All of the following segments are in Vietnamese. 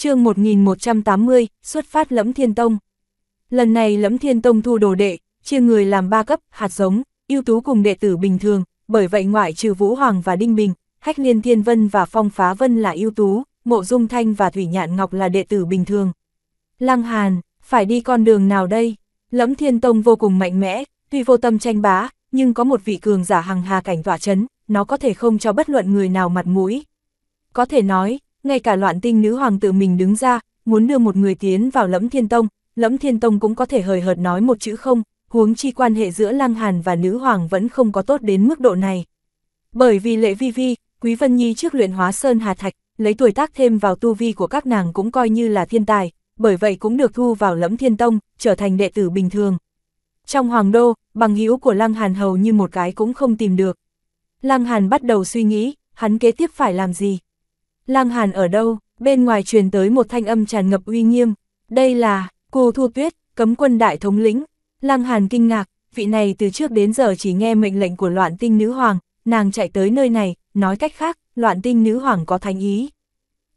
chương 1180, xuất phát lẫm thiên tông. Lần này lẫm thiên tông thu đồ đệ, chia người làm ba cấp, hạt giống, ưu tú cùng đệ tử bình thường, bởi vậy ngoại trừ Vũ Hoàng và Đinh Bình, Hách Liên Thiên Vân và Phong Phá Vân là ưu tú, Mộ Dung Thanh và Thủy Nhạn Ngọc là đệ tử bình thường. Lăng Hàn, phải đi con đường nào đây? Lẫm Thiên Tông vô cùng mạnh mẽ, tuy vô tâm tranh bá, nhưng có một vị cường giả hằng hà cảnh tỏa chấn, nó có thể không cho bất luận người nào mặt mũi. Có thể nói, ngay cả loạn tinh nữ hoàng tự mình đứng ra, muốn đưa một người tiến vào lẫm thiên tông, lẫm thiên tông cũng có thể hời hợt nói một chữ không, huống chi quan hệ giữa lang Hàn và nữ hoàng vẫn không có tốt đến mức độ này. Bởi vì lệ vi vi, Quý Vân Nhi trước luyện hóa sơn hà thạch, lấy tuổi tác thêm vào tu vi của các nàng cũng coi như là thiên tài, bởi vậy cũng được thu vào lẫm thiên tông, trở thành đệ tử bình thường. Trong hoàng đô, bằng hữu của lang Hàn hầu như một cái cũng không tìm được. Lăng Hàn bắt đầu suy nghĩ, hắn kế tiếp phải làm gì? Lang Hàn ở đâu, bên ngoài truyền tới một thanh âm tràn ngập uy nghiêm. Đây là, cô Thu Tuyết, cấm quân đại thống lĩnh. Lang Hàn kinh ngạc, vị này từ trước đến giờ chỉ nghe mệnh lệnh của loạn tinh nữ hoàng, nàng chạy tới nơi này, nói cách khác, loạn tinh nữ hoàng có thánh ý.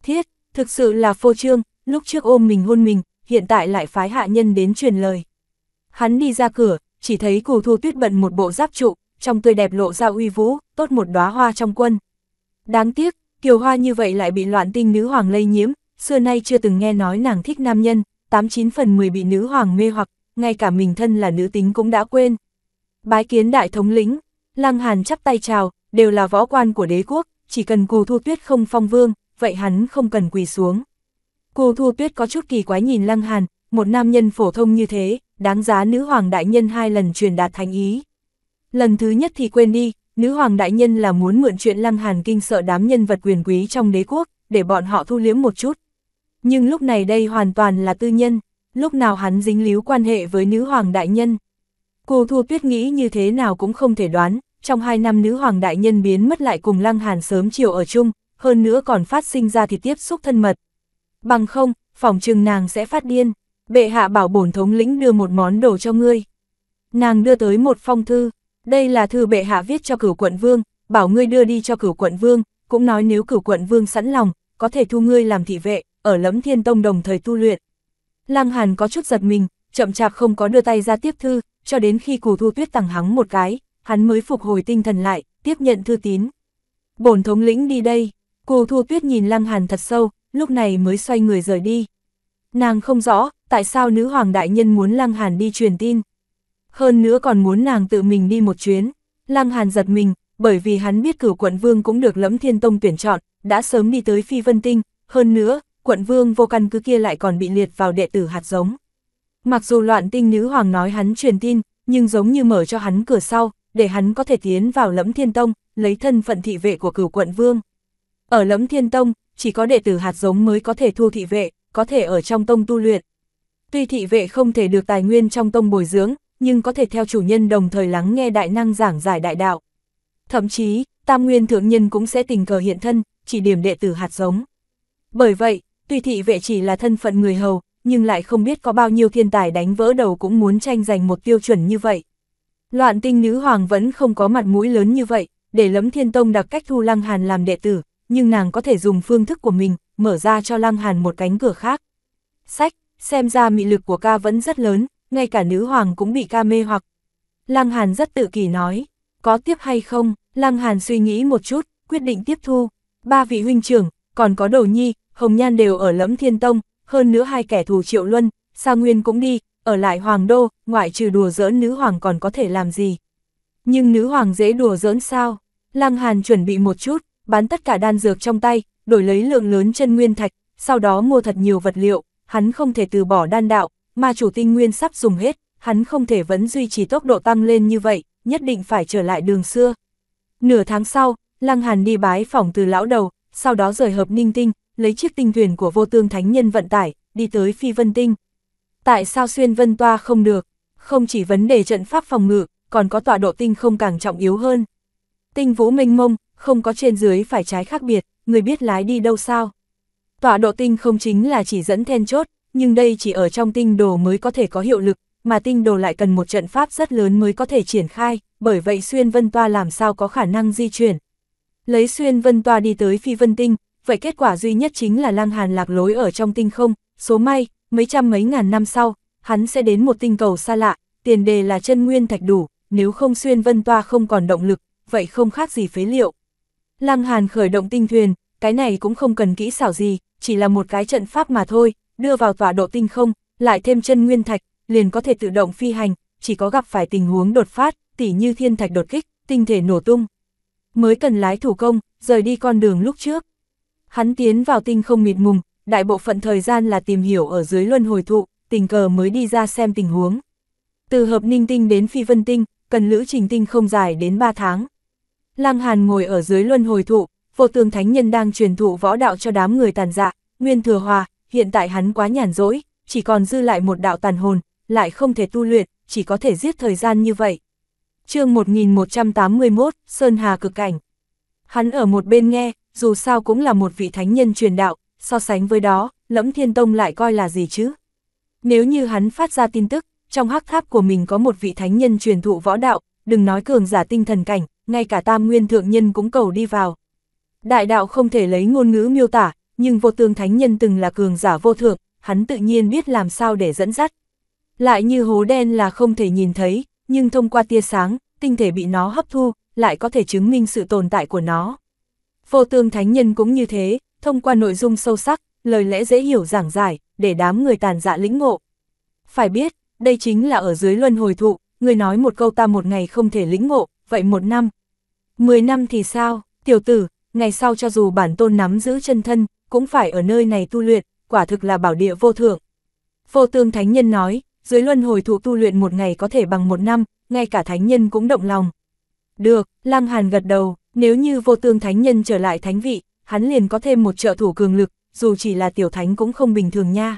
Thiết, thực sự là phô trương, lúc trước ôm mình hôn mình, hiện tại lại phái hạ nhân đến truyền lời. Hắn đi ra cửa, chỉ thấy cù thu tuyết bận một bộ giáp trụ, trong tươi đẹp lộ ra uy vũ, tốt một đóa hoa trong quân. Đáng tiếc, Kiều Hoa như vậy lại bị loạn tinh nữ hoàng lây nhiễm, xưa nay chưa từng nghe nói nàng thích nam nhân, 89 phần 10 bị nữ hoàng mê hoặc, ngay cả mình thân là nữ tính cũng đã quên. Bái kiến đại thống lĩnh, Lăng Hàn chắp tay chào, đều là võ quan của đế quốc, chỉ cần cù thu tuyết không phong vương, vậy hắn không cần quỳ xuống. Cù thu tuyết có chút kỳ quái nhìn Lăng Hàn, một nam nhân phổ thông như thế, đáng giá nữ hoàng đại nhân hai lần truyền đạt thành ý. Lần thứ nhất thì quên đi, nữ hoàng đại nhân là muốn mượn chuyện lăng hàn kinh sợ đám nhân vật quyền quý trong đế quốc, để bọn họ thu liếm một chút. Nhưng lúc này đây hoàn toàn là tư nhân, lúc nào hắn dính líu quan hệ với nữ hoàng đại nhân. Cô Thua Tuyết nghĩ như thế nào cũng không thể đoán, trong hai năm nữ hoàng đại nhân biến mất lại cùng lăng hàn sớm chiều ở chung, hơn nữa còn phát sinh ra thì tiếp xúc thân mật. Bằng không, phòng trừng nàng sẽ phát điên, bệ hạ bảo bổn thống lĩnh đưa một món đồ cho ngươi. Nàng đưa tới một phong thư, đây là thư bệ hạ viết cho cửu quận vương, bảo ngươi đưa đi cho cửu quận vương, cũng nói nếu cửu quận vương sẵn lòng, có thể thu ngươi làm thị vệ, ở lẫm thiên tông đồng thời tu luyện. Lăng Hàn có chút giật mình, chậm chạp không có đưa tay ra tiếp thư, cho đến khi cù thu tuyết tặng hắn một cái, hắn mới phục hồi tinh thần lại, tiếp nhận thư tín. Bổn thống lĩnh đi đây, cù thu tuyết nhìn Lăng Hàn thật sâu, lúc này mới xoay người rời đi. Nàng không rõ, tại sao nữ hoàng đại nhân muốn Lăng Hàn đi truyền tin hơn nữa còn muốn nàng tự mình đi một chuyến. Lăng Hàn giật mình, bởi vì hắn biết cửu quận vương cũng được lẫm thiên tông tuyển chọn, đã sớm đi tới phi vân tinh, hơn nữa, quận vương vô căn cứ kia lại còn bị liệt vào đệ tử hạt giống. Mặc dù loạn tinh nữ hoàng nói hắn truyền tin, nhưng giống như mở cho hắn cửa sau, để hắn có thể tiến vào lẫm thiên tông, lấy thân phận thị vệ của cửu quận vương. Ở lẫm thiên tông, chỉ có đệ tử hạt giống mới có thể thu thị vệ, có thể ở trong tông tu luyện. Tuy thị vệ không thể được tài nguyên trong tông bồi dưỡng, nhưng có thể theo chủ nhân đồng thời lắng nghe đại năng giảng giải đại đạo. Thậm chí, tam nguyên thượng nhân cũng sẽ tình cờ hiện thân, chỉ điểm đệ tử hạt giống. Bởi vậy, tuy thị vệ chỉ là thân phận người hầu, nhưng lại không biết có bao nhiêu thiên tài đánh vỡ đầu cũng muốn tranh giành một tiêu chuẩn như vậy. Loạn tinh nữ hoàng vẫn không có mặt mũi lớn như vậy, để lấm thiên tông đặc cách thu Lăng Hàn làm đệ tử, nhưng nàng có thể dùng phương thức của mình, mở ra cho Lăng Hàn một cánh cửa khác. Sách, xem ra mị lực của ca vẫn rất lớn, ngay cả nữ hoàng cũng bị ca mê hoặc. Lăng Hàn rất tự kỳ nói, có tiếp hay không, Lăng Hàn suy nghĩ một chút, quyết định tiếp thu. Ba vị huynh trưởng, còn có Đồ Nhi, Hồng Nhan đều ở lẫm thiên tông, hơn nữa hai kẻ thù triệu luân, Sa Nguyên cũng đi, ở lại hoàng đô, ngoại trừ đùa giỡn nữ hoàng còn có thể làm gì. Nhưng nữ hoàng dễ đùa giỡn sao? Lăng Hàn chuẩn bị một chút, bán tất cả đan dược trong tay, đổi lấy lượng lớn chân nguyên thạch, sau đó mua thật nhiều vật liệu, hắn không thể từ bỏ đan đạo, mà chủ tinh nguyên sắp dùng hết, hắn không thể vẫn duy trì tốc độ tăng lên như vậy, nhất định phải trở lại đường xưa. Nửa tháng sau, Lăng Hàn đi bái phỏng từ lão đầu, sau đó rời hợp ninh tinh, lấy chiếc tinh thuyền của vô tương thánh nhân vận tải, đi tới phi vân tinh. Tại sao xuyên vân toa không được? Không chỉ vấn đề trận pháp phòng ngự, còn có tọa độ tinh không càng trọng yếu hơn. Tinh vũ mênh mông, không có trên dưới phải trái khác biệt, người biết lái đi đâu sao? Tọa độ tinh không chính là chỉ dẫn then chốt, nhưng đây chỉ ở trong tinh đồ mới có thể có hiệu lực, mà tinh đồ lại cần một trận pháp rất lớn mới có thể triển khai, bởi vậy xuyên vân toa làm sao có khả năng di chuyển. Lấy xuyên vân toa đi tới phi vân tinh, vậy kết quả duy nhất chính là lang hàn lạc lối ở trong tinh không, số may, mấy trăm mấy ngàn năm sau, hắn sẽ đến một tinh cầu xa lạ, tiền đề là chân nguyên thạch đủ, nếu không xuyên vân toa không còn động lực, vậy không khác gì phế liệu. Lăng Hàn khởi động tinh thuyền, cái này cũng không cần kỹ xảo gì, chỉ là một cái trận pháp mà thôi, đưa vào tọa độ tinh không, lại thêm chân nguyên thạch, liền có thể tự động phi hành, chỉ có gặp phải tình huống đột phát, tỉ như thiên thạch đột kích, tinh thể nổ tung. Mới cần lái thủ công, rời đi con đường lúc trước. Hắn tiến vào tinh không mịt mùng, đại bộ phận thời gian là tìm hiểu ở dưới luân hồi thụ, tình cờ mới đi ra xem tình huống. Từ hợp ninh tinh đến phi vân tinh, cần lữ trình tinh không dài đến 3 tháng. Lăng Hàn ngồi ở dưới luân hồi thụ, vô tường thánh nhân đang truyền thụ võ đạo cho đám người tàn dạ, Nguyên Thừa Hòa, hiện tại hắn quá nhàn rỗi, chỉ còn dư lại một đạo tàn hồn, lại không thể tu luyện, chỉ có thể giết thời gian như vậy. chương 1181, Sơn Hà cực cảnh. Hắn ở một bên nghe, dù sao cũng là một vị thánh nhân truyền đạo, so sánh với đó, lẫm thiên tông lại coi là gì chứ? Nếu như hắn phát ra tin tức, trong hắc tháp của mình có một vị thánh nhân truyền thụ võ đạo, đừng nói cường giả tinh thần cảnh, ngay cả tam nguyên thượng nhân cũng cầu đi vào. Đại đạo không thể lấy ngôn ngữ miêu tả, nhưng vô tương thánh nhân từng là cường giả vô thượng, hắn tự nhiên biết làm sao để dẫn dắt. Lại như hố đen là không thể nhìn thấy, nhưng thông qua tia sáng, tinh thể bị nó hấp thu, lại có thể chứng minh sự tồn tại của nó. Vô tương thánh nhân cũng như thế, thông qua nội dung sâu sắc, lời lẽ dễ hiểu giảng giải, để đám người tàn dạ lĩnh ngộ. Phải biết, đây chính là ở dưới luân hồi thụ, người nói một câu ta một ngày không thể lĩnh ngộ, vậy một năm. Mười năm thì sao, tiểu tử, ngày sau cho dù bản tôn nắm giữ chân thân, cũng phải ở nơi này tu luyện, quả thực là bảo địa vô thượng. Vô tương thánh nhân nói, dưới luân hồi thụ tu luyện một ngày có thể bằng một năm, ngay cả thánh nhân cũng động lòng. Được, Lăng Hàn gật đầu, nếu như vô tương thánh nhân trở lại thánh vị, hắn liền có thêm một trợ thủ cường lực, dù chỉ là tiểu thánh cũng không bình thường nha.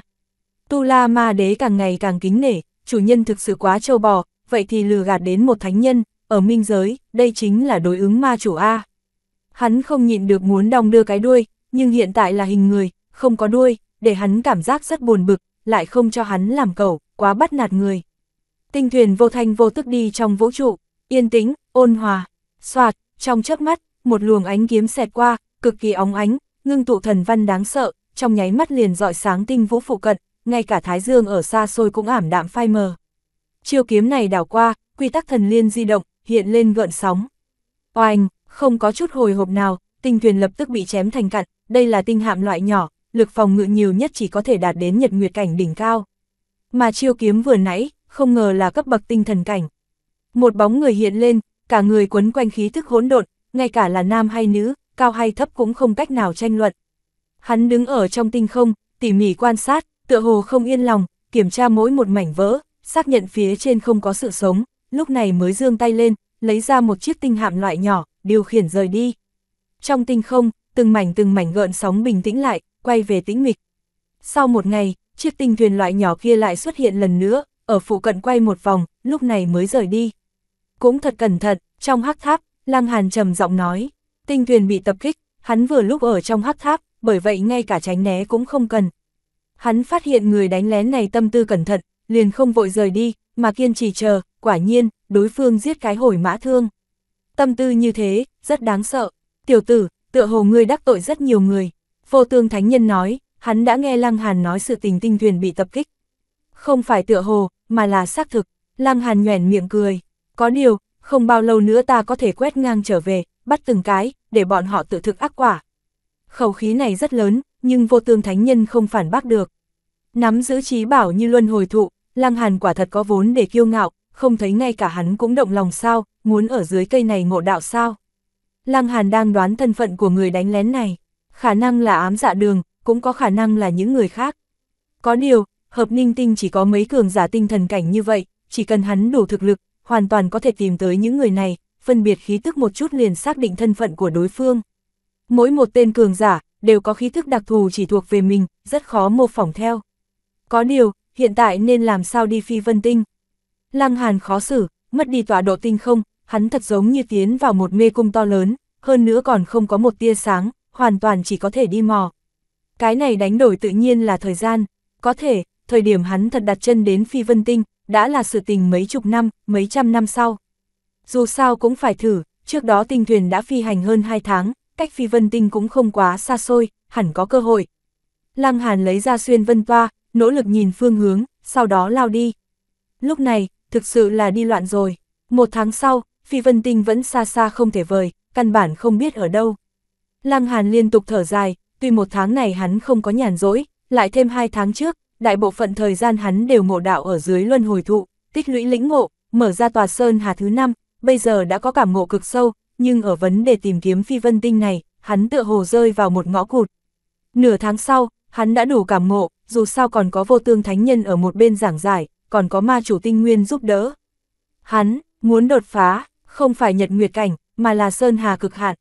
Tu La Ma Đế càng ngày càng kính nể, chủ nhân thực sự quá trâu bò, vậy thì lừa gạt đến một thánh nhân, ở minh giới, đây chính là đối ứng ma chủ A. Hắn không nhịn được muốn đong đưa cái đuôi, nhưng hiện tại là hình người, không có đuôi, để hắn cảm giác rất buồn bực, lại không cho hắn làm cầu quá bắt nạt người. Tinh thuyền vô thanh vô tức đi trong vũ trụ, yên tĩnh, ôn hòa, soạt, trong chớp mắt, một luồng ánh kiếm xẹt qua, cực kỳ óng ánh, ngưng tụ thần văn đáng sợ, trong nháy mắt liền dọi sáng tinh vũ phụ cận, ngay cả thái dương ở xa xôi cũng ảm đạm phai mờ. Chiêu kiếm này đảo qua, quy tắc thần liên di động, hiện lên gợn sóng. Oanh, không có chút hồi hộp nào, tinh thuyền lập tức bị chém thành cặn, đây là tinh hạm loại nhỏ, lực phòng ngự nhiều nhất chỉ có thể đạt đến nhật nguyệt cảnh đỉnh cao. Mà chiêu kiếm vừa nãy, không ngờ là cấp bậc tinh thần cảnh. Một bóng người hiện lên, cả người quấn quanh khí thức hỗn độn, ngay cả là nam hay nữ, cao hay thấp cũng không cách nào tranh luận. Hắn đứng ở trong tinh không, tỉ mỉ quan sát, tựa hồ không yên lòng, kiểm tra mỗi một mảnh vỡ, xác nhận phía trên không có sự sống, lúc này mới dương tay lên, lấy ra một chiếc tinh hạm loại nhỏ, điều khiển rời đi. Trong tinh không, từng mảnh từng mảnh gợn sóng bình tĩnh lại, quay về tĩnh mịch. Sau một ngày, chiếc tinh thuyền loại nhỏ kia lại xuất hiện lần nữa, ở phụ cận quay một vòng, lúc này mới rời đi. Cũng thật cẩn thận, trong hắc tháp, Lăng Hàn trầm giọng nói, tinh thuyền bị tập kích, hắn vừa lúc ở trong hắc tháp, bởi vậy ngay cả tránh né cũng không cần. Hắn phát hiện người đánh lén này tâm tư cẩn thận, liền không vội rời đi, mà kiên trì chờ, quả nhiên, đối phương giết cái hồi mã thương. Tâm tư như thế, rất đáng sợ. Tiểu tử, tựa hồ ngươi đắc tội rất nhiều người. Vô tương thánh nhân nói, hắn đã nghe Lăng Hàn nói sự tình tinh thuyền bị tập kích. Không phải tựa hồ, mà là xác thực. Lăng Hàn nhoẻn miệng cười. Có điều, không bao lâu nữa ta có thể quét ngang trở về, bắt từng cái, để bọn họ tự thực ác quả. Khẩu khí này rất lớn, nhưng vô tương thánh nhân không phản bác được. Nắm giữ trí bảo như luân hồi thụ, Lăng Hàn quả thật có vốn để kiêu ngạo, không thấy ngay cả hắn cũng động lòng sao, muốn ở dưới cây này ngộ đạo sao. Lăng Hàn đang đoán thân phận của người đánh lén này, khả năng là ám dạ đường, cũng có khả năng là những người khác. Có điều, hợp ninh tinh chỉ có mấy cường giả tinh thần cảnh như vậy, chỉ cần hắn đủ thực lực, hoàn toàn có thể tìm tới những người này, phân biệt khí tức một chút liền xác định thân phận của đối phương. Mỗi một tên cường giả, đều có khí thức đặc thù chỉ thuộc về mình, rất khó mô phỏng theo. Có điều, hiện tại nên làm sao đi phi vân tinh? Lăng Hàn khó xử, mất đi tọa độ tinh không, hắn thật giống như tiến vào một mê cung to lớn, hơn nữa còn không có một tia sáng, hoàn toàn chỉ có thể đi mò. Cái này đánh đổi tự nhiên là thời gian, có thể, thời điểm hắn thật đặt chân đến phi vân tinh, đã là sự tình mấy chục năm, mấy trăm năm sau. Dù sao cũng phải thử, trước đó tinh thuyền đã phi hành hơn 2 tháng, cách phi vân tinh cũng không quá xa xôi, hẳn có cơ hội. Lăng Hàn lấy ra xuyên vân toa, nỗ lực nhìn phương hướng, sau đó lao đi. Lúc này, thực sự là đi loạn rồi. Một tháng sau, phi vân tinh vẫn xa xa không thể vời, căn bản không biết ở đâu. Lăng Hàn liên tục thở dài, tuy một tháng này hắn không có nhàn rỗi, lại thêm hai tháng trước, đại bộ phận thời gian hắn đều ngộ đạo ở dưới luân hồi thụ, tích lũy lĩnh ngộ, mở ra tòa sơn hà thứ năm, bây giờ đã có cảm ngộ cực sâu, nhưng ở vấn đề tìm kiếm phi vân tinh này, hắn tựa hồ rơi vào một ngõ cụt. Nửa tháng sau, hắn đã đủ cảm ngộ, dù sao còn có vô tương thánh nhân ở một bên giảng giải, còn có ma chủ tinh nguyên giúp đỡ. Hắn, muốn đột phá, không phải nhật nguyệt cảnh, mà là sơn hà cực hạn.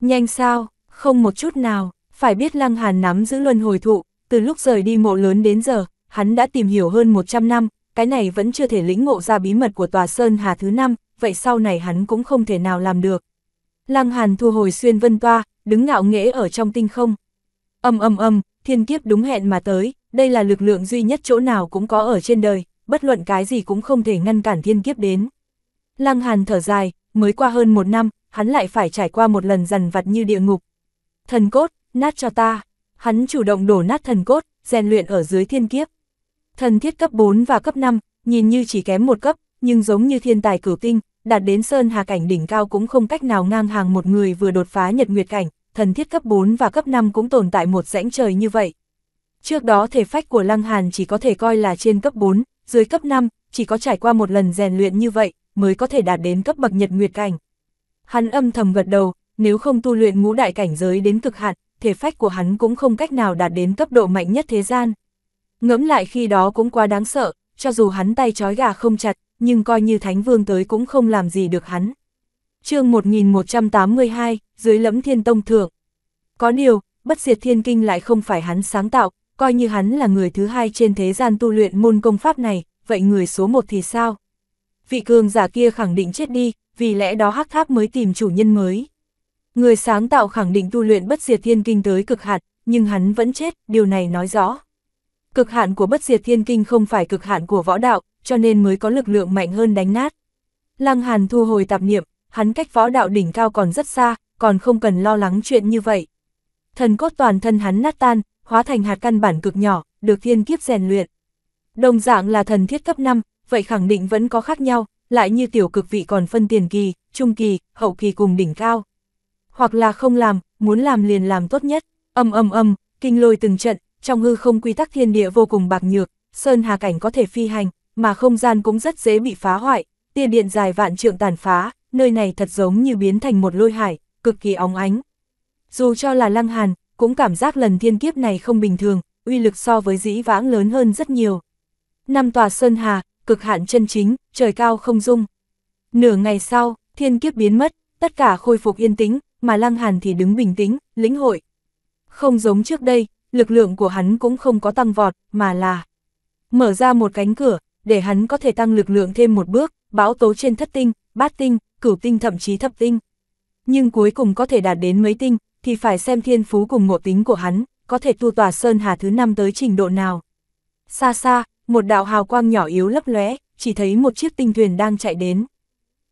Nhanh sao, không một chút nào, phải biết Lăng Hàn nắm giữ luân hồi thụ, từ lúc rời đi mộ lớn đến giờ, hắn đã tìm hiểu hơn 100 năm, cái này vẫn chưa thể lĩnh ngộ ra bí mật của tòa sơn hà thứ năm, vậy sau này hắn cũng không thể nào làm được. Lăng Hàn thu hồi xuyên vân toa, đứng ngạo nghễ ở trong tinh không. Âm âm âm, thiên kiếp đúng hẹn mà tới, đây là lực lượng duy nhất chỗ nào cũng có ở trên đời, bất luận cái gì cũng không thể ngăn cản thiên kiếp đến. Lăng Hàn thở dài, mới qua hơn một năm, hắn lại phải trải qua một lần dằn vặt như địa ngục. Thần cốt, nát cho ta. Hắn chủ động đổ nát thần cốt, rèn luyện ở dưới thiên kiếp. Thần thiết cấp 4 và cấp 5, nhìn như chỉ kém một cấp, nhưng giống như thiên tài cửu tinh, đạt đến sơn hà cảnh đỉnh cao cũng không cách nào ngang hàng một người vừa đột phá nhật nguyệt cảnh, thần thiết cấp 4 và cấp 5 cũng tồn tại một rãnh trời như vậy. Trước đó thể phách của Lăng Hàn chỉ có thể coi là trên cấp 4, dưới cấp 5, chỉ có trải qua một lần rèn luyện như vậy, mới có thể đạt đến cấp bậc nhật nguyệt cảnh. Hắn âm thầm gật đầu, nếu không tu luyện ngũ đại cảnh giới đến cực hạn, thể phách của hắn cũng không cách nào đạt đến cấp độ mạnh nhất thế gian. Ngẫm lại khi đó cũng quá đáng sợ, cho dù hắn tay trói gà không chặt, nhưng coi như thánh vương tới cũng không làm gì được hắn. chương 1182, dưới lẫm thiên tông thượng. Có điều, bất diệt thiên kinh lại không phải hắn sáng tạo, coi như hắn là người thứ hai trên thế gian tu luyện môn công pháp này, vậy người số một thì sao? vị cường giả kia khẳng định chết đi, vì lẽ đó hắc tháp mới tìm chủ nhân mới. Người sáng tạo khẳng định tu luyện bất diệt thiên kinh tới cực hạn, nhưng hắn vẫn chết, điều này nói rõ. Cực hạn của bất diệt thiên kinh không phải cực hạn của võ đạo, cho nên mới có lực lượng mạnh hơn đánh nát. Lăng Hàn thu hồi tạp niệm, hắn cách võ đạo đỉnh cao còn rất xa, còn không cần lo lắng chuyện như vậy. Thần cốt toàn thân hắn nát tan, hóa thành hạt căn bản cực nhỏ, được thiên kiếp rèn luyện. Đồng dạng là thần thiết cấp 5, vậy khẳng định vẫn có khác nhau, lại như tiểu cực vị còn phân tiền kỳ, trung kỳ, hậu kỳ cùng đỉnh cao. Hoặc là không làm, muốn làm liền làm tốt nhất, âm âm âm, kinh lôi từng trận, trong hư không quy tắc thiên địa vô cùng bạc nhược, sơn hà cảnh có thể phi hành, mà không gian cũng rất dễ bị phá hoại, tiền điện dài vạn trượng tàn phá, nơi này thật giống như biến thành một lôi hải, cực kỳ óng ánh. Dù cho là lăng hàn, cũng cảm giác lần thiên kiếp này không bình thường, uy lực so với dĩ vãng lớn hơn rất nhiều. Năm tòa sơn hà, cực hạn chân chính, trời cao không dung. Nửa ngày sau, thiên kiếp biến mất, tất cả khôi phục yên tĩnh, mà Lăng Hàn thì đứng bình tĩnh, lĩnh hội. Không giống trước đây, lực lượng của hắn cũng không có tăng vọt, mà là mở ra một cánh cửa, để hắn có thể tăng lực lượng thêm một bước, bão tố trên thất tinh, bát tinh, cửu tinh thậm chí thập tinh. Nhưng cuối cùng có thể đạt đến mấy tinh, thì phải xem thiên phú cùng ngộ tính của hắn, có thể tu tòa sơn hà thứ năm tới trình độ nào. Xa xa, một đạo hào quang nhỏ yếu lấp lóe, chỉ thấy một chiếc tinh thuyền đang chạy đến.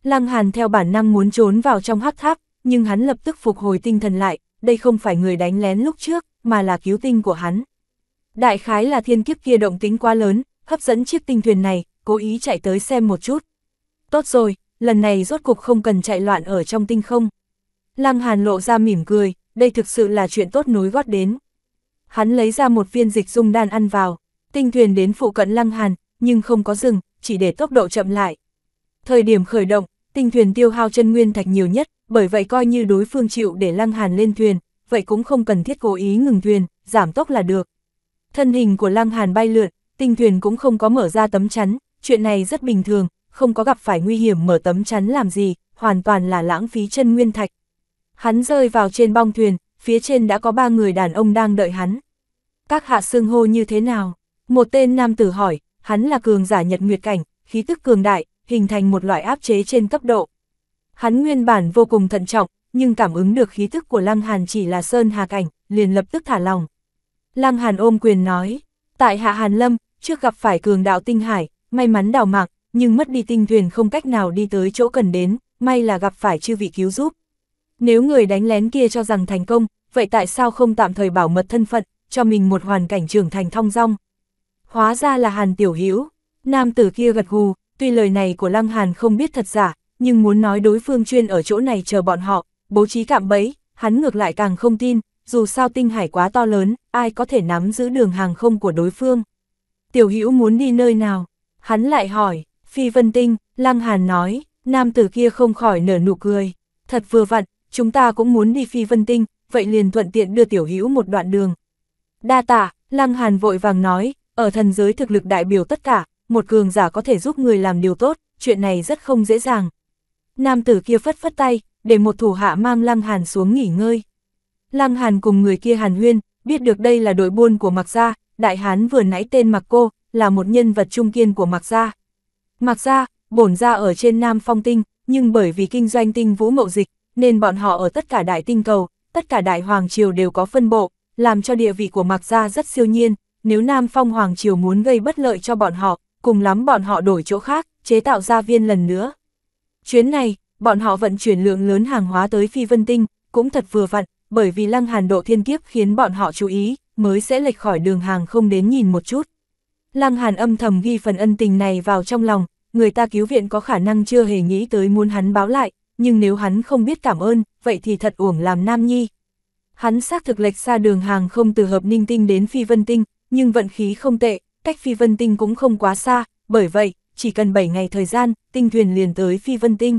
Lăng Hàn theo bản năng muốn trốn vào trong hắc tháp, nhưng hắn lập tức phục hồi tinh thần lại, đây không phải người đánh lén lúc trước, mà là cứu tinh của hắn. Đại khái là thiên kiếp kia động tính quá lớn, hấp dẫn chiếc tinh thuyền này, cố ý chạy tới xem một chút. Tốt rồi, lần này rốt cục không cần chạy loạn ở trong tinh không. Lăng Hàn lộ ra mỉm cười, đây thực sự là chuyện tốt nối gót đến. Hắn lấy ra một viên dịch dung đan ăn vào, Tinh thuyền đến phụ cận Lăng Hàn, nhưng không có dừng, chỉ để tốc độ chậm lại. Thời điểm khởi động, tinh thuyền tiêu hao chân nguyên thạch nhiều nhất, bởi vậy coi như đối phương chịu để Lăng Hàn lên thuyền, vậy cũng không cần thiết cố ý ngừng thuyền, giảm tốc là được. Thân hình của Lăng Hàn bay lượn, tinh thuyền cũng không có mở ra tấm chắn, chuyện này rất bình thường, không có gặp phải nguy hiểm mở tấm chắn làm gì, hoàn toàn là lãng phí chân nguyên thạch. Hắn rơi vào trên bong thuyền, phía trên đã có ba người đàn ông đang đợi hắn. Các hạ xương hô như thế nào? Một tên nam tử hỏi, hắn là cường giả nhật nguyệt cảnh, khí tức cường đại, hình thành một loại áp chế trên cấp độ. Hắn nguyên bản vô cùng thận trọng, nhưng cảm ứng được khí tức của Lăng Hàn chỉ là sơn hà cảnh, liền lập tức thả lòng. Lăng Hàn ôm quyền nói, tại Hạ Hàn Lâm, trước gặp phải cường đạo tinh hải, may mắn đào mạc, nhưng mất đi tinh thuyền không cách nào đi tới chỗ cần đến, may là gặp phải chư vị cứu giúp. Nếu người đánh lén kia cho rằng thành công, vậy tại sao không tạm thời bảo mật thân phận, cho mình một hoàn cảnh trưởng thành thong dong, Hóa ra là Hàn Tiểu Hữu Nam tử kia gật gù, tuy lời này của Lăng Hàn không biết thật giả, nhưng muốn nói đối phương chuyên ở chỗ này chờ bọn họ, bố trí cạm bẫy, hắn ngược lại càng không tin, dù sao tinh hải quá to lớn, ai có thể nắm giữ đường hàng không của đối phương. Tiểu Hữu muốn đi nơi nào? Hắn lại hỏi, Phi Vân Tinh, Lăng Hàn nói, nam tử kia không khỏi nở nụ cười. Thật vừa vặn, chúng ta cũng muốn đi Phi Vân Tinh, vậy liền thuận tiện đưa Tiểu Hữu một đoạn đường. Đa tạ, Lăng Hàn vội vàng nói, ở thần giới thực lực đại biểu tất cả, một cường giả có thể giúp người làm điều tốt, chuyện này rất không dễ dàng. Nam tử kia phất phất tay, để một thủ hạ mang Lăng Hàn xuống nghỉ ngơi. Lăng Hàn cùng người kia Hàn Huyên, biết được đây là đội buôn của Mạc Gia, đại hán vừa nãy tên Mạc Cô, là một nhân vật trung kiên của Mạc Gia. Mạc Gia, bổn ra ở trên Nam Phong Tinh, nhưng bởi vì kinh doanh tinh vũ mậu dịch, nên bọn họ ở tất cả đại tinh cầu, tất cả đại hoàng triều đều có phân bộ, làm cho địa vị của Mạc Gia rất siêu nhiên, nếu Nam Phong Hoàng Triều muốn gây bất lợi cho bọn họ, cùng lắm bọn họ đổi chỗ khác, chế tạo ra viên lần nữa. Chuyến này, bọn họ vận chuyển lượng lớn hàng hóa tới Phi Vân Tinh, cũng thật vừa vặn, bởi vì lăng hàn độ thiên kiếp khiến bọn họ chú ý, mới sẽ lệch khỏi đường hàng không đến nhìn một chút. Lăng hàn âm thầm ghi phần ân tình này vào trong lòng, người ta cứu viện có khả năng chưa hề nghĩ tới muốn hắn báo lại, nhưng nếu hắn không biết cảm ơn, vậy thì thật uổng làm nam nhi. Hắn xác thực lệch xa đường hàng không từ hợp ninh tinh đến phi vân tinh, nhưng vận khí không tệ, cách phi vân tinh cũng không quá xa, bởi vậy, chỉ cần 7 ngày thời gian, tinh thuyền liền tới phi vân tinh.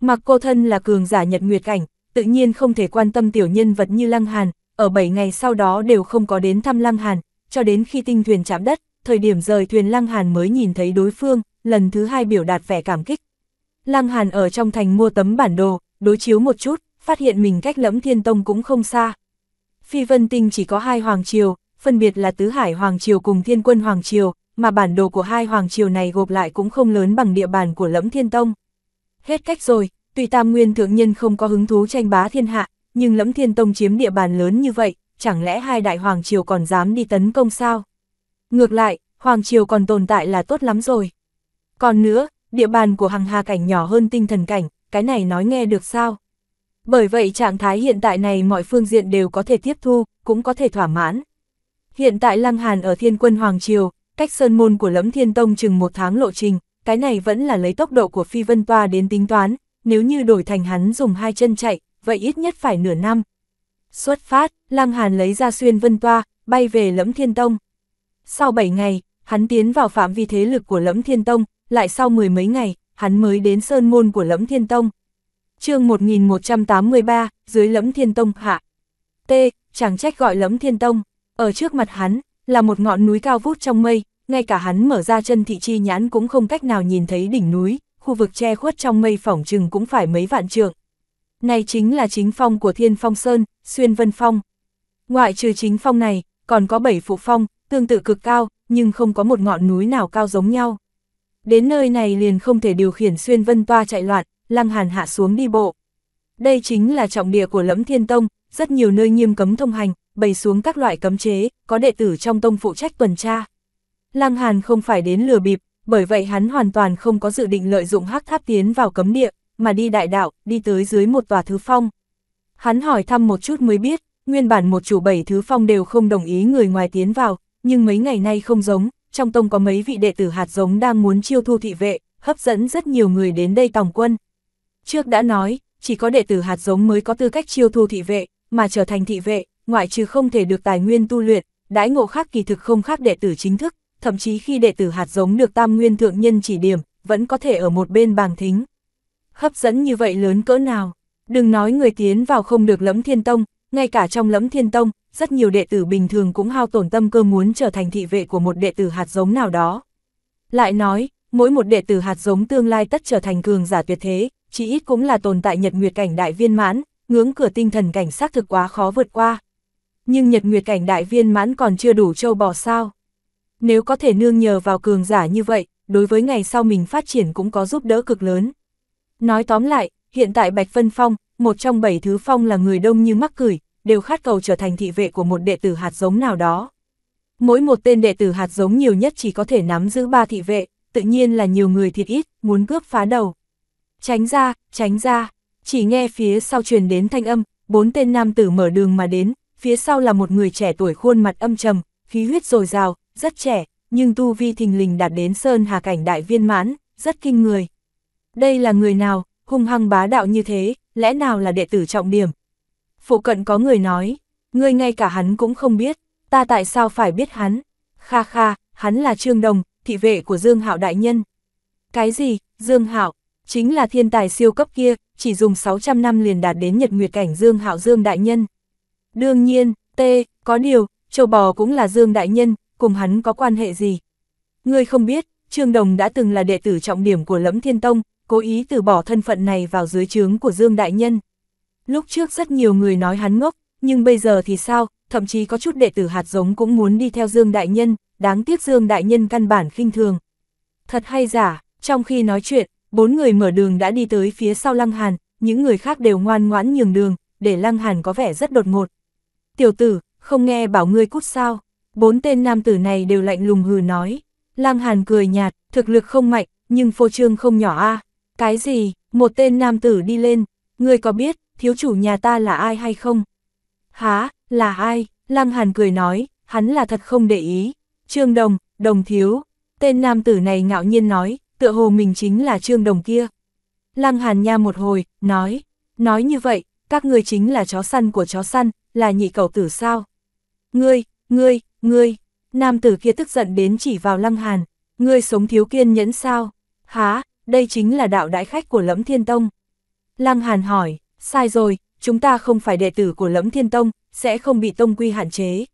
Mặc cô thân là cường giả nhật nguyệt cảnh, tự nhiên không thể quan tâm tiểu nhân vật như Lăng Hàn, ở 7 ngày sau đó đều không có đến thăm Lăng Hàn, cho đến khi tinh thuyền chạm đất, thời điểm rời thuyền Lăng Hàn mới nhìn thấy đối phương, lần thứ hai biểu đạt vẻ cảm kích. Lăng Hàn ở trong thành mua tấm bản đồ, đối chiếu một chút, phát hiện mình cách lẫm thiên tông cũng không xa. Phi Vân Tinh chỉ có hai hoàng triều, phân biệt là Tứ Hải Hoàng Triều cùng Thiên Quân Hoàng Triều, mà bản đồ của hai Hoàng Triều này gộp lại cũng không lớn bằng địa bàn của Lẫm Thiên Tông. Hết cách rồi, tuy Tam Nguyên Thượng Nhân không có hứng thú tranh bá thiên hạ, nhưng Lẫm Thiên Tông chiếm địa bàn lớn như vậy, chẳng lẽ hai đại Hoàng Triều còn dám đi tấn công sao? Ngược lại, Hoàng Triều còn tồn tại là tốt lắm rồi. Còn nữa, địa bàn của hằng hà cảnh nhỏ hơn tinh thần cảnh, cái này nói nghe được sao? Bởi vậy trạng thái hiện tại này mọi phương diện đều có thể tiếp thu, cũng có thể thỏa mãn. Hiện tại Lăng Hàn ở Thiên Quân Hoàng Triều, cách Sơn Môn của Lẫm Thiên Tông chừng một tháng lộ trình, cái này vẫn là lấy tốc độ của Phi Vân Toa đến tính toán, nếu như đổi thành hắn dùng hai chân chạy, vậy ít nhất phải nửa năm. Xuất phát, Lăng Hàn lấy ra xuyên Vân Toa, bay về Lẫm Thiên Tông. Sau 7 ngày, hắn tiến vào phạm vi thế lực của Lẫm Thiên Tông, lại sau mười mấy ngày, hắn mới đến Sơn Môn của Lẫm Thiên Tông. chương 1183, dưới Lẫm Thiên Tông hạ. T, chẳng trách gọi Lẫm Thiên Tông. Ở trước mặt hắn, là một ngọn núi cao vút trong mây, ngay cả hắn mở ra chân thị chi nhãn cũng không cách nào nhìn thấy đỉnh núi, khu vực che khuất trong mây phỏng trừng cũng phải mấy vạn trượng. Này chính là chính phong của Thiên Phong Sơn, Xuyên Vân Phong. Ngoại trừ chính phong này, còn có bảy phụ phong, tương tự cực cao, nhưng không có một ngọn núi nào cao giống nhau. Đến nơi này liền không thể điều khiển Xuyên Vân Toa chạy loạn, lăng hàn hạ xuống đi bộ. Đây chính là trọng địa của lẫm thiên tông, rất nhiều nơi nghiêm cấm thông hành, bày xuống các loại cấm chế, có đệ tử trong tông phụ trách tuần tra. Lăng Hàn không phải đến lừa bịp, bởi vậy hắn hoàn toàn không có dự định lợi dụng hắc tháp tiến vào cấm địa, mà đi đại đạo, đi tới dưới một tòa thứ phong. Hắn hỏi thăm một chút mới biết, nguyên bản một chủ bảy thứ phong đều không đồng ý người ngoài tiến vào, nhưng mấy ngày nay không giống, trong tông có mấy vị đệ tử hạt giống đang muốn chiêu thu thị vệ, hấp dẫn rất nhiều người đến đây tòng quân. Trước đã nói, chỉ có đệ tử hạt giống mới có tư cách chiêu thu thị vệ, mà trở thành thị vệ, ngoại trừ không thể được tài nguyên tu luyện, đãi ngộ khác kỳ thực không khác đệ tử chính thức, thậm chí khi đệ tử hạt giống được tam nguyên thượng nhân chỉ điểm, vẫn có thể ở một bên bàng thính. Hấp dẫn như vậy lớn cỡ nào, đừng nói người tiến vào không được lẫm thiên tông, ngay cả trong lẫm thiên tông, rất nhiều đệ tử bình thường cũng hao tổn tâm cơ muốn trở thành thị vệ của một đệ tử hạt giống nào đó. Lại nói, mỗi một đệ tử hạt giống tương lai tất trở thành cường giả tuyệt thế, chỉ ít cũng là tồn tại nhật nguyệt cảnh đại viên mãn, ngưỡng cửa tinh thần cảnh xác thực quá khó vượt qua nhưng nhật nguyệt cảnh đại viên mãn còn chưa đủ trâu bò sao. Nếu có thể nương nhờ vào cường giả như vậy, đối với ngày sau mình phát triển cũng có giúp đỡ cực lớn. Nói tóm lại, hiện tại Bạch Vân Phong, một trong bảy thứ phong là người đông như mắc cười, đều khát cầu trở thành thị vệ của một đệ tử hạt giống nào đó. Mỗi một tên đệ tử hạt giống nhiều nhất chỉ có thể nắm giữ ba thị vệ, tự nhiên là nhiều người thiệt ít, muốn cướp phá đầu. Tránh ra, tránh ra, chỉ nghe phía sau truyền đến thanh âm, bốn tên nam tử mở đường mà đến, phía sau là một người trẻ tuổi khuôn mặt âm trầm, khí huyết dồi dào, rất trẻ, nhưng tu vi thình lình đạt đến sơn hà cảnh đại viên mãn, rất kinh người. Đây là người nào, hung hăng bá đạo như thế, lẽ nào là đệ tử trọng điểm? Phụ cận có người nói, người ngay cả hắn cũng không biết, ta tại sao phải biết hắn? Kha kha, hắn là Trương Đồng, thị vệ của Dương Hạo đại nhân. Cái gì, Dương Hạo chính là thiên tài siêu cấp kia, chỉ dùng 600 năm liền đạt đến nhật nguyệt cảnh Dương Hạo Dương đại nhân. Đương nhiên, T, có điều, châu bò cũng là Dương Đại Nhân, cùng hắn có quan hệ gì? Ngươi không biết, Trương Đồng đã từng là đệ tử trọng điểm của Lẫm Thiên Tông, cố ý từ bỏ thân phận này vào dưới trướng của Dương Đại Nhân. Lúc trước rất nhiều người nói hắn ngốc, nhưng bây giờ thì sao, thậm chí có chút đệ tử hạt giống cũng muốn đi theo Dương Đại Nhân, đáng tiếc Dương Đại Nhân căn bản khinh thường. Thật hay giả, trong khi nói chuyện, bốn người mở đường đã đi tới phía sau Lăng Hàn, những người khác đều ngoan ngoãn nhường đường, để Lăng Hàn có vẻ rất đột ngột, tiểu tử, không nghe bảo ngươi cút sao. Bốn tên nam tử này đều lạnh lùng hừ nói. Lang Hàn cười nhạt, thực lực không mạnh, nhưng phô trương không nhỏ a Cái gì, một tên nam tử đi lên, ngươi có biết, thiếu chủ nhà ta là ai hay không? Há, là ai? Lăng Hàn cười nói, hắn là thật không để ý. Trương Đồng, Đồng Thiếu, tên nam tử này ngạo nhiên nói, tựa hồ mình chính là Trương Đồng kia. Lăng Hàn nha một hồi, nói, nói như vậy, các ngươi chính là chó săn của chó săn, là nhị cầu tử sao? Ngươi, ngươi, ngươi, nam tử kia tức giận đến chỉ vào lăng hàn, ngươi sống thiếu kiên nhẫn sao? Há, đây chính là đạo đại khách của lẫm thiên tông. Lăng hàn hỏi, sai rồi, chúng ta không phải đệ tử của lẫm thiên tông, sẽ không bị tông quy hạn chế.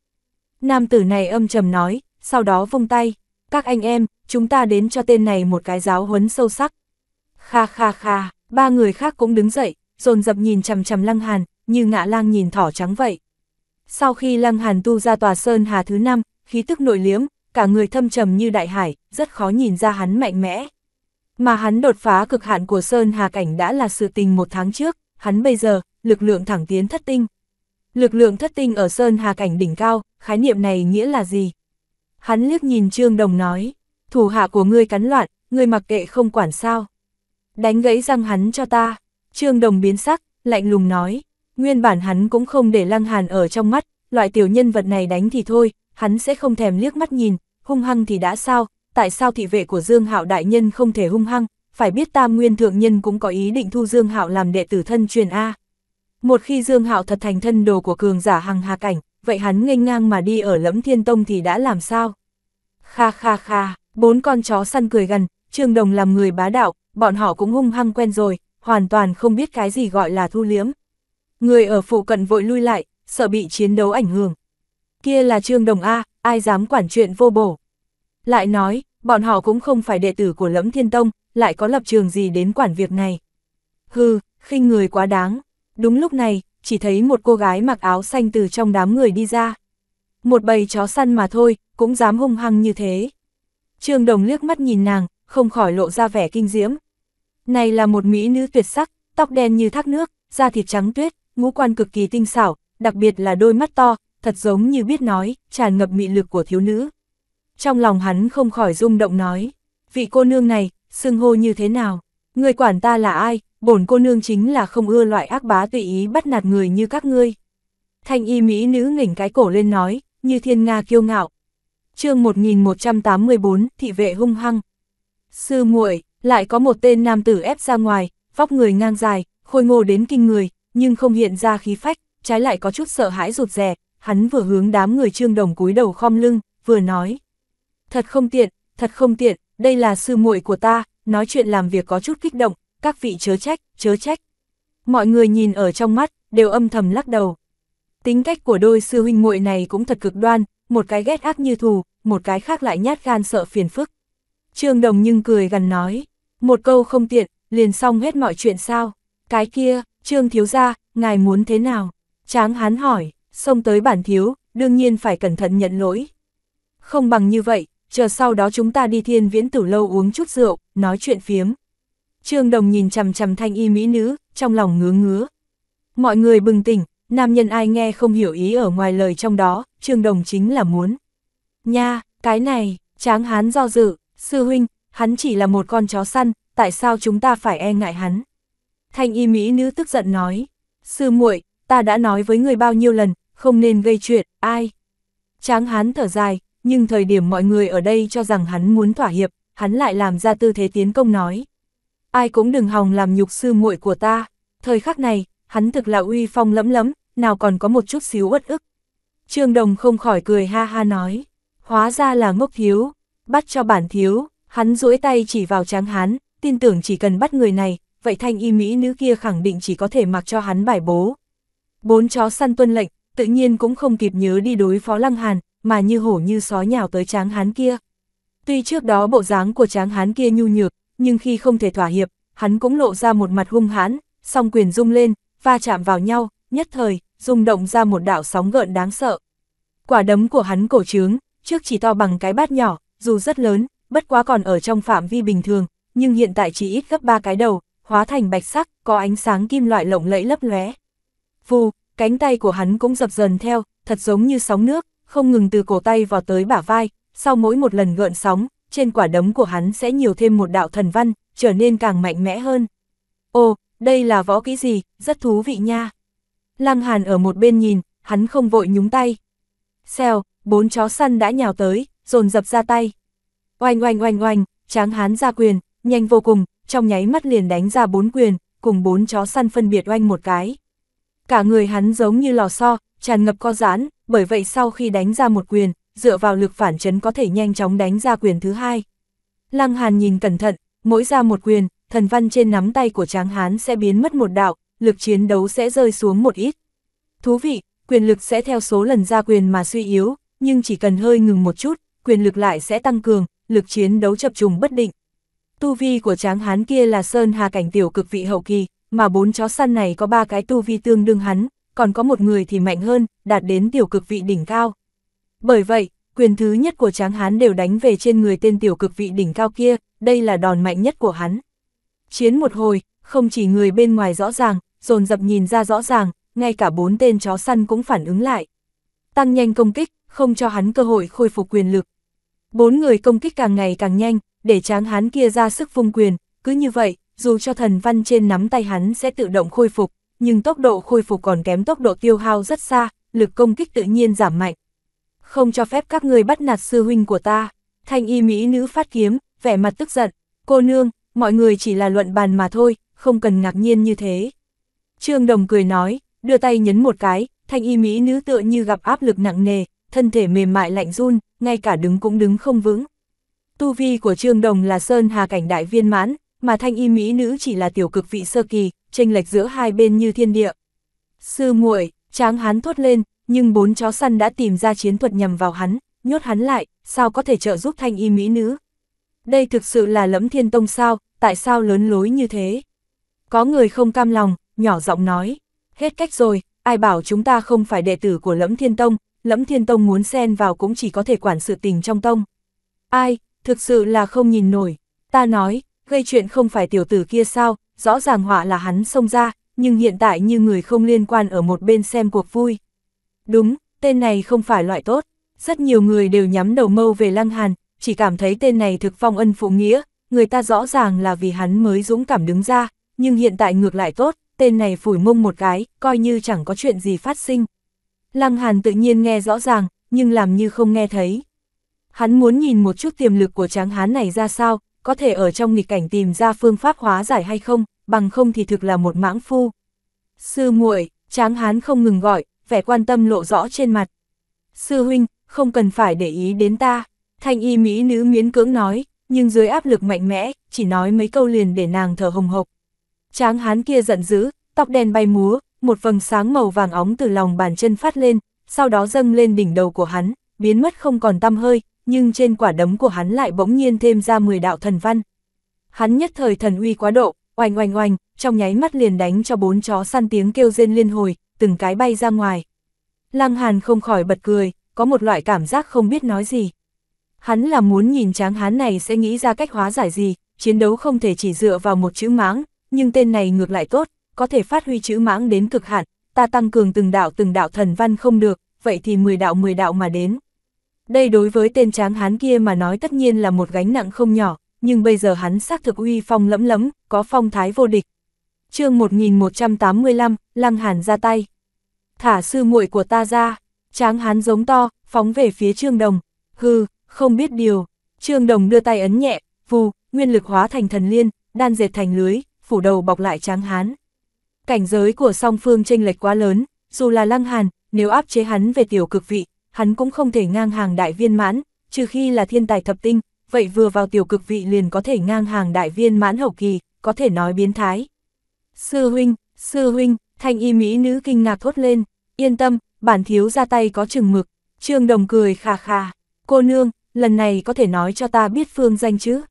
Nam tử này âm trầm nói, sau đó vung tay, các anh em, chúng ta đến cho tên này một cái giáo huấn sâu sắc. Kha kha kha, ba người khác cũng đứng dậy, dồn dập nhìn chằm chằm lăng hàn, như ngạ lang nhìn thỏ trắng vậy. Sau khi Lăng Hàn tu ra tòa sơn hà thứ năm, khí tức nội liếm, cả người thâm trầm như đại hải, rất khó nhìn ra hắn mạnh mẽ. Mà hắn đột phá cực hạn của sơn hà cảnh đã là sự tình một tháng trước, hắn bây giờ, lực lượng thẳng tiến thất tinh. Lực lượng thất tinh ở sơn hà cảnh đỉnh cao, khái niệm này nghĩa là gì? Hắn liếc nhìn Trương Đồng nói, thủ hạ của ngươi cắn loạn, ngươi mặc kệ không quản sao. Đánh gãy răng hắn cho ta, Trương Đồng biến sắc, lạnh lùng nói, Nguyên bản hắn cũng không để Lăng Hàn ở trong mắt, loại tiểu nhân vật này đánh thì thôi, hắn sẽ không thèm liếc mắt nhìn, hung hăng thì đã sao, tại sao thị vệ của Dương Hạo đại nhân không thể hung hăng, phải biết Tam Nguyên thượng nhân cũng có ý định thu Dương Hạo làm đệ tử thân truyền a. Một khi Dương Hạo thật thành thân đồ của cường giả hằng hà cảnh, vậy hắn nghênh ngang mà đi ở Lẫm Thiên Tông thì đã làm sao? Kha kha kha, bốn con chó săn cười gần, Trương Đồng làm người bá đạo, bọn họ cũng hung hăng quen rồi, hoàn toàn không biết cái gì gọi là thu liếm. Người ở phụ cận vội lui lại, sợ bị chiến đấu ảnh hưởng. Kia là Trương Đồng A, ai dám quản chuyện vô bổ. Lại nói, bọn họ cũng không phải đệ tử của lẫm thiên tông, lại có lập trường gì đến quản việc này. Hừ, khinh người quá đáng. Đúng lúc này, chỉ thấy một cô gái mặc áo xanh từ trong đám người đi ra. Một bầy chó săn mà thôi, cũng dám hung hăng như thế. Trương Đồng liếc mắt nhìn nàng, không khỏi lộ ra vẻ kinh diễm. Này là một mỹ nữ tuyệt sắc, tóc đen như thác nước, da thịt trắng tuyết, ngũ quan cực kỳ tinh xảo, đặc biệt là đôi mắt to, thật giống như biết nói, tràn ngập mị lực của thiếu nữ. Trong lòng hắn không khỏi rung động nói, vị cô nương này, xưng hô như thế nào, người quản ta là ai, bổn cô nương chính là không ưa loại ác bá tùy ý bắt nạt người như các ngươi. Thanh y mỹ nữ nghỉnh cái cổ lên nói, như thiên nga kiêu ngạo. chương 1184, thị vệ hung hăng. Sư muội lại có một tên nam tử ép ra ngoài, vóc người ngang dài, khôi ngô đến kinh người, nhưng không hiện ra khí phách, trái lại có chút sợ hãi rụt rè, hắn vừa hướng đám người trương đồng cúi đầu khom lưng, vừa nói. Thật không tiện, thật không tiện, đây là sư muội của ta, nói chuyện làm việc có chút kích động, các vị chớ trách, chớ trách. Mọi người nhìn ở trong mắt, đều âm thầm lắc đầu. Tính cách của đôi sư huynh muội này cũng thật cực đoan, một cái ghét ác như thù, một cái khác lại nhát gan sợ phiền phức. Trương Đồng nhưng cười gần nói, một câu không tiện, liền xong hết mọi chuyện sao, cái kia, Trương thiếu gia, ngài muốn thế nào? Tráng hán hỏi, xông tới bản thiếu, đương nhiên phải cẩn thận nhận lỗi. Không bằng như vậy, chờ sau đó chúng ta đi thiên viễn tử lâu uống chút rượu, nói chuyện phiếm. Trương đồng nhìn chằm chằm thanh y mỹ nữ, trong lòng ngứa ngứa. Mọi người bừng tỉnh, nam nhân ai nghe không hiểu ý ở ngoài lời trong đó, trương đồng chính là muốn. Nha, cái này, tráng hán do dự, sư huynh, hắn chỉ là một con chó săn, tại sao chúng ta phải e ngại hắn? Thanh y mỹ nữ tức giận nói, sư muội, ta đã nói với người bao nhiêu lần, không nên gây chuyện, ai. Tráng hán thở dài, nhưng thời điểm mọi người ở đây cho rằng hắn muốn thỏa hiệp, hắn lại làm ra tư thế tiến công nói. Ai cũng đừng hòng làm nhục sư muội của ta, thời khắc này, hắn thực là uy phong lẫm lẫm, nào còn có một chút xíu uất ức. Trương Đồng không khỏi cười ha ha nói, hóa ra là ngốc thiếu, bắt cho bản thiếu, hắn duỗi tay chỉ vào tráng hán, tin tưởng chỉ cần bắt người này, vậy thanh y mỹ nữ kia khẳng định chỉ có thể mặc cho hắn bài bố. Bốn chó săn tuân lệnh, tự nhiên cũng không kịp nhớ đi đối phó lăng hàn, mà như hổ như sói nhào tới tráng hán kia. Tuy trước đó bộ dáng của tráng hán kia nhu nhược, nhưng khi không thể thỏa hiệp, hắn cũng lộ ra một mặt hung hãn, song quyền rung lên, va chạm vào nhau, nhất thời, rung động ra một đảo sóng gợn đáng sợ. Quả đấm của hắn cổ trướng, trước chỉ to bằng cái bát nhỏ, dù rất lớn, bất quá còn ở trong phạm vi bình thường, nhưng hiện tại chỉ ít gấp ba cái đầu, hóa thành bạch sắc, có ánh sáng kim loại lộng lẫy lấp lóe. Vù, cánh tay của hắn cũng dập dần theo, thật giống như sóng nước, không ngừng từ cổ tay vào tới bả vai, sau mỗi một lần gợn sóng, trên quả đấm của hắn sẽ nhiều thêm một đạo thần văn, trở nên càng mạnh mẽ hơn. Ồ, đây là võ kỹ gì, rất thú vị nha. Lăng Hàn ở một bên nhìn, hắn không vội nhúng tay. Xèo, bốn chó săn đã nhào tới, dồn dập ra tay. Oanh oanh oanh oanh, tráng hán ra quyền, nhanh vô cùng, trong nháy mắt liền đánh ra bốn quyền, cùng bốn chó săn phân biệt oanh một cái. Cả người hắn giống như lò xo, tràn ngập co giãn, bởi vậy sau khi đánh ra một quyền, dựa vào lực phản chấn có thể nhanh chóng đánh ra quyền thứ hai. Lăng Hàn nhìn cẩn thận, mỗi ra một quyền, thần văn trên nắm tay của tráng hán sẽ biến mất một đạo, lực chiến đấu sẽ rơi xuống một ít. Thú vị, quyền lực sẽ theo số lần ra quyền mà suy yếu, nhưng chỉ cần hơi ngừng một chút, quyền lực lại sẽ tăng cường, lực chiến đấu chập trùng bất định. Tu vi của tráng hán kia là Sơn Hà Cảnh Tiểu cực vị hậu kỳ, mà bốn chó săn này có ba cái tu vi tương đương hắn, còn có một người thì mạnh hơn, đạt đến Tiểu cực vị đỉnh cao. Bởi vậy, quyền thứ nhất của tráng hán đều đánh về trên người tên Tiểu cực vị đỉnh cao kia, đây là đòn mạnh nhất của hắn. Chiến một hồi, không chỉ người bên ngoài rõ ràng, dồn dập nhìn ra rõ ràng, ngay cả bốn tên chó săn cũng phản ứng lại. Tăng nhanh công kích, không cho hắn cơ hội khôi phục quyền lực. Bốn người công kích càng ngày càng nhanh, để tráng hán kia ra sức vung quyền, cứ như vậy, dù cho thần văn trên nắm tay hắn sẽ tự động khôi phục, nhưng tốc độ khôi phục còn kém tốc độ tiêu hao rất xa, lực công kích tự nhiên giảm mạnh. Không cho phép các người bắt nạt sư huynh của ta, thanh y mỹ nữ phát kiếm, vẻ mặt tức giận, cô nương, mọi người chỉ là luận bàn mà thôi, không cần ngạc nhiên như thế. Trương Đồng cười nói, đưa tay nhấn một cái, thanh y mỹ nữ tựa như gặp áp lực nặng nề, thân thể mềm mại lạnh run, ngay cả đứng cũng đứng không vững. Tu vi của Trương Đồng là Sơn Hà Cảnh Đại Viên Mãn, mà thanh y mỹ nữ chỉ là tiểu cực vị sơ kỳ, tranh lệch giữa hai bên như thiên địa. Sư muội, tráng hắn thốt lên, nhưng bốn chó săn đã tìm ra chiến thuật nhằm vào hắn, nhốt hắn lại, sao có thể trợ giúp thanh y mỹ nữ. Đây thực sự là lẫm thiên tông sao, tại sao lớn lối như thế? Có người không cam lòng, nhỏ giọng nói, hết cách rồi, ai bảo chúng ta không phải đệ tử của lẫm thiên tông, lẫm thiên tông muốn xen vào cũng chỉ có thể quản sự tình trong tông. Ai, thực sự là không nhìn nổi. Ta nói, gây chuyện không phải tiểu tử kia sao, rõ ràng họa là hắn xông ra, nhưng hiện tại như người không liên quan ở một bên xem cuộc vui. Đúng, tên này không phải loại tốt, rất nhiều người đều nhắm đầu mâu về Lăng Hàn, chỉ cảm thấy tên này thực phong ân phụ nghĩa, người ta rõ ràng là vì hắn mới dũng cảm đứng ra, nhưng hiện tại ngược lại tốt, tên này phủi mông một cái, coi như chẳng có chuyện gì phát sinh. Lăng Hàn tự nhiên nghe rõ ràng, nhưng làm như không nghe thấy. Hắn muốn nhìn một chút tiềm lực của tráng hán này ra sao, có thể ở trong nghịch cảnh tìm ra phương pháp hóa giải hay không, bằng không thì thực là một mãng phu. Sư muội, tráng hán không ngừng gọi, vẻ quan tâm lộ rõ trên mặt. Sư huynh, không cần phải để ý đến ta, thanh y mỹ nữ miến cưỡng nói, nhưng dưới áp lực mạnh mẽ, chỉ nói mấy câu liền để nàng thở hồng hộc. Tráng hán kia giận dữ, tóc đen bay múa, một vầng sáng màu vàng óng từ lòng bàn chân phát lên, sau đó dâng lên đỉnh đầu của hắn, biến mất không còn tăm hơi, nhưng trên quả đấm của hắn lại bỗng nhiên thêm ra 10 đạo thần văn. Hắn nhất thời thần uy quá độ, oanh oanh oanh, trong nháy mắt liền đánh cho bốn chó săn tiếng kêu rên liên hồi, từng cái bay ra ngoài. Lăng Hàn không khỏi bật cười, có một loại cảm giác không biết nói gì. Hắn là muốn nhìn tráng hán này sẽ nghĩ ra cách hóa giải gì, chiến đấu không thể chỉ dựa vào một chữ mãng, nhưng tên này ngược lại tốt, có thể phát huy chữ mãng đến cực hạn, ta tăng cường từng đạo từng đạo thần văn không được, vậy thì 10 đạo 10 đạo mà đến. Đây đối với tên tráng hán kia mà nói tất nhiên là một gánh nặng không nhỏ, nhưng bây giờ hắn xác thực uy phong lẫm lẫm, có phong thái vô địch. chương 1185, Lăng Hàn ra tay. Thả sư muội của ta ra, tráng hán giống to, phóng về phía Trương Đồng. Hừ, không biết điều. Trương Đồng đưa tay ấn nhẹ, vù, nguyên lực hóa thành thần liên, đan dệt thành lưới, phủ đầu bọc lại tráng hán. Cảnh giới của song phương chênh lệch quá lớn, dù là Lăng Hàn, nếu áp chế hắn về tiểu cực vị, hắn cũng không thể ngang hàng đại viên mãn, trừ khi là thiên tài thập tinh, vậy vừa vào tiểu cực vị liền có thể ngang hàng đại viên mãn hậu kỳ, có thể nói biến thái. Sư huynh, sư huynh, thanh y mỹ nữ kinh ngạc thốt lên, yên tâm, bản thiếu ra tay có chừng mực, trương đồng cười khà khà, cô nương, lần này có thể nói cho ta biết phương danh chứ.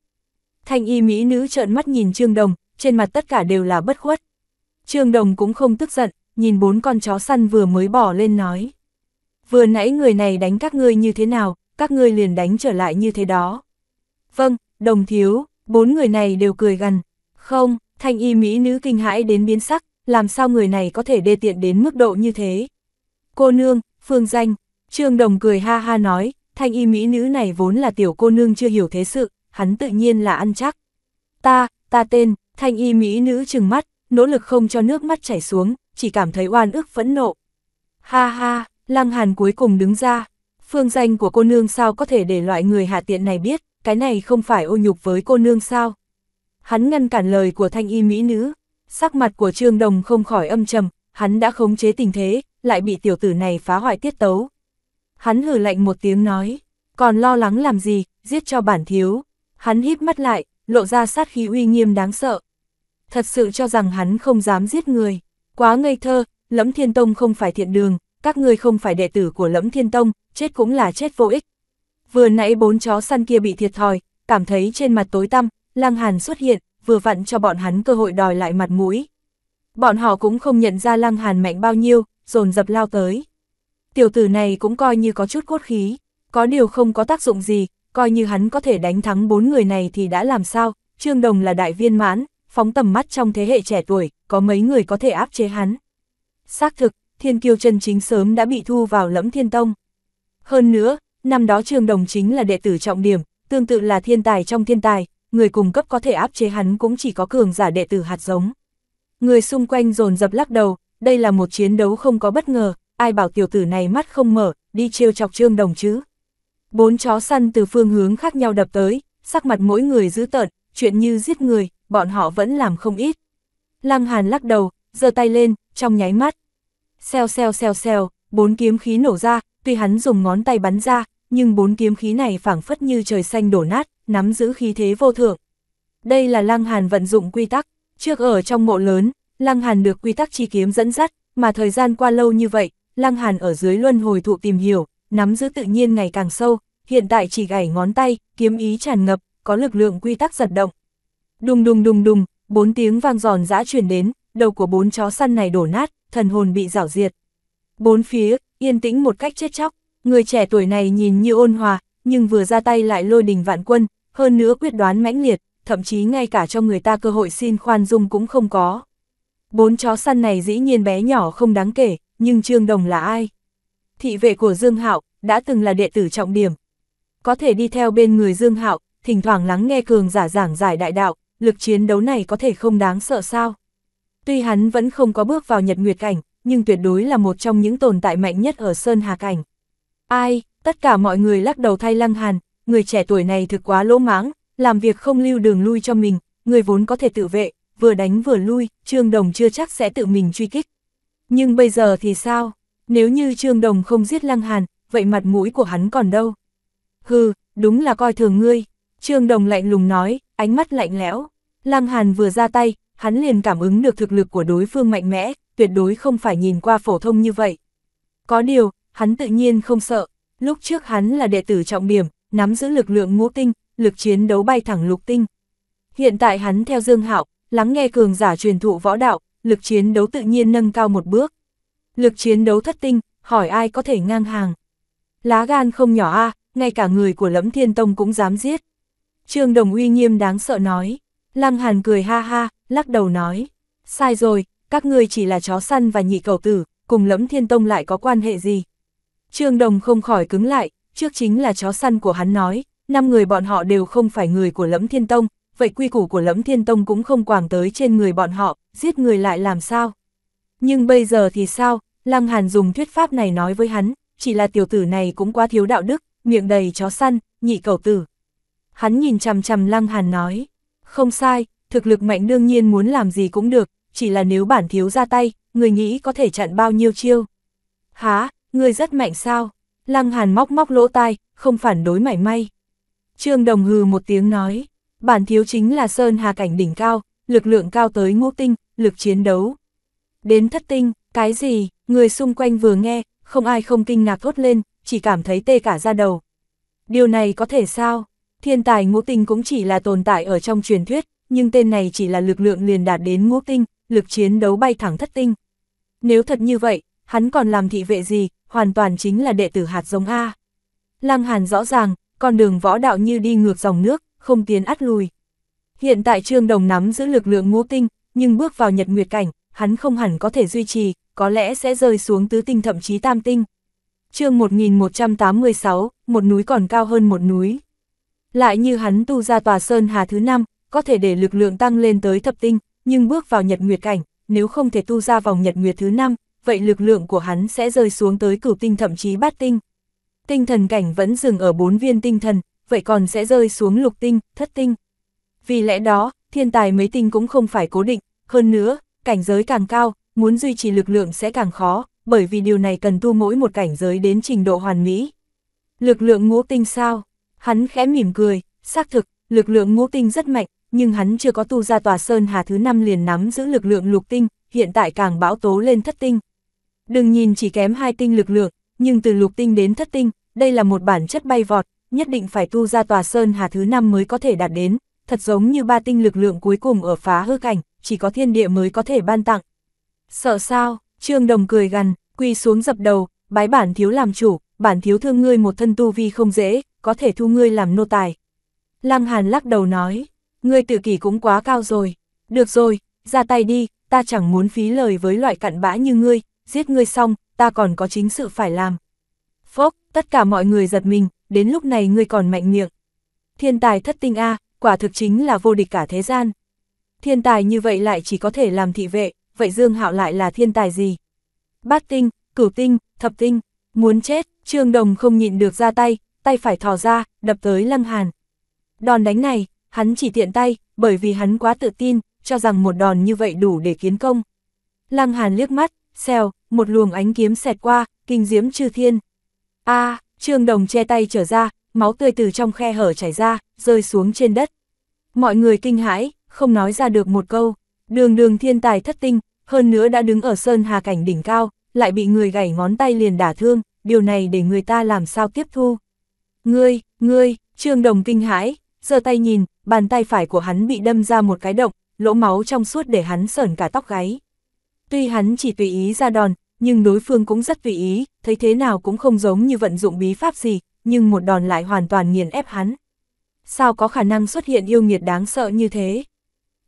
Thanh y mỹ nữ trợn mắt nhìn trương đồng, trên mặt tất cả đều là bất khuất. Trương đồng cũng không tức giận, nhìn bốn con chó săn vừa mới bỏ lên nói vừa nãy người này đánh các ngươi như thế nào, các ngươi liền đánh trở lại như thế đó. Vâng, đồng thiếu, bốn người này đều cười gần. Không, thanh y mỹ nữ kinh hãi đến biến sắc, làm sao người này có thể đê tiện đến mức độ như thế. Cô nương, phương danh, trương đồng cười ha ha nói, thanh y mỹ nữ này vốn là tiểu cô nương chưa hiểu thế sự, hắn tự nhiên là ăn chắc. Ta, ta tên, thanh y mỹ nữ trừng mắt, nỗ lực không cho nước mắt chảy xuống, chỉ cảm thấy oan ức phẫn nộ. Ha ha, Lăng Hàn cuối cùng đứng ra, phương danh của cô nương sao có thể để loại người hạ tiện này biết, cái này không phải ô nhục với cô nương sao. Hắn ngăn cản lời của thanh y mỹ nữ, sắc mặt của Trương Đồng không khỏi âm trầm, hắn đã khống chế tình thế, lại bị tiểu tử này phá hoại tiết tấu. Hắn hử lạnh một tiếng nói, còn lo lắng làm gì, giết cho bản thiếu. Hắn híp mắt lại, lộ ra sát khí uy nghiêm đáng sợ. Thật sự cho rằng hắn không dám giết người, quá ngây thơ, lẫm thiên tông không phải thiện đường, các ngươi không phải đệ tử của lẫm thiên tông, chết cũng là chết vô ích. Vừa nãy bốn chó săn kia bị thiệt thòi, cảm thấy trên mặt tối tăm, lang Hàn xuất hiện, vừa vặn cho bọn hắn cơ hội đòi lại mặt mũi. Bọn họ cũng không nhận ra lang Hàn mạnh bao nhiêu, dồn dập lao tới. Tiểu tử này cũng coi như có chút cốt khí, có điều không có tác dụng gì, coi như hắn có thể đánh thắng bốn người này thì đã làm sao, Trương Đồng là đại viên mãn, phóng tầm mắt trong thế hệ trẻ tuổi, có mấy người có thể áp chế hắn. Xác thực, thiên kiêu chân chính sớm đã bị thu vào lẫm thiên tông. Hơn nữa, năm đó Trường Đồng chính là đệ tử trọng điểm, tương tự là thiên tài trong thiên tài, người cùng cấp có thể áp chế hắn cũng chỉ có cường giả đệ tử hạt giống. Người xung quanh dồn dập lắc đầu, đây là một chiến đấu không có bất ngờ, ai bảo tiểu tử này mắt không mở, đi trêu chọc Trương Đồng chứ. Bốn chó săn từ phương hướng khác nhau đập tới, sắc mặt mỗi người dữ tợn, chuyện như giết người, bọn họ vẫn làm không ít. Lăng Hàn lắc đầu, giơ tay lên, trong nháy mắt, xèo xèo xèo xèo, bốn kiếm khí nổ ra, tuy hắn dùng ngón tay bắn ra, nhưng bốn kiếm khí này phảng phất như trời xanh đổ nát, nắm giữ khí thế vô thượng. Đây là Lăng Hàn vận dụng quy tắc, trước ở trong mộ lớn, Lăng Hàn được quy tắc chi kiếm dẫn dắt, mà thời gian qua lâu như vậy, Lăng Hàn ở dưới luân hồi thụ tìm hiểu, nắm giữ tự nhiên ngày càng sâu, hiện tại chỉ gảy ngón tay, kiếm ý tràn ngập, có lực lượng quy tắc giật động. Đùng đùng đùng đùng, bốn tiếng vang giòn giã truyền đến, đầu của bốn chó săn này đổ nát, thần hồn bị rảo diệt. Bốn phía, yên tĩnh một cách chết chóc, người trẻ tuổi này nhìn như ôn hòa, nhưng vừa ra tay lại lôi đình vạn quân, hơn nữa quyết đoán mãnh liệt, thậm chí ngay cả cho người ta cơ hội xin khoan dung cũng không có. Bốn chó săn này dĩ nhiên bé nhỏ không đáng kể, nhưng Trương Đồng là ai? Thị vệ của Dương Hạo đã từng là đệ tử trọng điểm. Có thể đi theo bên người Dương Hạo, thỉnh thoảng lắng nghe cường giả giảng giải đại đạo, lực chiến đấu này có thể không đáng sợ sao? Tuy hắn vẫn không có bước vào nhật nguyệt cảnh, nhưng tuyệt đối là một trong những tồn tại mạnh nhất ở Sơn Hà Cảnh. Ai, tất cả mọi người lắc đầu thay lăng hàn, người trẻ tuổi này thực quá lỗ mãng, làm việc không lưu đường lui cho mình, người vốn có thể tự vệ, vừa đánh vừa lui, Trương Đồng chưa chắc sẽ tự mình truy kích. Nhưng bây giờ thì sao? Nếu như Trương Đồng không giết Lăng Hàn, vậy mặt mũi của hắn còn đâu? Hừ, đúng là coi thường ngươi. Trương Đồng lạnh lùng nói, ánh mắt lạnh lẽo. Lăng Hàn vừa ra tay, hắn liền cảm ứng được thực lực của đối phương mạnh mẽ, tuyệt đối không phải nhìn qua phổ thông như vậy. Có điều, hắn tự nhiên không sợ, lúc trước hắn là đệ tử trọng điểm, nắm giữ lực lượng ngũ tinh, lực chiến đấu bay thẳng lục tinh. Hiện tại hắn theo Dương Hạo, lắng nghe cường giả truyền thụ võ đạo, lực chiến đấu tự nhiên nâng cao một bước. Lực chiến đấu thất tinh, hỏi ai có thể ngang hàng. Lá gan không nhỏ a, ngay cả người của Lẫm Thiên Tông cũng dám giết. Trương Đồng uy nghiêm đáng sợ nói. Lăng Hàn cười ha ha, lắc đầu nói, sai rồi, các ngươi chỉ là chó săn và nhị cầu tử, cùng lẫm thiên tông lại có quan hệ gì. Trương Đồng không khỏi cứng lại, trước chính là chó săn của hắn nói, năm người bọn họ đều không phải người của lẫm thiên tông, vậy quy củ của lẫm thiên tông cũng không quàng tới trên người bọn họ, giết người lại làm sao. Nhưng bây giờ thì sao, Lăng Hàn dùng thuyết pháp này nói với hắn, chỉ là tiểu tử này cũng quá thiếu đạo đức, miệng đầy chó săn, nhị cầu tử. Hắn nhìn chằm chằm Lăng Hàn nói, không sai, thực lực mạnh đương nhiên muốn làm gì cũng được, chỉ là nếu bản thiếu ra tay, người nghĩ có thể chặn bao nhiêu chiêu. Há, người rất mạnh sao? Lăng Hàn móc móc lỗ tai, không phản đối mảy may. Trương Đồng hừ một tiếng nói, bản thiếu chính là Sơn Hà Cảnh đỉnh cao, lực lượng cao tới ngũ tinh, lực chiến đấu. Đến thất tinh, cái gì, người xung quanh vừa nghe, không ai không kinh ngạc thốt lên, chỉ cảm thấy tê cả ra đầu. Điều này có thể sao? Thiên tài ngũ tinh cũng chỉ là tồn tại ở trong truyền thuyết, nhưng tên này chỉ là lực lượng liền đạt đến ngũ tinh, lực chiến đấu bay thẳng thất tinh. Nếu thật như vậy, hắn còn làm thị vệ gì, hoàn toàn chính là đệ tử hạt giống A. Lăng Hàn rõ ràng, con đường võ đạo như đi ngược dòng nước, không tiến át lùi. Hiện tại Trương Đồng nắm giữ lực lượng ngũ tinh, nhưng bước vào nhật nguyệt cảnh, hắn không hẳn có thể duy trì, có lẽ sẽ rơi xuống tứ tinh thậm chí tam tinh. chương 1186, một núi còn cao hơn một núi. Lại như hắn tu ra tòa Sơn Hà thứ năm, có thể để lực lượng tăng lên tới thập tinh, nhưng bước vào nhật nguyệt cảnh, nếu không thể tu ra vòng nhật nguyệt thứ năm, vậy lực lượng của hắn sẽ rơi xuống tới cửu tinh thậm chí bát tinh. Tinh thần cảnh vẫn dừng ở bốn viên tinh thần, vậy còn sẽ rơi xuống lục tinh, thất tinh. Vì lẽ đó, thiên tài mấy tinh cũng không phải cố định, hơn nữa, cảnh giới càng cao, muốn duy trì lực lượng sẽ càng khó, bởi vì điều này cần tu mỗi một cảnh giới đến trình độ hoàn mỹ. Lực lượng ngũ tinh sao? Hắn khẽ mỉm cười, xác thực, lực lượng ngũ tinh rất mạnh, nhưng hắn chưa có tu ra tòa sơn hà thứ năm liền nắm giữ lực lượng lục tinh, hiện tại càng bão tố lên thất tinh. Đừng nhìn chỉ kém hai tinh lực lượng, nhưng từ lục tinh đến thất tinh, đây là một bản chất bay vọt, nhất định phải tu ra tòa sơn hà thứ năm mới có thể đạt đến, thật giống như ba tinh lực lượng cuối cùng ở phá hư cảnh, chỉ có thiên địa mới có thể ban tặng. Sợ sao, Trương Đồng cười gằn, quy xuống dập đầu, bái bản thiếu làm chủ, bản thiếu thương ngươi một thân tu vi không dễ, có thể thu ngươi làm nô tài. Lăng Hàn lắc đầu nói, ngươi tự kỷ cũng quá cao rồi. Được rồi, ra tay đi, ta chẳng muốn phí lời với loại cặn bã như ngươi, giết ngươi xong, ta còn có chính sự phải làm. Phốc, tất cả mọi người giật mình, đến lúc này ngươi còn mạnh miệng. Thiên tài thất tinh A, quả thực chính là vô địch cả thế gian. Thiên tài như vậy lại chỉ có thể làm thị vệ, vậy Dương Hạo lại là thiên tài gì? Bát tinh, cửu tinh, thập tinh, muốn chết, Trương Đồng không nhịn được ra tay, tay phải thò ra, đập tới lăng Hàn. Đòn đánh này, hắn chỉ tiện tay, bởi vì hắn quá tự tin, cho rằng một đòn như vậy đủ để kiến công. Lăng Hàn liếc mắt, xèo, một luồng ánh kiếm xẹt qua, kinh diễm chư thiên. A, Trương Đồng che tay trở ra, máu tươi từ trong khe hở chảy ra, rơi xuống trên đất. Mọi người kinh hãi, không nói ra được một câu. Đường đường thiên tài thất tinh, hơn nữa đã đứng ở sơn hà cảnh đỉnh cao, lại bị người gảy ngón tay liền đả thương, điều này để người ta làm sao tiếp thu. Ngươi, ngươi, Trương Đồng kinh hãi, giơ tay nhìn, bàn tay phải của hắn bị đâm ra một cái động, lỗ máu trong suốt để hắn sởn cả tóc gáy. Tuy hắn chỉ tùy ý ra đòn, nhưng đối phương cũng rất tùy ý, thấy thế nào cũng không giống như vận dụng bí pháp gì, nhưng một đòn lại hoàn toàn nghiền ép hắn. Sao có khả năng xuất hiện yêu nghiệt đáng sợ như thế?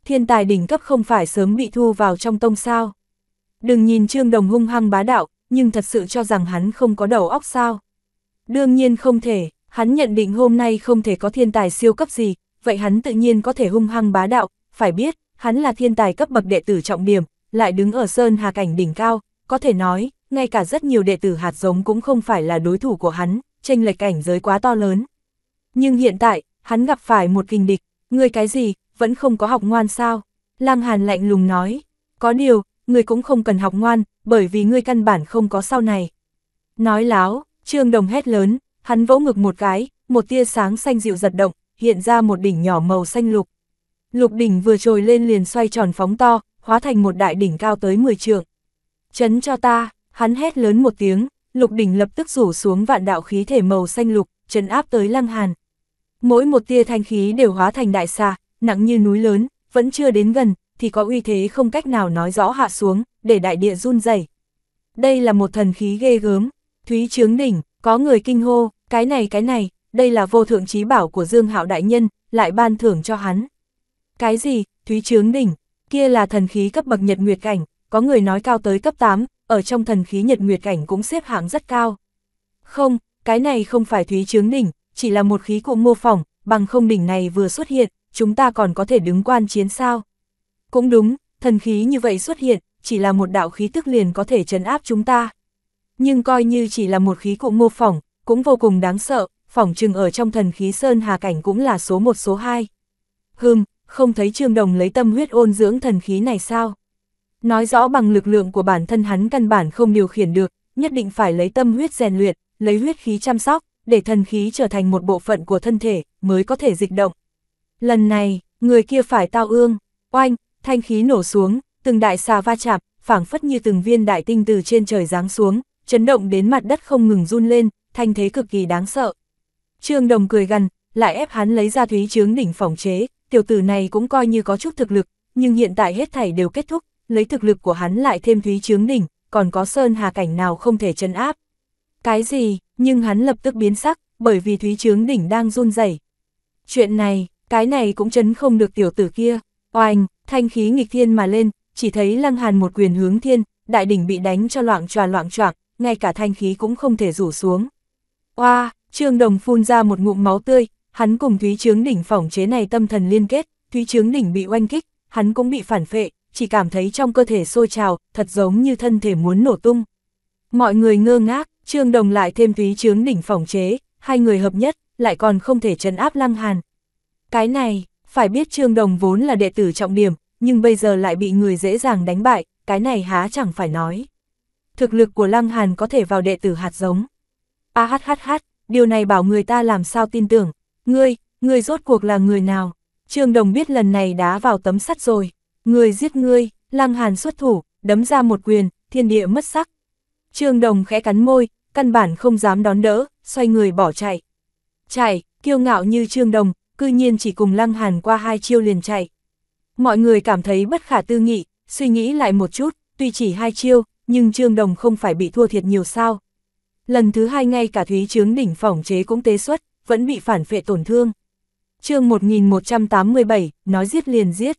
Thiên tài đỉnh cấp không phải sớm bị thu vào trong tông sao? Đừng nhìn Trương Đồng hung hăng bá đạo, nhưng thật sự cho rằng hắn không có đầu óc sao? Đương nhiên không thể, Hắn nhận định hôm nay không thể có thiên tài siêu cấp gì, vậy hắn tự nhiên có thể hung hăng bá đạo, phải biết, hắn là thiên tài cấp bậc đệ tử trọng điểm, lại đứng ở sơn hà cảnh đỉnh cao, có thể nói, ngay cả rất nhiều đệ tử hạt giống cũng không phải là đối thủ của hắn, tranh lệch cảnh giới quá to lớn. Nhưng hiện tại, hắn gặp phải một kình địch, người cái gì, vẫn không có học ngoan sao? Lăng Hàn lạnh lùng nói, có điều, người cũng không cần học ngoan, bởi vì ngươi căn bản không có sau này. Nói láo, Trương Đồng hét lớn, Hắn vỗ ngực một cái, một tia sáng xanh dịu giật động, hiện ra một đỉnh nhỏ màu xanh lục. Lục đỉnh vừa trồi lên liền xoay tròn phóng to, hóa thành một đại đỉnh cao tới 10 trượng. Chấn cho ta, hắn hét lớn một tiếng, lục đỉnh lập tức rủ xuống vạn đạo khí thể màu xanh lục, chấn áp tới lăng hàn. Mỗi một tia thanh khí đều hóa thành đại xà, nặng như núi lớn, vẫn chưa đến gần, thì có uy thế không cách nào nói rõ hạ xuống, để đại địa run rẩy. Đây là một thần khí ghê gớm, thúy trướng đỉnh, có người kinh hô, cái này cái này, đây là vô thượng trí bảo của Dương Hạo Đại Nhân, lại ban thưởng cho hắn. Cái gì, Thúy Trướng Đỉnh, kia là thần khí cấp bậc Nhật Nguyệt Cảnh, có người nói cao tới cấp 8, ở trong thần khí Nhật Nguyệt Cảnh cũng xếp hạng rất cao. Không, cái này không phải Thúy Trướng Đỉnh, chỉ là một khí cụ mô phỏng, bằng không đỉnh này vừa xuất hiện, chúng ta còn có thể đứng quan chiến sao. Cũng đúng, thần khí như vậy xuất hiện, chỉ là một đạo khí tức liền có thể trấn áp chúng ta nhưng coi như chỉ là một khí cụ mô phỏng, cũng vô cùng đáng sợ, phỏng chừng ở trong thần khí Sơn Hà Cảnh cũng là số một số hai. Hừm, không thấy Trương Đồng lấy tâm huyết ôn dưỡng thần khí này sao? Nói rõ bằng lực lượng của bản thân hắn căn bản không điều khiển được, nhất định phải lấy tâm huyết rèn luyện, lấy huyết khí chăm sóc, để thần khí trở thành một bộ phận của thân thể, mới có thể dịch động. Lần này, người kia phải tao ương, oanh, thanh khí nổ xuống, từng đại xà va chạm, phảng phất như từng viên đại tinh từ trên trời giáng xuống, chấn động đến mặt đất không ngừng run lên, thanh thế cực kỳ đáng sợ. Trương Đồng cười gần, lại ép hắn lấy ra thúy chướng đỉnh phòng chế, tiểu tử này cũng coi như có chút thực lực, nhưng hiện tại hết thảy đều kết thúc, lấy thực lực của hắn lại thêm thúy chướng đỉnh, còn có sơn hà cảnh nào không thể chấn áp. Cái gì, nhưng hắn lập tức biến sắc, bởi vì thúy chướng đỉnh đang run rẩy. Chuyện này, cái này cũng chấn không được tiểu tử kia, oanh, thanh khí nghịch thiên mà lên, chỉ thấy lăng hàn một quyền hướng thiên, đại đỉnh bị đánh cho loạn tròa loạn choạng, ngay cả thanh khí cũng không thể rủ xuống. Oa, Trương Đồng phun ra một ngụm máu tươi, hắn cùng Thúy Trướng Đỉnh phỏng chế này tâm thần liên kết, Thúy Trướng Đỉnh bị oanh kích, hắn cũng bị phản phệ, chỉ cảm thấy trong cơ thể sôi trào, thật giống như thân thể muốn nổ tung. Mọi người ngơ ngác, Trương Đồng lại thêm Thúy Trướng Đỉnh phỏng chế, hai người hợp nhất, lại còn không thể trấn áp Lăng Hàn. Cái này, phải biết Trương Đồng vốn là đệ tử trọng điểm, nhưng bây giờ lại bị người dễ dàng đánh bại, cái này há chẳng phải nói thực lực của Lăng Hàn có thể vào đệ tử hạt giống. A hát hát hát, điều này bảo người ta làm sao tin tưởng, ngươi, ngươi rốt cuộc là người nào? Trương Đồng biết lần này đá vào tấm sắt rồi, ngươi giết ngươi, Lăng Hàn xuất thủ, đấm ra một quyền, thiên địa mất sắc. Trương Đồng khẽ cắn môi, căn bản không dám đón đỡ, xoay người bỏ chạy. Chạy, kiêu ngạo như Trương Đồng, cư nhiên chỉ cùng Lăng Hàn qua hai chiêu liền chạy. Mọi người cảm thấy bất khả tư nghị, suy nghĩ lại một chút, tuy chỉ hai chiêu, nhưng Trương Đồng không phải bị thua thiệt nhiều sao. Lần thứ hai ngay cả thúy chướng đỉnh phỏng chế cũng tế xuất, vẫn bị phản phệ tổn thương. chương 1187, nói giết liền giết.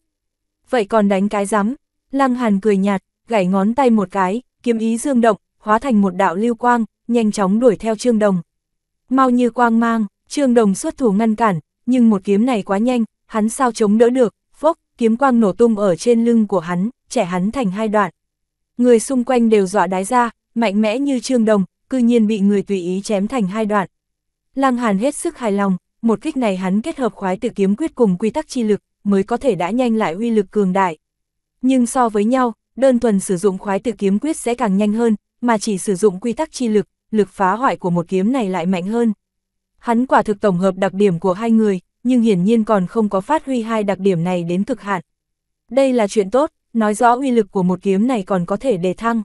Vậy còn đánh cái rắm Lăng Hàn cười nhạt, gảy ngón tay một cái, kiếm ý dương động, hóa thành một đạo lưu quang, nhanh chóng đuổi theo Trương Đồng. Mau như quang mang, Trương Đồng xuất thủ ngăn cản, nhưng một kiếm này quá nhanh, hắn sao chống đỡ được, phốc, kiếm quang nổ tung ở trên lưng của hắn, trẻ hắn thành hai đoạn. Người xung quanh đều dọa đái ra, mạnh mẽ như trương đồng, cư nhiên bị người tùy ý chém thành hai đoạn. Lăng Hàn hết sức hài lòng, một kích này hắn kết hợp khoái tự kiếm quyết cùng quy tắc chi lực, mới có thể đã nhanh lại uy lực cường đại. Nhưng so với nhau, đơn thuần sử dụng khoái tự kiếm quyết sẽ càng nhanh hơn, mà chỉ sử dụng quy tắc chi lực, lực phá hoại của một kiếm này lại mạnh hơn. Hắn quả thực tổng hợp đặc điểm của hai người, nhưng hiển nhiên còn không có phát huy hai đặc điểm này đến cực hạn. Đây là chuyện tốt, nói rõ uy lực của một kiếm này còn có thể đề thăng.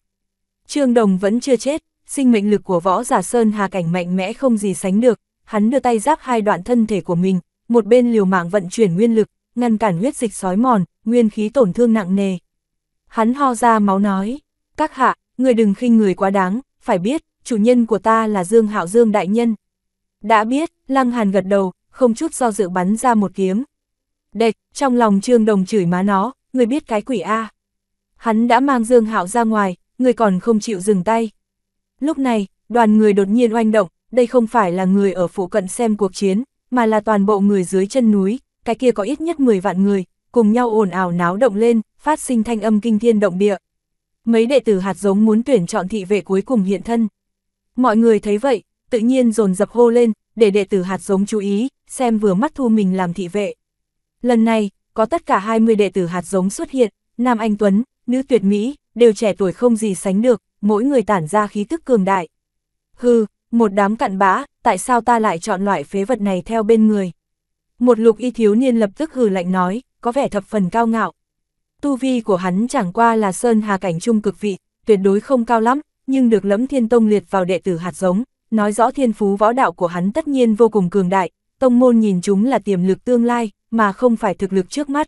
Trương Đồng vẫn chưa chết, sinh mệnh lực của võ giả Sơn Hà Cảnh mạnh mẽ không gì sánh được, hắn đưa tay giáp hai đoạn thân thể của mình, một bên liều mạng vận chuyển nguyên lực, ngăn cản huyết dịch sói mòn, nguyên khí tổn thương nặng nề. Hắn ho ra máu nói, các hạ, người đừng khinh người quá đáng, phải biết, chủ nhân của ta là Dương Hạo Dương Đại Nhân. Đã biết, Lăng Hàn gật đầu, không chút do dự bắn ra một kiếm. Đệch, trong lòng Trương Đồng chửi má nó, người biết cái quỷ A. Hắn đã mang Dương Hạo ra ngoài, người còn không chịu dừng tay. Lúc này, đoàn người đột nhiên oanh động, đây không phải là người ở phụ cận xem cuộc chiến, mà là toàn bộ người dưới chân núi, cái kia có ít nhất 10 vạn người, cùng nhau ồn ào náo động lên, phát sinh thanh âm kinh thiên động địa. Mấy đệ tử hạt giống muốn tuyển chọn thị vệ cuối cùng hiện thân. Mọi người thấy vậy, tự nhiên dồn dập hô lên, để đệ tử hạt giống chú ý, xem vừa mắt thu mình làm thị vệ. Lần này, có tất cả 20 đệ tử hạt giống xuất hiện, nam anh tuấn, nữ tuyệt mỹ, đều trẻ tuổi không gì sánh được, mỗi người tản ra khí tức cường đại. Hừ, một đám cặn bã, tại sao ta lại chọn loại phế vật này theo bên người? Một lục y thiếu niên lập tức hừ lạnh nói, có vẻ thập phần cao ngạo. Tu vi của hắn chẳng qua là sơn hà cảnh trung cực vị, tuyệt đối không cao lắm, nhưng được lẫm thiên tông liệt vào đệ tử hạt giống, nói rõ thiên phú võ đạo của hắn tất nhiên vô cùng cường đại, tông môn nhìn chúng là tiềm lực tương lai, mà không phải thực lực trước mắt.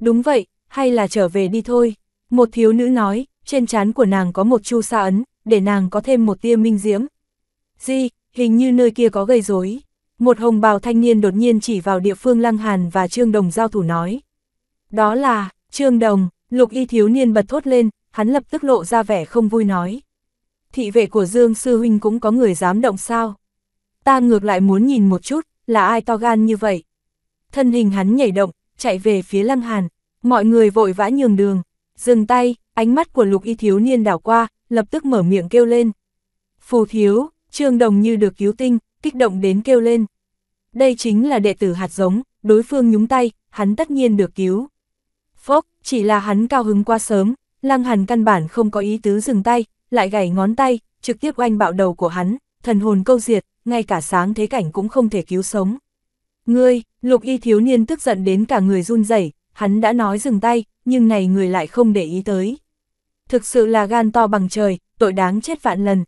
Đúng vậy, hay là trở về đi thôi. Một thiếu nữ nói, trên trán của nàng có một chu sa ấn, để nàng có thêm một tia minh diễm. Di, hình như nơi kia có gây rối. Một hồng bào thanh niên đột nhiên chỉ vào địa phương Lăng Hàn và Trương Đồng giao thủ nói. Đó là, Trương Đồng, lục y thiếu niên bật thốt lên, hắn lập tức lộ ra vẻ không vui nói. Thị vệ của Dương Sư Huynh cũng có người dám động sao? Ta ngược lại muốn nhìn một chút, là ai to gan như vậy? thân hình hắn nhảy động, chạy về phía Lăng Hàn, mọi người vội vã nhường đường, dừng tay, ánh mắt của lục y thiếu niên đảo qua, lập tức mở miệng kêu lên. Phù thiếu, trương đồng như được cứu tinh, kích động đến kêu lên. Đây chính là đệ tử hạt giống, đối phương nhúng tay, hắn tất nhiên được cứu. Phốc, chỉ là hắn cao hứng quá sớm, lăng hàn căn bản không có ý tứ dừng tay, lại gảy ngón tay, trực tiếp oanh bạo đầu của hắn, thần hồn câu diệt, ngay cả sáng thế cảnh cũng không thể cứu sống. Ngươi, lục y thiếu niên tức giận đến cả người run rẩy hắn đã nói dừng tay, nhưng này người lại không để ý tới. Thực sự là gan to bằng trời, tội đáng chết vạn lần.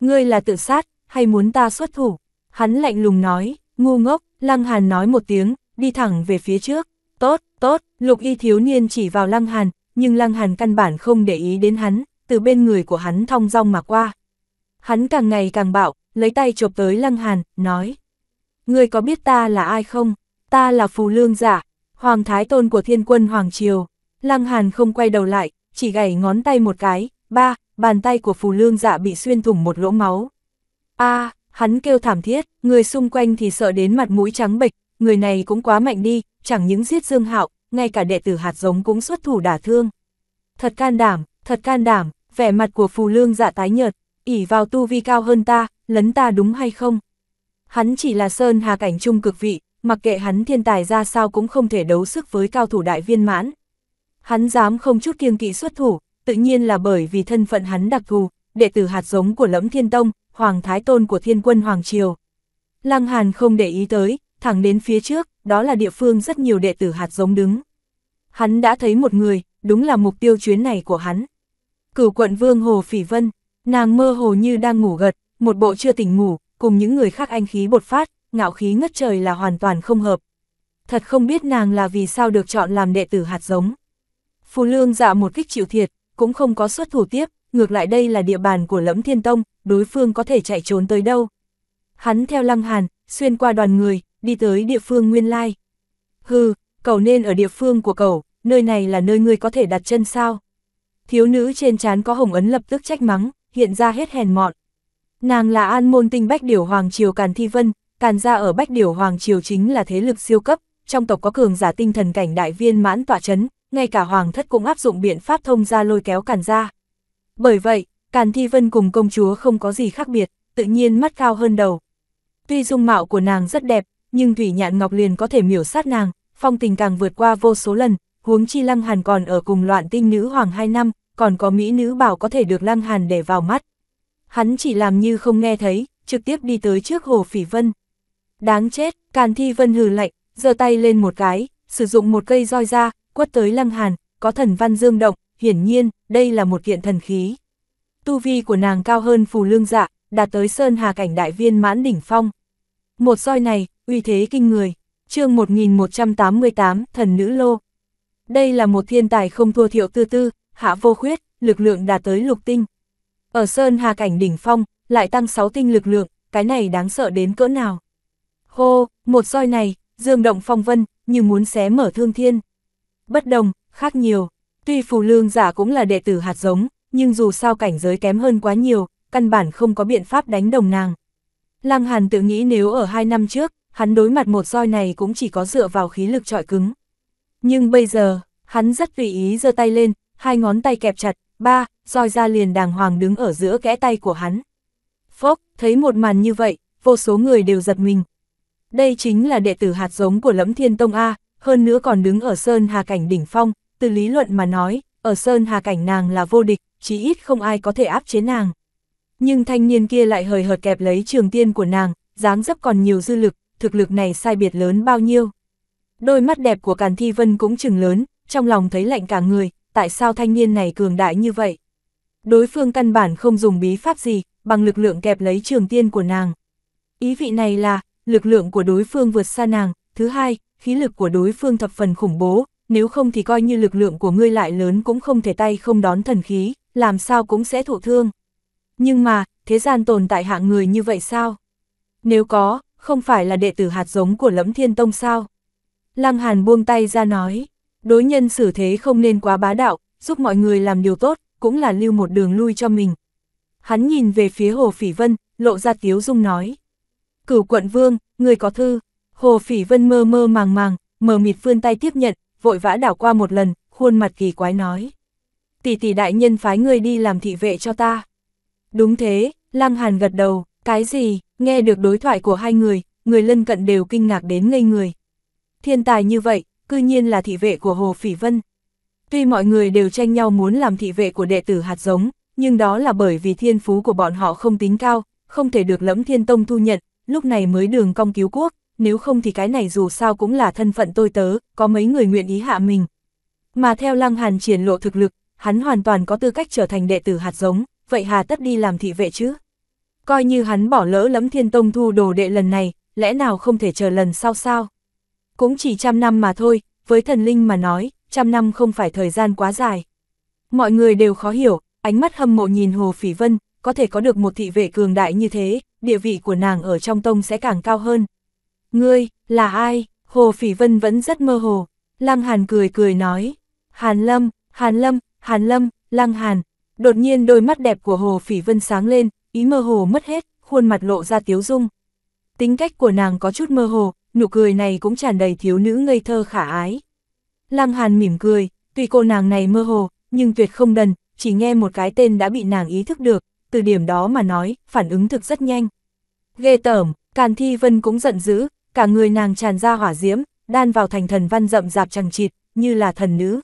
Ngươi là tự sát, hay muốn ta xuất thủ? Hắn lạnh lùng nói, ngu ngốc, Lăng Hàn nói một tiếng, đi thẳng về phía trước. Tốt, tốt, lục y thiếu niên chỉ vào Lăng Hàn, nhưng Lăng Hàn căn bản không để ý đến hắn, từ bên người của hắn thong dong mà qua. Hắn càng ngày càng bạo, lấy tay chộp tới Lăng Hàn, nói ngươi có biết ta là ai không? Ta là phù lương giả, hoàng thái tôn của thiên quân Hoàng Triều. Lăng Hàn không quay đầu lại, chỉ gảy ngón tay một cái, ba, bàn tay của phù lương giả bị xuyên thủng một lỗ máu. a hắn kêu thảm thiết, người xung quanh thì sợ đến mặt mũi trắng bệch, người này cũng quá mạnh đi, chẳng những giết Dương Hạo, ngay cả đệ tử hạt giống cũng xuất thủ đả thương. Thật can đảm, thật can đảm, vẻ mặt của phù lương giả tái nhợt, ỉ vào tu vi cao hơn ta, lấn ta đúng hay không? Hắn chỉ là Sơn Hà Cảnh Trung cực vị, mặc kệ hắn thiên tài ra sao cũng không thể đấu sức với cao thủ đại viên mãn. Hắn dám không chút kiêng kỵ xuất thủ, tự nhiên là bởi vì thân phận hắn đặc thù, đệ tử hạt giống của lẫm thiên tông, hoàng thái tôn của thiên quân Hoàng Triều. Lăng Hàn không để ý tới, thẳng đến phía trước, đó là địa phương rất nhiều đệ tử hạt giống đứng. Hắn đã thấy một người, đúng là mục tiêu chuyến này của hắn. Cửu quận vương Hồ Phỉ Vân, nàng mơ hồ như đang ngủ gật, một bộ chưa tỉnh ngủ, cùng những người khác anh khí bột phát, ngạo khí ngất trời là hoàn toàn không hợp. Thật không biết nàng là vì sao được chọn làm đệ tử hạt giống. Phù lương dạ một kích chịu thiệt, cũng không có xuất thủ tiếp, ngược lại đây là địa bàn của lẫm thiên tông, đối phương có thể chạy trốn tới đâu. Hắn theo lăng hàn, xuyên qua đoàn người, đi tới địa phương nguyên lai. Hừ, cậu nên ở địa phương của cậu, nơi này là nơi ngươi có thể đặt chân sao. Thiếu nữ trên trán có hồng ấn lập tức trách mắng, hiện ra hết hèn mọn. Nàng là an môn tinh Bách điều Hoàng Triều Càn Thi Vân, Càn gia ở Bách điều Hoàng Triều chính là thế lực siêu cấp, trong tộc có cường giả tinh thần cảnh đại viên mãn tỏa chấn, ngay cả Hoàng thất cũng áp dụng biện pháp thông gia lôi kéo Càn gia. Bởi vậy, Càn Thi Vân cùng công chúa không có gì khác biệt, tự nhiên mắt cao hơn đầu. Tuy dung mạo của nàng rất đẹp, nhưng Thủy Nhạn Ngọc liền có thể miểu sát nàng, phong tình càng vượt qua vô số lần, huống chi Lăng Hàn còn ở cùng loạn tinh nữ hoàng 2 năm, còn có mỹ nữ bảo có thể được Lăng Hàn để vào mắt hắn chỉ làm như không nghe thấy, trực tiếp đi tới trước Hồ Phỉ Vân. Đáng chết, Càn Thi Vân hừ lạnh, giơ tay lên một cái, sử dụng một cây roi ra, quất tới Lăng Hàn, có thần văn dương động, hiển nhiên, đây là một kiện thần khí. Tu vi của nàng cao hơn phù lương dạ, đạt tới Sơn Hà Cảnh Đại Viên mãn đỉnh phong. Một roi này, uy thế kinh người, chương 1188, thần nữ lô. Đây là một thiên tài không thua thiệu tư tư, hạ vô khuyết, lực lượng đạt tới lục tinh. Ở Sơn Hà Cảnh đỉnh phong, lại tăng 6 tinh lực lượng, cái này đáng sợ đến cỡ nào. Hô, một roi này, dương động phong vân, như muốn xé mở thương thiên. Bất đồng, khác nhiều, tuy phù lương giả cũng là đệ tử hạt giống, nhưng dù sao cảnh giới kém hơn quá nhiều, căn bản không có biện pháp đánh đồng nàng. Lăng Hàn tự nghĩ nếu ở hai năm trước, hắn đối mặt một roi này cũng chỉ có dựa vào khí lực trọi cứng. Nhưng bây giờ, hắn rất tùy ý giơ tay lên, hai ngón tay kẹp chặt, ba, roi ra liền đàng hoàng đứng ở giữa kẽ tay của hắn. Phốc, thấy một màn như vậy, vô số người đều giật mình. Đây chính là đệ tử hạt giống của lẫm thiên tông A, hơn nữa còn đứng ở Sơn Hà Cảnh đỉnh phong, từ lý luận mà nói, ở Sơn Hà Cảnh nàng là vô địch, chí ít không ai có thể áp chế nàng. Nhưng thanh niên kia lại hời hợt kẹp lấy trường tiên của nàng, dáng dấp còn nhiều dư lực, thực lực này sai biệt lớn bao nhiêu. Đôi mắt đẹp của Càn Thi Vân cũng chừng lớn, trong lòng thấy lạnh cả người, tại sao thanh niên này cường đại như vậy? Đối phương căn bản không dùng bí pháp gì, bằng lực lượng kẹp lấy trường tiên của nàng. Ý vị này là, lực lượng của đối phương vượt xa nàng, thứ hai, khí lực của đối phương thập phần khủng bố, nếu không thì coi như lực lượng của ngươi lại lớn cũng không thể tay không đón thần khí, làm sao cũng sẽ thụ thương. Nhưng mà, thế gian tồn tại hạng người như vậy sao? Nếu có, không phải là đệ tử hạt giống của lẫm thiên tông sao? Lăng Hàn buông tay ra nói, đối nhân xử thế không nên quá bá đạo, giúp mọi người làm điều tốt, cũng là lưu một đường lui cho mình. Hắn nhìn về phía Hồ Phỉ Vân, lộ ra tiếu dung nói. Cửu quận vương, người có thư. Hồ Phỉ Vân mơ mơ màng màng, mờ mịt vươn tay tiếp nhận, vội vã đảo qua một lần, khuôn mặt kỳ quái nói. Tỷ tỷ đại nhân phái người đi làm thị vệ cho ta. Đúng thế, Lăng Hàn gật đầu, cái gì, nghe được đối thoại của hai người, người lân cận đều kinh ngạc đến ngây người. Thiên tài như vậy, cư nhiên là thị vệ của Hồ Phỉ Vân. Tuy mọi người đều tranh nhau muốn làm thị vệ của đệ tử hạt giống, nhưng đó là bởi vì thiên phú của bọn họ không tính cao, không thể được lẫm thiên tông thu nhận, lúc này mới đường cong cứu quốc, nếu không thì cái này dù sao cũng là thân phận tôi tớ, có mấy người nguyện ý hạ mình. Mà theo Lăng Hàn triển lộ thực lực, hắn hoàn toàn có tư cách trở thành đệ tử hạt giống, vậy hà tất đi làm thị vệ chứ? Coi như hắn bỏ lỡ lẫm thiên tông thu đồ đệ lần này, lẽ nào không thể chờ lần sau sao? Cũng chỉ trăm năm mà thôi, với thần linh mà nói, trăm năm không phải thời gian quá dài. Mọi người đều khó hiểu, ánh mắt hâm mộ nhìn Hồ Phỉ Vân, có thể có được một thị vệ cường đại như thế, địa vị của nàng ở trong tông sẽ càng cao hơn. Ngươi, là ai? Hồ Phỉ Vân vẫn rất mơ hồ. Lăng Hàn cười cười nói. Hàn Lâm, Hàn Lâm, Hàn Lâm, Lăng Hàn. Đột nhiên đôi mắt đẹp của Hồ Phỉ Vân sáng lên, ý mơ hồ mất hết, khuôn mặt lộ ra tiếu dung. Tính cách của nàng có chút mơ hồ, nụ cười này cũng tràn đầy thiếu nữ ngây thơ khả ái. Lăng Hàn mỉm cười, tuy cô nàng này mơ hồ, nhưng tuyệt không đần, chỉ nghe một cái tên đã bị nàng ý thức được, từ điểm đó mà nói, phản ứng thực rất nhanh. Ghê tởm, Càn Thi Vân cũng giận dữ, cả người nàng tràn ra hỏa diễm, đan vào thành thần văn rậm rạp chẳng chịt, như là thần nữ.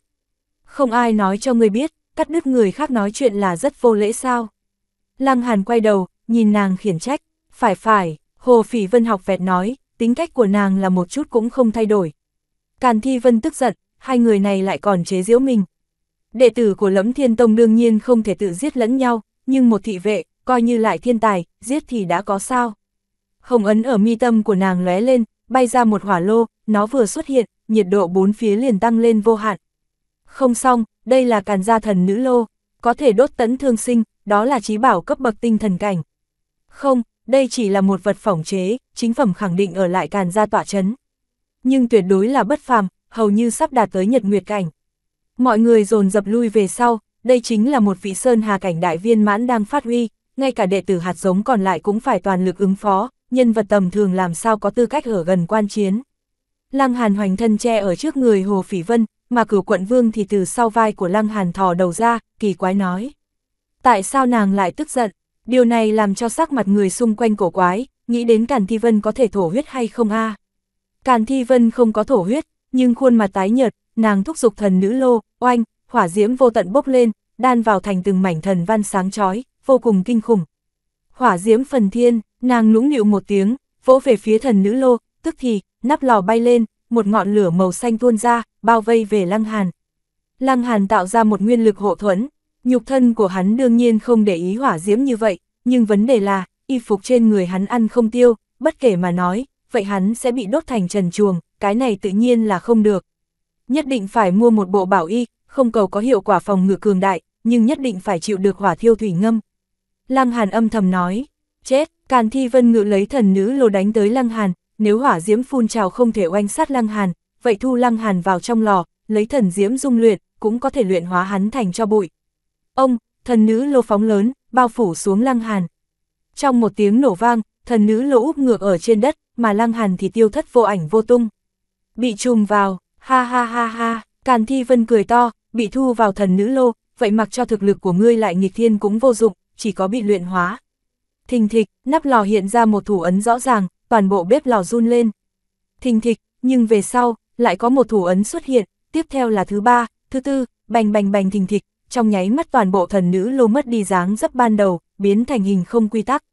Không ai nói cho người biết, cắt đứt người khác nói chuyện là rất vô lễ sao. Lăng Hàn quay đầu, nhìn nàng khiển trách, phải phải, Hồ Phỉ Vân học vẹt nói, tính cách của nàng là một chút cũng không thay đổi. Càn Thi Vân tức giận, hai người này lại còn chế giễu mình. Đệ tử của Lẫm Thiên Tông đương nhiên không thể tự giết lẫn nhau, nhưng một thị vệ, coi như lại thiên tài, giết thì đã có sao. Hồng ấn ở mi tâm của nàng lóe lên, bay ra một hỏa lô, nó vừa xuất hiện, nhiệt độ bốn phía liền tăng lên vô hạn. Không xong, đây là càn gia thần nữ lô, có thể đốt tấn thương sinh, đó là trí bảo cấp bậc tinh thần cảnh. Không, đây chỉ là một vật phỏng chế, chính phẩm khẳng định ở lại càn gia tỏa chấn. Nhưng tuyệt đối là bất phàm, hầu như sắp đạt tới nhật nguyệt cảnh. Mọi người dồn dập lui về sau, đây chính là một vị sơn hà cảnh đại viên mãn đang phát huy, ngay cả đệ tử hạt giống còn lại cũng phải toàn lực ứng phó, nhân vật tầm thường làm sao có tư cách ở gần quan chiến. Lăng Hàn hoành thân che ở trước người Hồ Phỉ Vân, mà cửu quận vương thì từ sau vai của Lăng Hàn thò đầu ra, kỳ quái nói. Tại sao nàng lại tức giận? Điều này làm cho sắc mặt người xung quanh cổ quái, nghĩ đến Càn Thi Vân có thể thổ huyết hay không a? Càn Thi Vân không có thổ huyết, nhưng khuôn mặt tái nhợt, nàng thúc giục thần nữ lô, oanh, hỏa diễm vô tận bốc lên, đan vào thành từng mảnh thần văn sáng chói, vô cùng kinh khủng. Hỏa diễm phần thiên, nàng nũng nịu một tiếng, vỗ về phía thần nữ lô, tức thì, nắp lò bay lên, một ngọn lửa màu xanh tuôn ra, bao vây về Lăng Hàn. Lăng Hàn tạo ra một nguyên lực hộ thuẫn, nhục thân của hắn đương nhiên không để ý hỏa diễm như vậy, nhưng vấn đề là, y phục trên người hắn ăn không tiêu, bất kể mà nói, vậy hắn sẽ bị đốt thành trần chuồng, cái này tự nhiên là không được. Nhất định phải mua một bộ bảo y, không cầu có hiệu quả phòng ngự cường đại, nhưng nhất định phải chịu được hỏa thiêu thủy ngâm. Lăng Hàn âm thầm nói, chết, Càn Thi Vân Ngự lấy thần nữ lô đánh tới Lăng Hàn, nếu hỏa diễm phun trào không thể oanh sát Lăng Hàn, vậy thu Lăng Hàn vào trong lò, lấy thần diễm dung luyện, cũng có thể luyện hóa hắn thành cho bụi. Ông, thần nữ lô phóng lớn, bao phủ xuống Lăng Hàn. Trong một tiếng nổ vang, thần nữ lô úp ngược ở trên đất, mà Lăng Hàn thì tiêu thất vô ảnh vô tung bị trùm vào, ha ha ha ha, Càn Thi Vân cười to, bị thu vào thần nữ lô, vậy mặc cho thực lực của ngươi lại nghịch thiên cũng vô dụng, chỉ có bị luyện hóa. Thình thịch, nắp lò hiện ra một thủ ấn rõ ràng, toàn bộ bếp lò run lên. Thình thịch, nhưng về sau, lại có một thủ ấn xuất hiện, tiếp theo là thứ ba, thứ tư, bành bành bành thình thịch, trong nháy mắt toàn bộ thần nữ lô mất đi dáng dấp ban đầu, biến thành hình không quy tắc.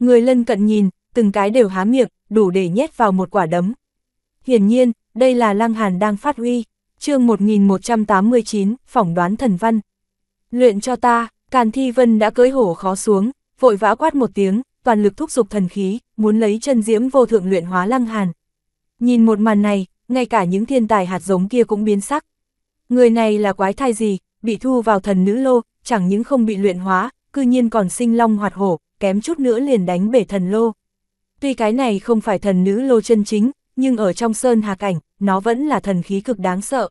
Người lân cận nhìn, từng cái đều há miệng, đủ để nhét vào một quả đấm. Hiển nhiên, đây là Lăng Hàn đang phát huy. chương 1189, phỏng đoán thần văn. Luyện cho ta, Càn Thi Vân đã cưỡi hổ khó xuống, vội vã quát một tiếng, toàn lực thúc giục thần khí, muốn lấy chân diễm vô thượng luyện hóa Lăng Hàn. Nhìn một màn này, ngay cả những thiên tài hạt giống kia cũng biến sắc. Người này là quái thai gì, bị thu vào thần nữ lô, chẳng những không bị luyện hóa, cư nhiên còn sinh long hoạt hổ, kém chút nữa liền đánh bể thần lô. Tuy cái này không phải thần nữ lô chân chính, nhưng ở trong sơn hà cảnh, nó vẫn là thần khí cực đáng sợ.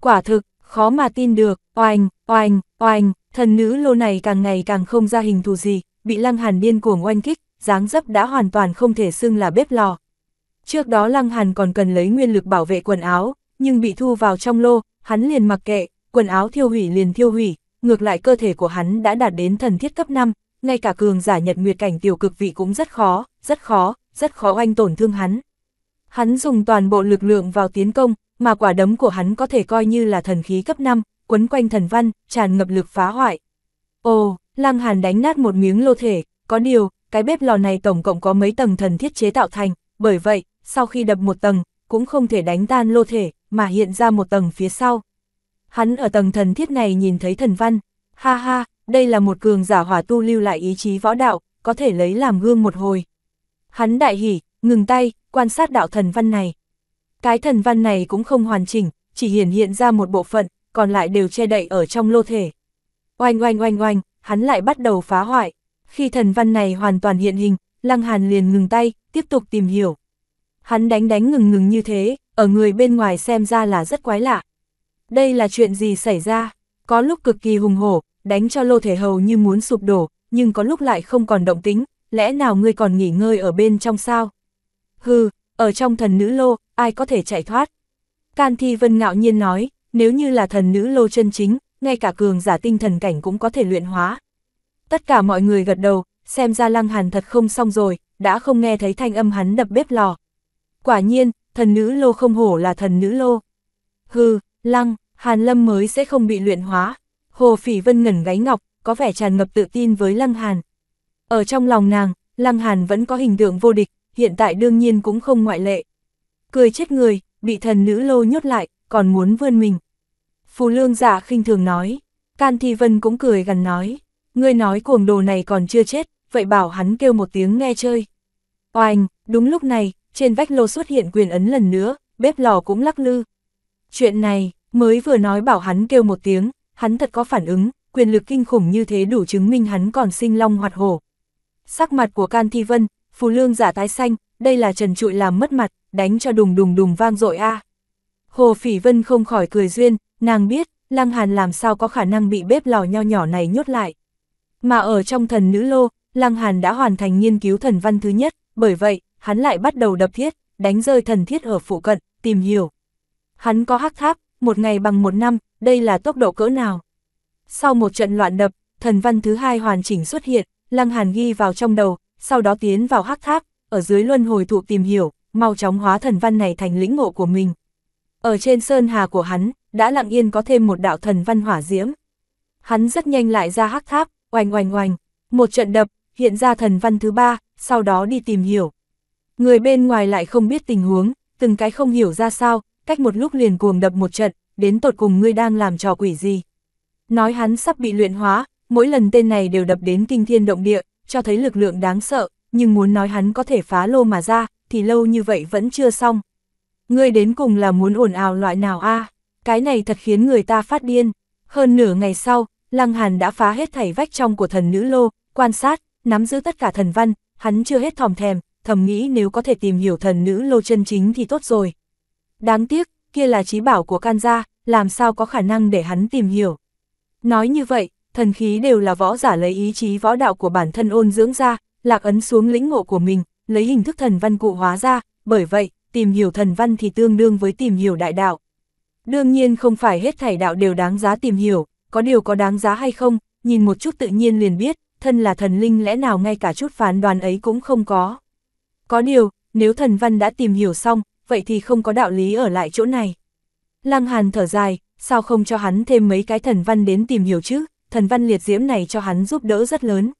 Quả thực, khó mà tin được, oanh, oanh, oanh, thần nữ lô này càng ngày càng không ra hình thù gì, bị lăng hàn điên cuồng oanh kích, dáng dấp đã hoàn toàn không thể xưng là bếp lò. Trước đó lăng hàn còn cần lấy nguyên lực bảo vệ quần áo, nhưng bị thu vào trong lô, hắn liền mặc kệ, quần áo thiêu hủy liền thiêu hủy, ngược lại cơ thể của hắn đã đạt đến thần thiết cấp 5, ngay cả cường giả nhật nguyệt cảnh tiểu cực vị cũng rất khó, rất khó, rất khó oanh tổn thương hắn. Hắn dùng toàn bộ lực lượng vào tiến công, mà quả đấm của hắn có thể coi như là thần khí cấp 5, quấn quanh thần văn, tràn ngập lực phá hoại. Ồ, Lăng Hàn đánh nát một miếng lô thể, có điều, cái bếp lò này tổng cộng có mấy tầng thần thiết chế tạo thành, bởi vậy, sau khi đập một tầng, cũng không thể đánh tan lô thể, mà hiện ra một tầng phía sau. Hắn ở tầng thần thiết này nhìn thấy thần văn, ha ha, đây là một cường giả hỏa tu lưu lại ý chí võ đạo, có thể lấy làm gương một hồi. Hắn đại hỉ, ngừng tay, quan sát đạo thần văn này. Cái thần văn này cũng không hoàn chỉnh, chỉ hiển hiện ra một bộ phận, còn lại đều che đậy ở trong lô thể. Oanh oanh oanh oanh, hắn lại bắt đầu phá hoại. Khi thần văn này hoàn toàn hiện hình, Lăng Hàn liền ngừng tay, tiếp tục tìm hiểu. Hắn đánh đánh ngừng ngừng như thế, ở người bên ngoài xem ra là rất quái lạ. Đây là chuyện gì xảy ra? Có lúc cực kỳ hùng hổ, đánh cho lô thể hầu như muốn sụp đổ, nhưng có lúc lại không còn động tính, lẽ nào ngươi còn nghỉ ngơi ở bên trong sao? hừ, ở trong thần nữ lô, ai có thể chạy thoát. Can Thi Vân ngạo nhiên nói, nếu như là thần nữ lô chân chính, ngay cả cường giả tinh thần cảnh cũng có thể luyện hóa. Tất cả mọi người gật đầu, xem ra Lăng Hàn thật không xong rồi, đã không nghe thấy thanh âm hắn đập bếp lò. Quả nhiên, thần nữ lô không hổ là thần nữ lô. Hừ, Lăng, Hàn Lâm mới sẽ không bị luyện hóa. Hồ Phỉ Vân ngẩn gáy ngọc, có vẻ tràn ngập tự tin với Lăng Hàn. Ở trong lòng nàng, Lăng Hàn vẫn có hình tượng vô địch, hiện tại đương nhiên cũng không ngoại lệ. Cười chết người, bị thần nữ lô nhốt lại, còn muốn vươn mình. Phù lương giả khinh thường nói, Can Thi Vân cũng cười gần nói, ngươi nói cuồng đồ này còn chưa chết, vậy bảo hắn kêu một tiếng nghe chơi. Oanh, đúng lúc này, trên vách lô xuất hiện quyền ấn lần nữa, bếp lò cũng lắc lư. Chuyện này, mới vừa nói bảo hắn kêu một tiếng, hắn thật có phản ứng, quyền lực kinh khủng như thế đủ chứng minh hắn còn sinh long hoạt hổ. Sắc mặt của Can Thi Vân, phù lương giả tái xanh, đây là trần trụi làm mất mặt, đánh cho đùng đùng đùng vang dội a. Hồ Phỉ Vân không khỏi cười duyên, nàng biết, Lăng Hàn làm sao có khả năng bị bếp lò nho nhỏ này nhốt lại. Mà ở trong thần nữ lô, Lăng Hàn đã hoàn thành nghiên cứu thần văn thứ nhất, bởi vậy, hắn lại bắt đầu đập thiết, đánh rơi thần thiết ở phụ cận, tìm hiểu. Hắn có hắc tháp, một ngày bằng một năm, đây là tốc độ cỡ nào. Sau một trận loạn đập, thần văn thứ hai hoàn chỉnh xuất hiện, Lăng Hàn ghi vào trong đầu, sau đó tiến vào hắc tháp, ở dưới luân hồi thụ tìm hiểu, mau chóng hóa thần văn này thành lĩnh ngộ của mình. Ở trên sơn hà của hắn, đã lặng yên có thêm một đạo thần văn hỏa diễm. Hắn rất nhanh lại ra hắc tháp, oanh oanh oanh, một trận đập, hiện ra thần văn thứ ba, sau đó đi tìm hiểu. Người bên ngoài lại không biết tình huống, từng cái không hiểu ra sao, cách một lúc liền cuồng đập một trận, đến tột cùng ngươi đang làm trò quỷ gì. Nói hắn sắp bị luyện hóa, mỗi lần tên này đều đập đến kinh thiên động địa, cho thấy lực lượng đáng sợ, nhưng muốn nói hắn có thể phá lô mà ra, thì lâu như vậy vẫn chưa xong. Ngươi đến cùng là muốn ồn ào loại nào a? Cái này thật khiến người ta phát điên. Hơn nửa ngày sau, Lăng Hàn đã phá hết thảy vách trong của thần nữ lô, quan sát, nắm giữ tất cả thần văn, hắn chưa hết thòm thèm, thầm nghĩ nếu có thể tìm hiểu thần nữ lô chân chính thì tốt rồi. Đáng tiếc, kia là trí bảo của Can gia, làm sao có khả năng để hắn tìm hiểu. Nói như vậy, thần khí đều là võ giả lấy ý chí võ đạo của bản thân ôn dưỡng ra, lạc ấn xuống lĩnh ngộ của mình, lấy hình thức thần văn cụ hóa ra, bởi vậy, tìm hiểu thần văn thì tương đương với tìm hiểu đại đạo. Đương nhiên không phải hết thảy đạo đều đáng giá tìm hiểu, có điều có đáng giá hay không, nhìn một chút tự nhiên liền biết, thân là thần linh lẽ nào ngay cả chút phán đoán ấy cũng không có. Có điều, nếu thần văn đã tìm hiểu xong, vậy thì không có đạo lý ở lại chỗ này. Lăng Hàn thở dài, sao không cho hắn thêm mấy cái thần văn đến tìm hiểu chứ? thần văn liệt diễm này cho hắn giúp đỡ rất lớn.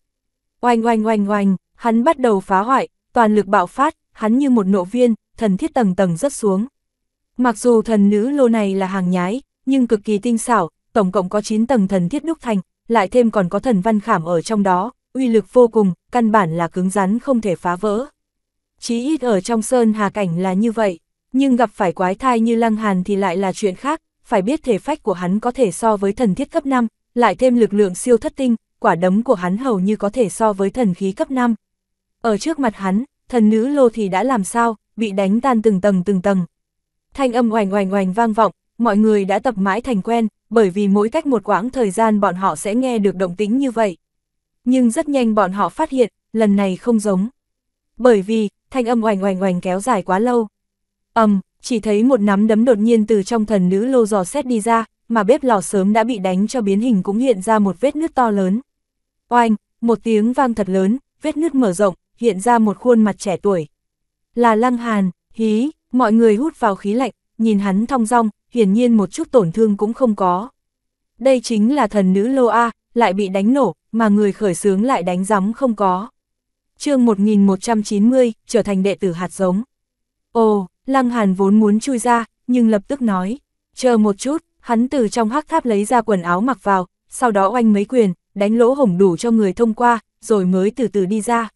Oanh oanh oanh oanh, hắn bắt đầu phá hoại, toàn lực bạo phát, hắn như một nộ viên, thần thiết tầng tầng rất xuống. Mặc dù thần nữ lô này là hàng nhái, nhưng cực kỳ tinh xảo, tổng cộng có 9 tầng thần thiết đúc thành, lại thêm còn có thần văn khảm ở trong đó, uy lực vô cùng, căn bản là cứng rắn không thể phá vỡ. Chí ít ở trong sơn hà cảnh là như vậy, nhưng gặp phải quái thai như lăng hàn thì lại là chuyện khác, phải biết thể phách của hắn có thể so với thần thiết cấp 5, lại thêm lực lượng siêu thất tinh, quả đấm của hắn hầu như có thể so với thần khí cấp 5. Ở trước mặt hắn, thần nữ lô thì đã làm sao, bị đánh tan từng tầng từng tầng. Thanh âm oành oành oành vang vọng, mọi người đã tập mãi thành quen, bởi vì mỗi cách một quãng thời gian bọn họ sẽ nghe được động tính như vậy. Nhưng rất nhanh bọn họ phát hiện, lần này không giống. Bởi vì, thanh âm oành oành oành kéo dài quá lâu. âm chỉ thấy một nắm đấm đột nhiên từ trong thần nữ lô dò xét đi ra, mà bếp lò sớm đã bị đánh cho biến hình cũng hiện ra một vết nứt to lớn. Oanh, một tiếng vang thật lớn, vết nứt mở rộng, hiện ra một khuôn mặt trẻ tuổi. Là Lăng Hàn, hí, mọi người hút vào khí lạnh, nhìn hắn thong dong, hiển nhiên một chút tổn thương cũng không có. Đây chính là thần nữ Lô A, lại bị đánh nổ, mà người khởi sướng lại đánh gióng không có. chương 1190, trở thành đệ tử hạt giống. Ồ, Lăng Hàn vốn muốn chui ra, nhưng lập tức nói, chờ một chút, Hắn từ trong hắc tháp lấy ra quần áo mặc vào, sau đó oanh mấy quyền, đánh lỗ hổng đủ cho người thông qua, rồi mới từ từ đi ra.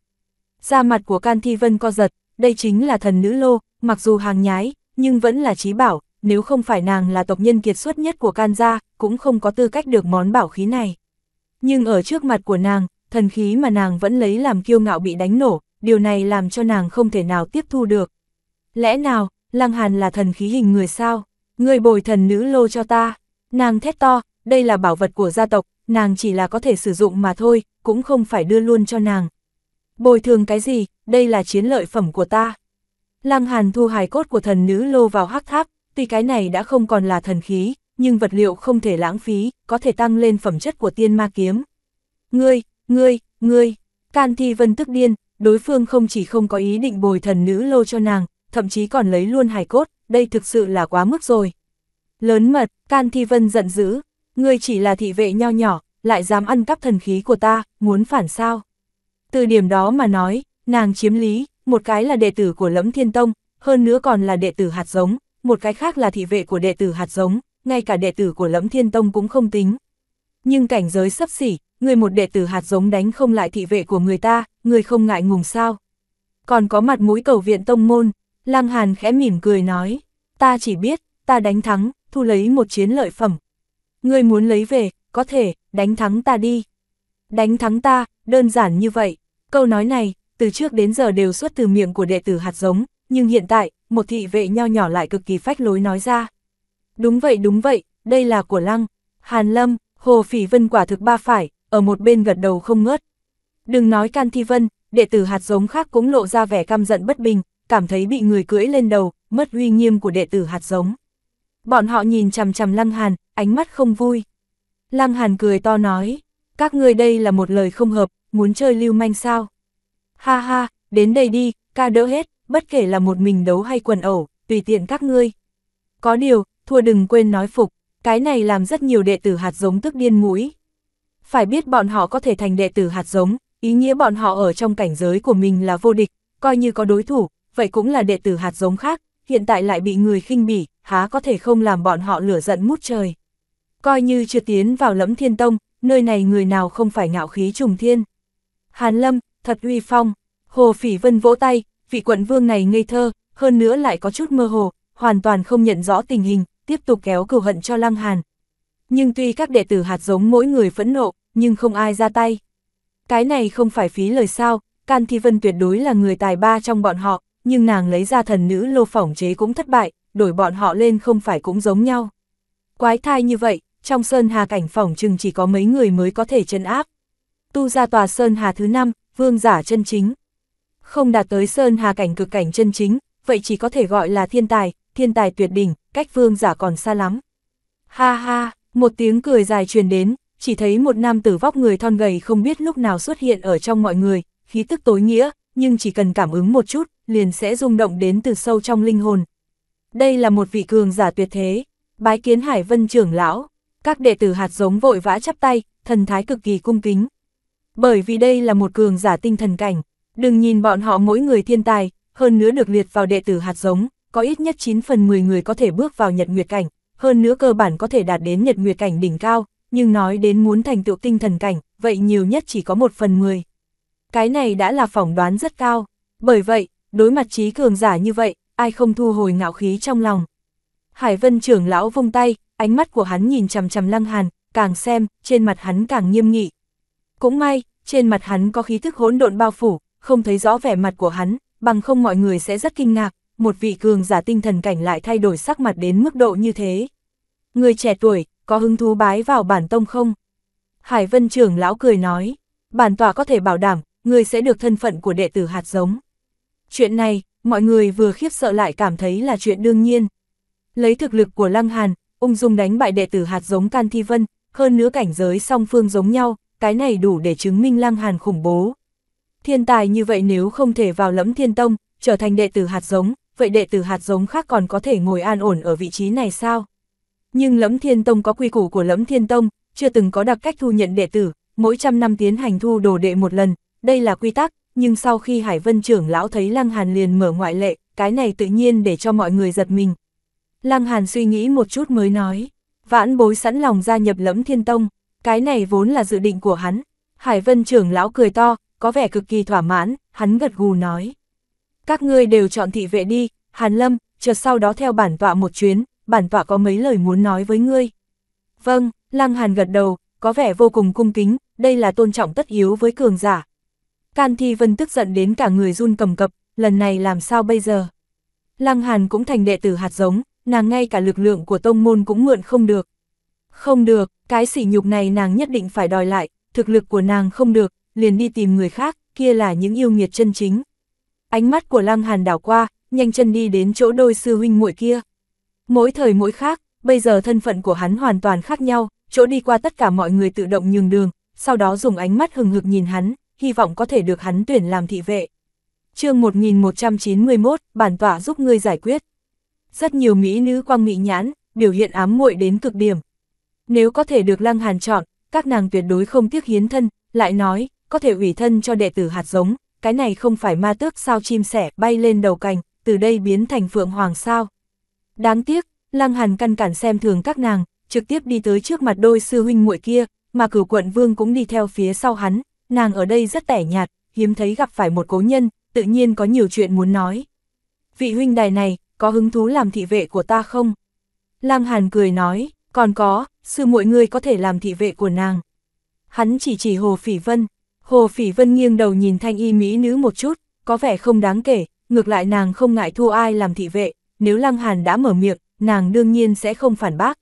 ra mặt của Can Thi Vân co giật, đây chính là thần nữ lô, mặc dù hàng nhái, nhưng vẫn là trí bảo, nếu không phải nàng là tộc nhân kiệt xuất nhất của Can gia, cũng không có tư cách được món bảo khí này. Nhưng ở trước mặt của nàng, thần khí mà nàng vẫn lấy làm kiêu ngạo bị đánh nổ, điều này làm cho nàng không thể nào tiếp thu được. Lẽ nào, Lăng Hàn là thần khí hình người sao? Người bồi thần nữ lô cho ta. Nàng thét to, đây là bảo vật của gia tộc, nàng chỉ là có thể sử dụng mà thôi, cũng không phải đưa luôn cho nàng. Bồi thường cái gì, đây là chiến lợi phẩm của ta. Lăng Hàn thu hài cốt của thần nữ lô vào hắc tháp, tuy cái này đã không còn là thần khí, nhưng vật liệu không thể lãng phí, có thể tăng lên phẩm chất của tiên ma kiếm. Ngươi, ngươi, ngươi, Can Thi Vân tức điên, đối phương không chỉ không có ý định bồi thần nữ lô cho nàng, thậm chí còn lấy luôn hài cốt, đây thực sự là quá mức rồi. Lớn mật, Can Thi Vân giận dữ, ngươi chỉ là thị vệ nho nhỏ, lại dám ăn cắp thần khí của ta, muốn phản sao. Từ điểm đó mà nói, nàng chiếm lý, một cái là đệ tử của lẫm thiên tông, hơn nữa còn là đệ tử hạt giống, một cái khác là thị vệ của đệ tử hạt giống, ngay cả đệ tử của lẫm thiên tông cũng không tính. Nhưng cảnh giới sắp xỉ, người một đệ tử hạt giống đánh không lại thị vệ của người ta, người không ngại ngùng sao. Còn có mặt mũi cầu viện tông môn, Lăng Hàn khẽ mỉm cười nói, ta chỉ biết, ta đánh thắng, thu lấy một chiến lợi phẩm. Ngươi muốn lấy về, có thể, đánh thắng ta đi. Đánh thắng ta, đơn giản như vậy. Câu nói này, từ trước đến giờ đều xuất từ miệng của đệ tử hạt giống, nhưng hiện tại, một thị vệ nho nhỏ lại cực kỳ phách lối nói ra. Đúng vậy đúng vậy, đây là của Lăng, Hàn Lâm, Hồ Phỉ Vân quả thực ba phải, ở một bên gật đầu không ngớt. Đừng nói Can Thi Vân, đệ tử hạt giống khác cũng lộ ra vẻ căm giận bất bình, cảm thấy bị người cưỡi lên đầu, mất uy nghiêm của đệ tử hạt giống. Bọn họ nhìn chằm chằm Lăng Hàn, ánh mắt không vui. Lăng Hàn cười to nói, các ngươi đây là một lời không hợp, muốn chơi lưu manh sao? Ha ha, đến đây đi, ca đỡ hết, bất kể là một mình đấu hay quần ẩu, tùy tiện các ngươi. Có điều, thua đừng quên nói phục, cái này làm rất nhiều đệ tử hạt giống tức điên mũi. Phải biết bọn họ có thể thành đệ tử hạt giống, ý nghĩa bọn họ ở trong cảnh giới của mình là vô địch, coi như có đối thủ, vậy cũng là đệ tử hạt giống khác, hiện tại lại bị người khinh bỉ, há có thể không làm bọn họ lửa giận mút trời. Coi như chưa tiến vào lẫm thiên tông, nơi này người nào không phải ngạo khí trùng thiên. Hàn Lâm, thật uy phong, Hồ Phỉ Vân vỗ tay, vị quận vương này ngây thơ, hơn nữa lại có chút mơ hồ, hoàn toàn không nhận rõ tình hình, tiếp tục kéo cừu hận cho Lăng Hàn. Nhưng tuy các đệ tử hạt giống mỗi người phẫn nộ, nhưng không ai ra tay. Cái này không phải phí lời sao, Can Thi Vân tuyệt đối là người tài ba trong bọn họ, nhưng nàng lấy ra thần nữ lô phỏng chế cũng thất bại, đổi bọn họ lên không phải cũng giống nhau. Quái thai như vậy, trong Sơn Hà cảnh phỏng chừng chỉ có mấy người mới có thể chân áp. Tu ra tòa Sơn Hà thứ năm vương giả chân chính. Không đạt tới Sơn Hà cảnh cực cảnh chân chính, vậy chỉ có thể gọi là thiên tài, thiên tài tuyệt đỉnh, cách vương giả còn xa lắm. Ha ha, một tiếng cười dài truyền đến, chỉ thấy một nam tử vóc người thon gầy không biết lúc nào xuất hiện ở trong mọi người, khí tức tối nghĩa, nhưng chỉ cần cảm ứng một chút, liền sẽ rung động đến từ sâu trong linh hồn. Đây là một vị cường giả tuyệt thế, bái kiến Hải Vân trưởng lão, các đệ tử hạt giống vội vã chắp tay, thần thái cực kỳ cung kính. Bởi vì đây là một cường giả tinh thần cảnh, đừng nhìn bọn họ mỗi người thiên tài, hơn nữa được liệt vào đệ tử hạt giống, có ít nhất 9 phần 10 người có thể bước vào nhật nguyệt cảnh, hơn nữa cơ bản có thể đạt đến nhật nguyệt cảnh đỉnh cao, nhưng nói đến muốn thành tựu tinh thần cảnh, vậy nhiều nhất chỉ có 1 phần 10 cái này đã là phỏng đoán rất cao. Bởi vậy, đối mặt trí cường giả như vậy, ai không thu hồi ngạo khí trong lòng. Hải vân trưởng lão vung tay, ánh mắt của hắn nhìn chằm chằm lăng hàn, càng xem, trên mặt hắn càng nghiêm nghị. Cũng may, trên mặt hắn có khí thức hỗn độn bao phủ, không thấy rõ vẻ mặt của hắn, bằng không mọi người sẽ rất kinh ngạc, một vị cường giả tinh thần cảnh lại thay đổi sắc mặt đến mức độ như thế. Người trẻ tuổi, có hứng thú bái vào bản tông không? Hải vân trưởng lão cười nói, bản tòa có thể bảo đảm, người sẽ được thân phận của đệ tử hạt giống. Chuyện này, mọi người vừa khiếp sợ lại cảm thấy là chuyện đương nhiên. Lấy thực lực của Lăng Hàn, ung dung đánh bại đệ tử hạt giống Can Thi Vân, hơn nữa cảnh giới song phương giống nhau, cái này đủ để chứng minh Lăng Hàn khủng bố. Thiên tài như vậy nếu không thể vào lẫm thiên tông, trở thành đệ tử hạt giống, vậy đệ tử hạt giống khác còn có thể ngồi an ổn ở vị trí này sao? Nhưng lẫm thiên tông có quy củ của lẫm thiên tông, chưa từng có đặc cách thu nhận đệ tử, mỗi trăm năm tiến hành thu đồ đệ một lần, đây là quy tắc, nhưng sau khi Hải Vân trưởng lão thấy Lăng Hàn liền mở ngoại lệ, cái này tự nhiên để cho mọi người giật mình. Lăng Hàn suy nghĩ một chút mới nói, vãn bối sẵn lòng gia nhập lẫm thiên tông, cái này vốn là dự định của hắn. Hải Vân trưởng lão cười to, có vẻ cực kỳ thỏa mãn, hắn gật gù nói. Các ngươi đều chọn thị vệ đi, Hàn Lâm, chợt sau đó theo bản tọa một chuyến, bản tọa có mấy lời muốn nói với ngươi. Vâng, Lăng Hàn gật đầu, có vẻ vô cùng cung kính, đây là tôn trọng tất yếu với cường giả, Can Thi Vân tức giận đến cả người run cầm cập, lần này làm sao bây giờ? Lăng Hàn cũng thành đệ tử hạt giống, nàng ngay cả lực lượng của tông môn cũng mượn không được. Không được, cái sỉ nhục này nàng nhất định phải đòi lại, thực lực của nàng không được, liền đi tìm người khác, kia là những yêu nghiệt chân chính. Ánh mắt của Lăng Hàn đảo qua, nhanh chân đi đến chỗ đôi sư huynh muội kia. Mỗi thời mỗi khác, bây giờ thân phận của hắn hoàn toàn khác nhau, chỗ đi qua tất cả mọi người tự động nhường đường, sau đó dùng ánh mắt hừng hực nhìn hắn, hy vọng có thể được hắn tuyển làm thị vệ. chương 1191, bản tỏa giúp ngươi giải quyết. Rất nhiều mỹ nữ quang mỹ nhãn, biểu hiện ám muội đến cực điểm. Nếu có thể được Lăng Hàn chọn, các nàng tuyệt đối không tiếc hiến thân, lại nói, có thể ủy thân cho đệ tử hạt giống, cái này không phải ma tước sao chim sẻ bay lên đầu cành, từ đây biến thành phượng hoàng sao. Đáng tiếc, Lăng Hàn căn cản xem thường các nàng, trực tiếp đi tới trước mặt đôi sư huynh muội kia, mà cửu quận vương cũng đi theo phía sau hắn, nàng ở đây rất tẻ nhạt, hiếm thấy gặp phải một cố nhân, tự nhiên có nhiều chuyện muốn nói. Vị huynh đài này, có hứng thú làm thị vệ của ta không? Lăng Hàn cười nói, còn có, sư muội người có thể làm thị vệ của nàng. Hắn chỉ chỉ Hồ Phỉ Vân, Hồ Phỉ Vân nghiêng đầu nhìn thanh y mỹ nữ một chút, có vẻ không đáng kể, ngược lại nàng không ngại thua ai làm thị vệ, nếu Lăng Hàn đã mở miệng, nàng đương nhiên sẽ không phản bác.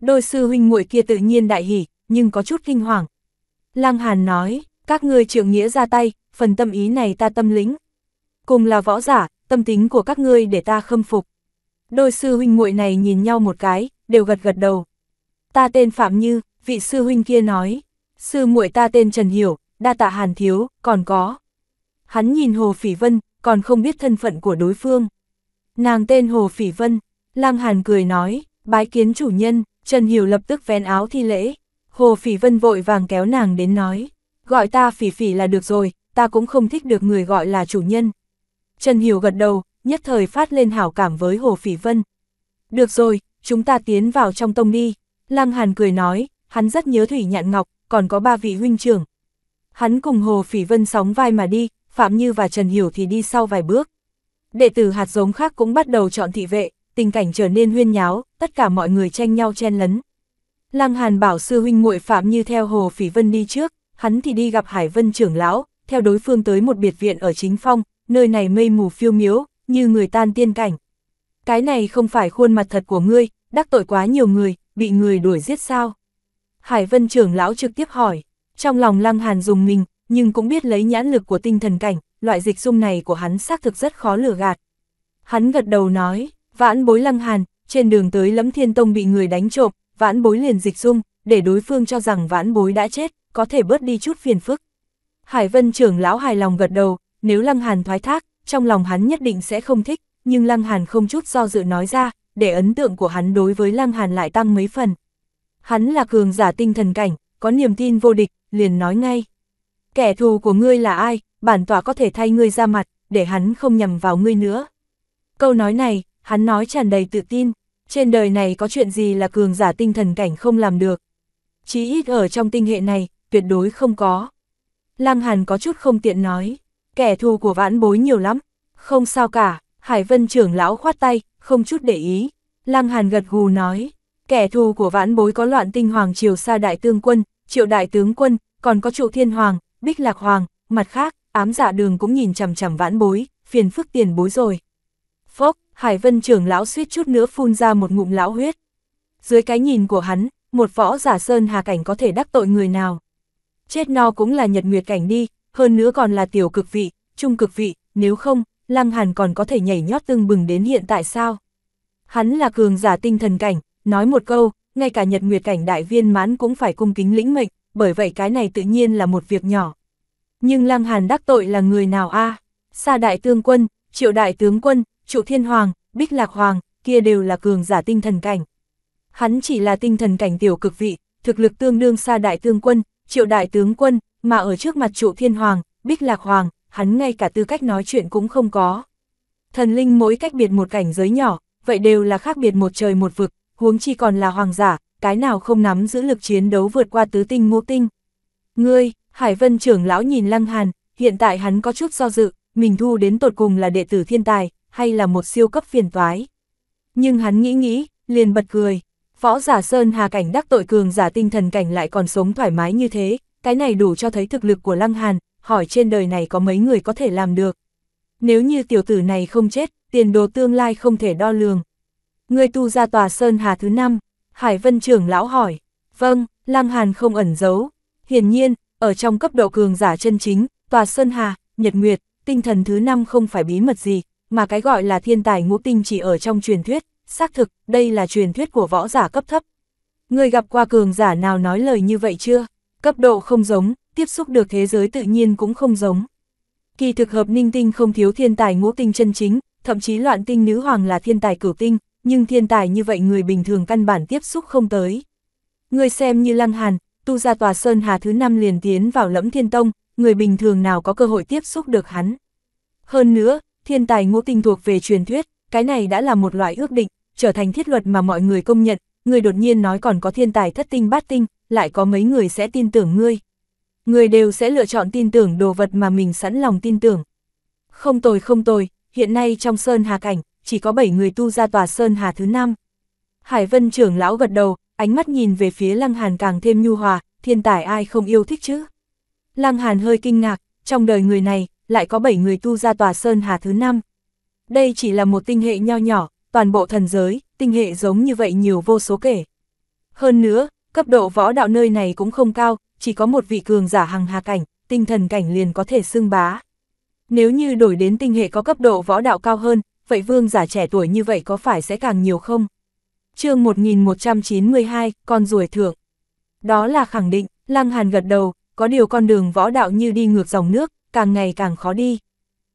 Đôi sư huynh muội kia tự nhiên đại hỉ, nhưng có chút kinh hoàng. Lăng Hàn nói, các ngươi trưởng nghĩa ra tay, phần tâm ý này ta tâm lĩnh. Cùng là võ giả, tâm tính của các ngươi để ta khâm phục. Đôi sư huynh muội này nhìn nhau một cái, đều gật gật đầu. Ta tên Phạm Như, vị sư huynh kia nói. Sư muội ta tên Trần Hiểu, đa tạ Hàn Thiếu, còn có. Hắn nhìn Hồ Phỉ Vân, còn không biết thân phận của đối phương. Nàng tên Hồ Phỉ Vân, Lang Hàn cười nói, bái kiến chủ nhân, Trần Hiểu lập tức vén áo thi lễ. Hồ Phỉ Vân vội vàng kéo nàng đến nói gọi ta phỉ phỉ là được rồi, ta cũng không thích được người gọi là chủ nhân. Trần Hiểu gật đầu, nhất thời phát lên hảo cảm với Hồ Phỉ Vân. Được rồi, chúng ta tiến vào trong tông đi. Lăng Hàn cười nói, hắn rất nhớ Thủy Nhạn Ngọc, còn có ba vị huynh trưởng. Hắn cùng Hồ Phỉ Vân sóng vai mà đi, Phạm Như và Trần Hiểu thì đi sau vài bước. Đệ tử hạt giống khác cũng bắt đầu chọn thị vệ, tình cảnh trở nên huyên nháo, tất cả mọi người tranh nhau chen lấn. Lăng Hàn bảo sư huynh muội Phạm Như theo Hồ Phỉ Vân đi trước, hắn thì đi gặp Hải Vân trưởng lão, theo đối phương tới một biệt viện ở chính phong, nơi này mây mù phiêu miếu, như người tan tiên cảnh. Cái này không phải khuôn mặt thật của ngươi, đắc tội quá nhiều người, bị người đuổi giết sao? Hải Vân trưởng lão trực tiếp hỏi, trong lòng Lăng Hàn dùng mình, nhưng cũng biết lấy nhãn lực của tinh thần cảnh, loại dịch dung này của hắn xác thực rất khó lừa gạt. Hắn gật đầu nói, vãn bối Lăng Hàn, trên đường tới Lẫm Thiên Tông bị người đánh trộm, vãn bối liền dịch dung, để đối phương cho rằng vãn bối đã chết, có thể bớt đi chút phiền phức. Hải vân trưởng lão hài lòng gật đầu, nếu Lăng Hàn thoái thác, trong lòng hắn nhất định sẽ không thích, nhưng Lăng Hàn không chút do dự nói ra, để ấn tượng của hắn đối với Lăng Hàn lại tăng mấy phần. Hắn là cường giả tinh thần cảnh, có niềm tin vô địch, liền nói ngay. Kẻ thù của ngươi là ai, bản tọa có thể thay ngươi ra mặt, để hắn không nhầm vào ngươi nữa. Câu nói này, hắn nói tràn đầy tự tin, trên đời này có chuyện gì là cường giả tinh thần cảnh không làm được, chí ít ở trong tinh hệ này, tuyệt đối không có. Lăng Hàn có chút không tiện nói, kẻ thù của vãn bối nhiều lắm, không sao cả, Hải Vân trưởng lão khoát tay, không chút để ý. Lăng Hàn gật gù nói, kẻ thù của vãn bối có loạn tinh hoàng triều xa đại tương quân, triệu đại tướng quân, còn có trụ thiên hoàng, bích lạc hoàng, mặt khác, ám dạ đường cũng nhìn chằm chằm vãn bối, phiền phức tiền bối rồi. Phốc, Hải Vân trưởng lão suýt chút nữa phun ra một ngụm lão huyết. Dưới cái nhìn của hắn, một võ giả sơn hà cảnh có thể đắc tội người nào. Chết no cũng là nhật nguyệt cảnh đi, hơn nữa còn là tiểu cực vị, trung cực vị, nếu không, Lăng Hàn còn có thể nhảy nhót tương bừng đến hiện tại sao? Hắn là cường giả tinh thần cảnh, nói một câu, ngay cả nhật nguyệt cảnh đại viên mãn cũng phải cung kính lĩnh mệnh, bởi vậy cái này tự nhiên là một việc nhỏ. Nhưng Lăng Hàn đắc tội là người nào a? À? Sa đại tương quân, triệu đại tướng quân, trụ thiên hoàng, bích lạc hoàng, kia đều là cường giả tinh thần cảnh hắn chỉ là tinh thần cảnh tiểu cực vị, thực lực tương đương xa đại tướng quân, triệu đại tướng quân, mà ở trước mặt trụ thiên hoàng, bích lạc hoàng, hắn ngay cả tư cách nói chuyện cũng không có. Thần linh mỗi cách biệt một cảnh giới nhỏ, vậy đều là khác biệt một trời một vực, huống chi còn là hoàng giả, cái nào không nắm giữ lực chiến đấu vượt qua tứ tinh ngũ tinh. Ngươi, Hải Vân trưởng lão nhìn Lăng Hàn, hiện tại hắn có chút do dự, mình thu đến tột cùng là đệ tử thiên tài, hay là một siêu cấp phiền toái. Nhưng hắn nghĩ nghĩ, liền bật cười. Phó giả Sơn Hà Cảnh đắc tội cường giả tinh thần cảnh lại còn sống thoải mái như thế, cái này đủ cho thấy thực lực của Lăng Hàn, hỏi trên đời này có mấy người có thể làm được. Nếu như tiểu tử này không chết, tiền đồ tương lai không thể đo lường. Người tu ra tòa Sơn Hà thứ năm, Hải Vân trưởng lão hỏi, vâng, Lăng Hàn không ẩn giấu. Hiển nhiên, ở trong cấp độ cường giả chân chính, tòa Sơn Hà, Nhật Nguyệt, tinh thần thứ năm không phải bí mật gì, mà cái gọi là thiên tài ngũ tinh chỉ ở trong truyền thuyết, xác thực, đây là truyền thuyết của võ giả cấp thấp. Người gặp qua cường giả nào nói lời như vậy chưa? Cấp độ không giống, tiếp xúc được thế giới tự nhiên cũng không giống. Kỳ thực hợp ninh tinh không thiếu thiên tài ngũ tinh chân chính, thậm chí loạn tinh nữ hoàng là thiên tài cửu tinh, nhưng thiên tài như vậy người bình thường căn bản tiếp xúc không tới. Người xem như lăng hàn, tu ra tòa sơn hà thứ năm liền tiến vào lẫm thiên tông, người bình thường nào có cơ hội tiếp xúc được hắn. Hơn nữa, thiên tài ngũ tinh thuộc về truyền thuyết, cái này đã là một loại ước định, trở thành thiết luật mà mọi người công nhận, người đột nhiên nói còn có thiên tài thất tinh bát tinh, lại có mấy người sẽ tin tưởng ngươi. Người đều sẽ lựa chọn tin tưởng đồ vật mà mình sẵn lòng tin tưởng. Không tồi không tồi, hiện nay trong Sơn Hà Cảnh, chỉ có 7 người tu ra tòa Sơn Hà thứ 5. Hải Vân trưởng lão gật đầu, ánh mắt nhìn về phía Lăng Hàn càng thêm nhu hòa, thiên tài ai không yêu thích chứ. Lăng Hàn hơi kinh ngạc, trong đời người này, lại có 7 người tu ra tòa Sơn Hà thứ 5. Đây chỉ là một tinh hệ nho nhỏ, toàn bộ thần giới, tinh hệ giống như vậy nhiều vô số kể. Hơn nữa, cấp độ võ đạo nơi này cũng không cao, chỉ có một vị cường giả hằng hà cảnh, tinh thần cảnh liền có thể xưng bá. Nếu như đổi đến tinh hệ có cấp độ võ đạo cao hơn, vậy vương giả trẻ tuổi như vậy có phải sẽ càng nhiều không? chương 1192, con ruồi thượng. Đó là khẳng định, Lăng Hàn gật đầu, có điều con đường võ đạo như đi ngược dòng nước, càng ngày càng khó đi.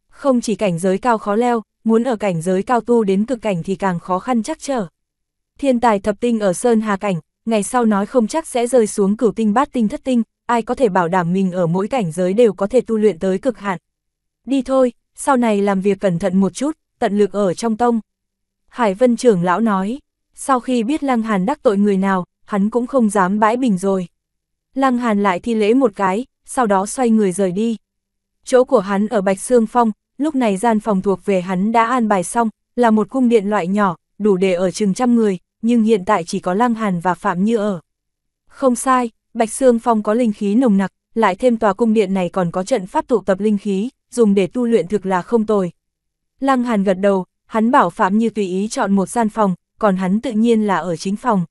Không chỉ cảnh giới cao khó leo, muốn ở cảnh giới cao tu đến cực cảnh thì càng khó khăn chắc trở. Thiên tài thập tinh ở Sơn Hà Cảnh, ngày sau nói không chắc sẽ rơi xuống cửu tinh bát tinh thất tinh, ai có thể bảo đảm mình ở mỗi cảnh giới đều có thể tu luyện tới cực hạn. Đi thôi, sau này làm việc cẩn thận một chút, tận lực ở trong tông. Hải Vân trưởng lão nói, sau khi biết Lăng Hàn đắc tội người nào, hắn cũng không dám bãi bình rồi. Lăng Hàn lại thi lễ một cái, sau đó xoay người rời đi. Chỗ của hắn ở Bạch Sương Phong, lúc này gian phòng thuộc về hắn đã an bài xong, là một cung điện loại nhỏ, đủ để ở chừng trăm người, nhưng hiện tại chỉ có Lăng Hàn và Phạm Như ở. Không sai, Bạch Sương Phong có linh khí nồng nặc, lại thêm tòa cung điện này còn có trận pháp tụ tập linh khí, dùng để tu luyện thực là không tồi. Lăng Hàn gật đầu, hắn bảo Phạm Như tùy ý chọn một gian phòng, còn hắn tự nhiên là ở chính phòng.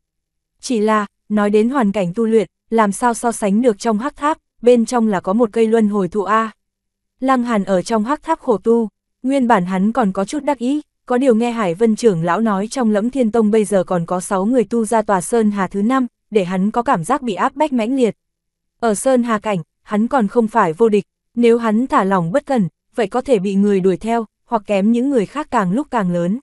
Chỉ là, nói đến hoàn cảnh tu luyện, làm sao so sánh được trong hắc tháp, bên trong là có một cây luân hồi thụ A. Lăng Hàn ở trong hắc tháp khổ tu, nguyên bản hắn còn có chút đắc ý, có điều nghe Hải Vân trưởng lão nói trong lẫm thiên tông bây giờ còn có 6 người tu ra tòa Sơn Hà thứ 5, để hắn có cảm giác bị áp bách mãnh liệt. Ở Sơn Hà cảnh, hắn còn không phải vô địch, nếu hắn thả lòng bất cần, vậy có thể bị người đuổi theo, hoặc kém những người khác càng lúc càng lớn.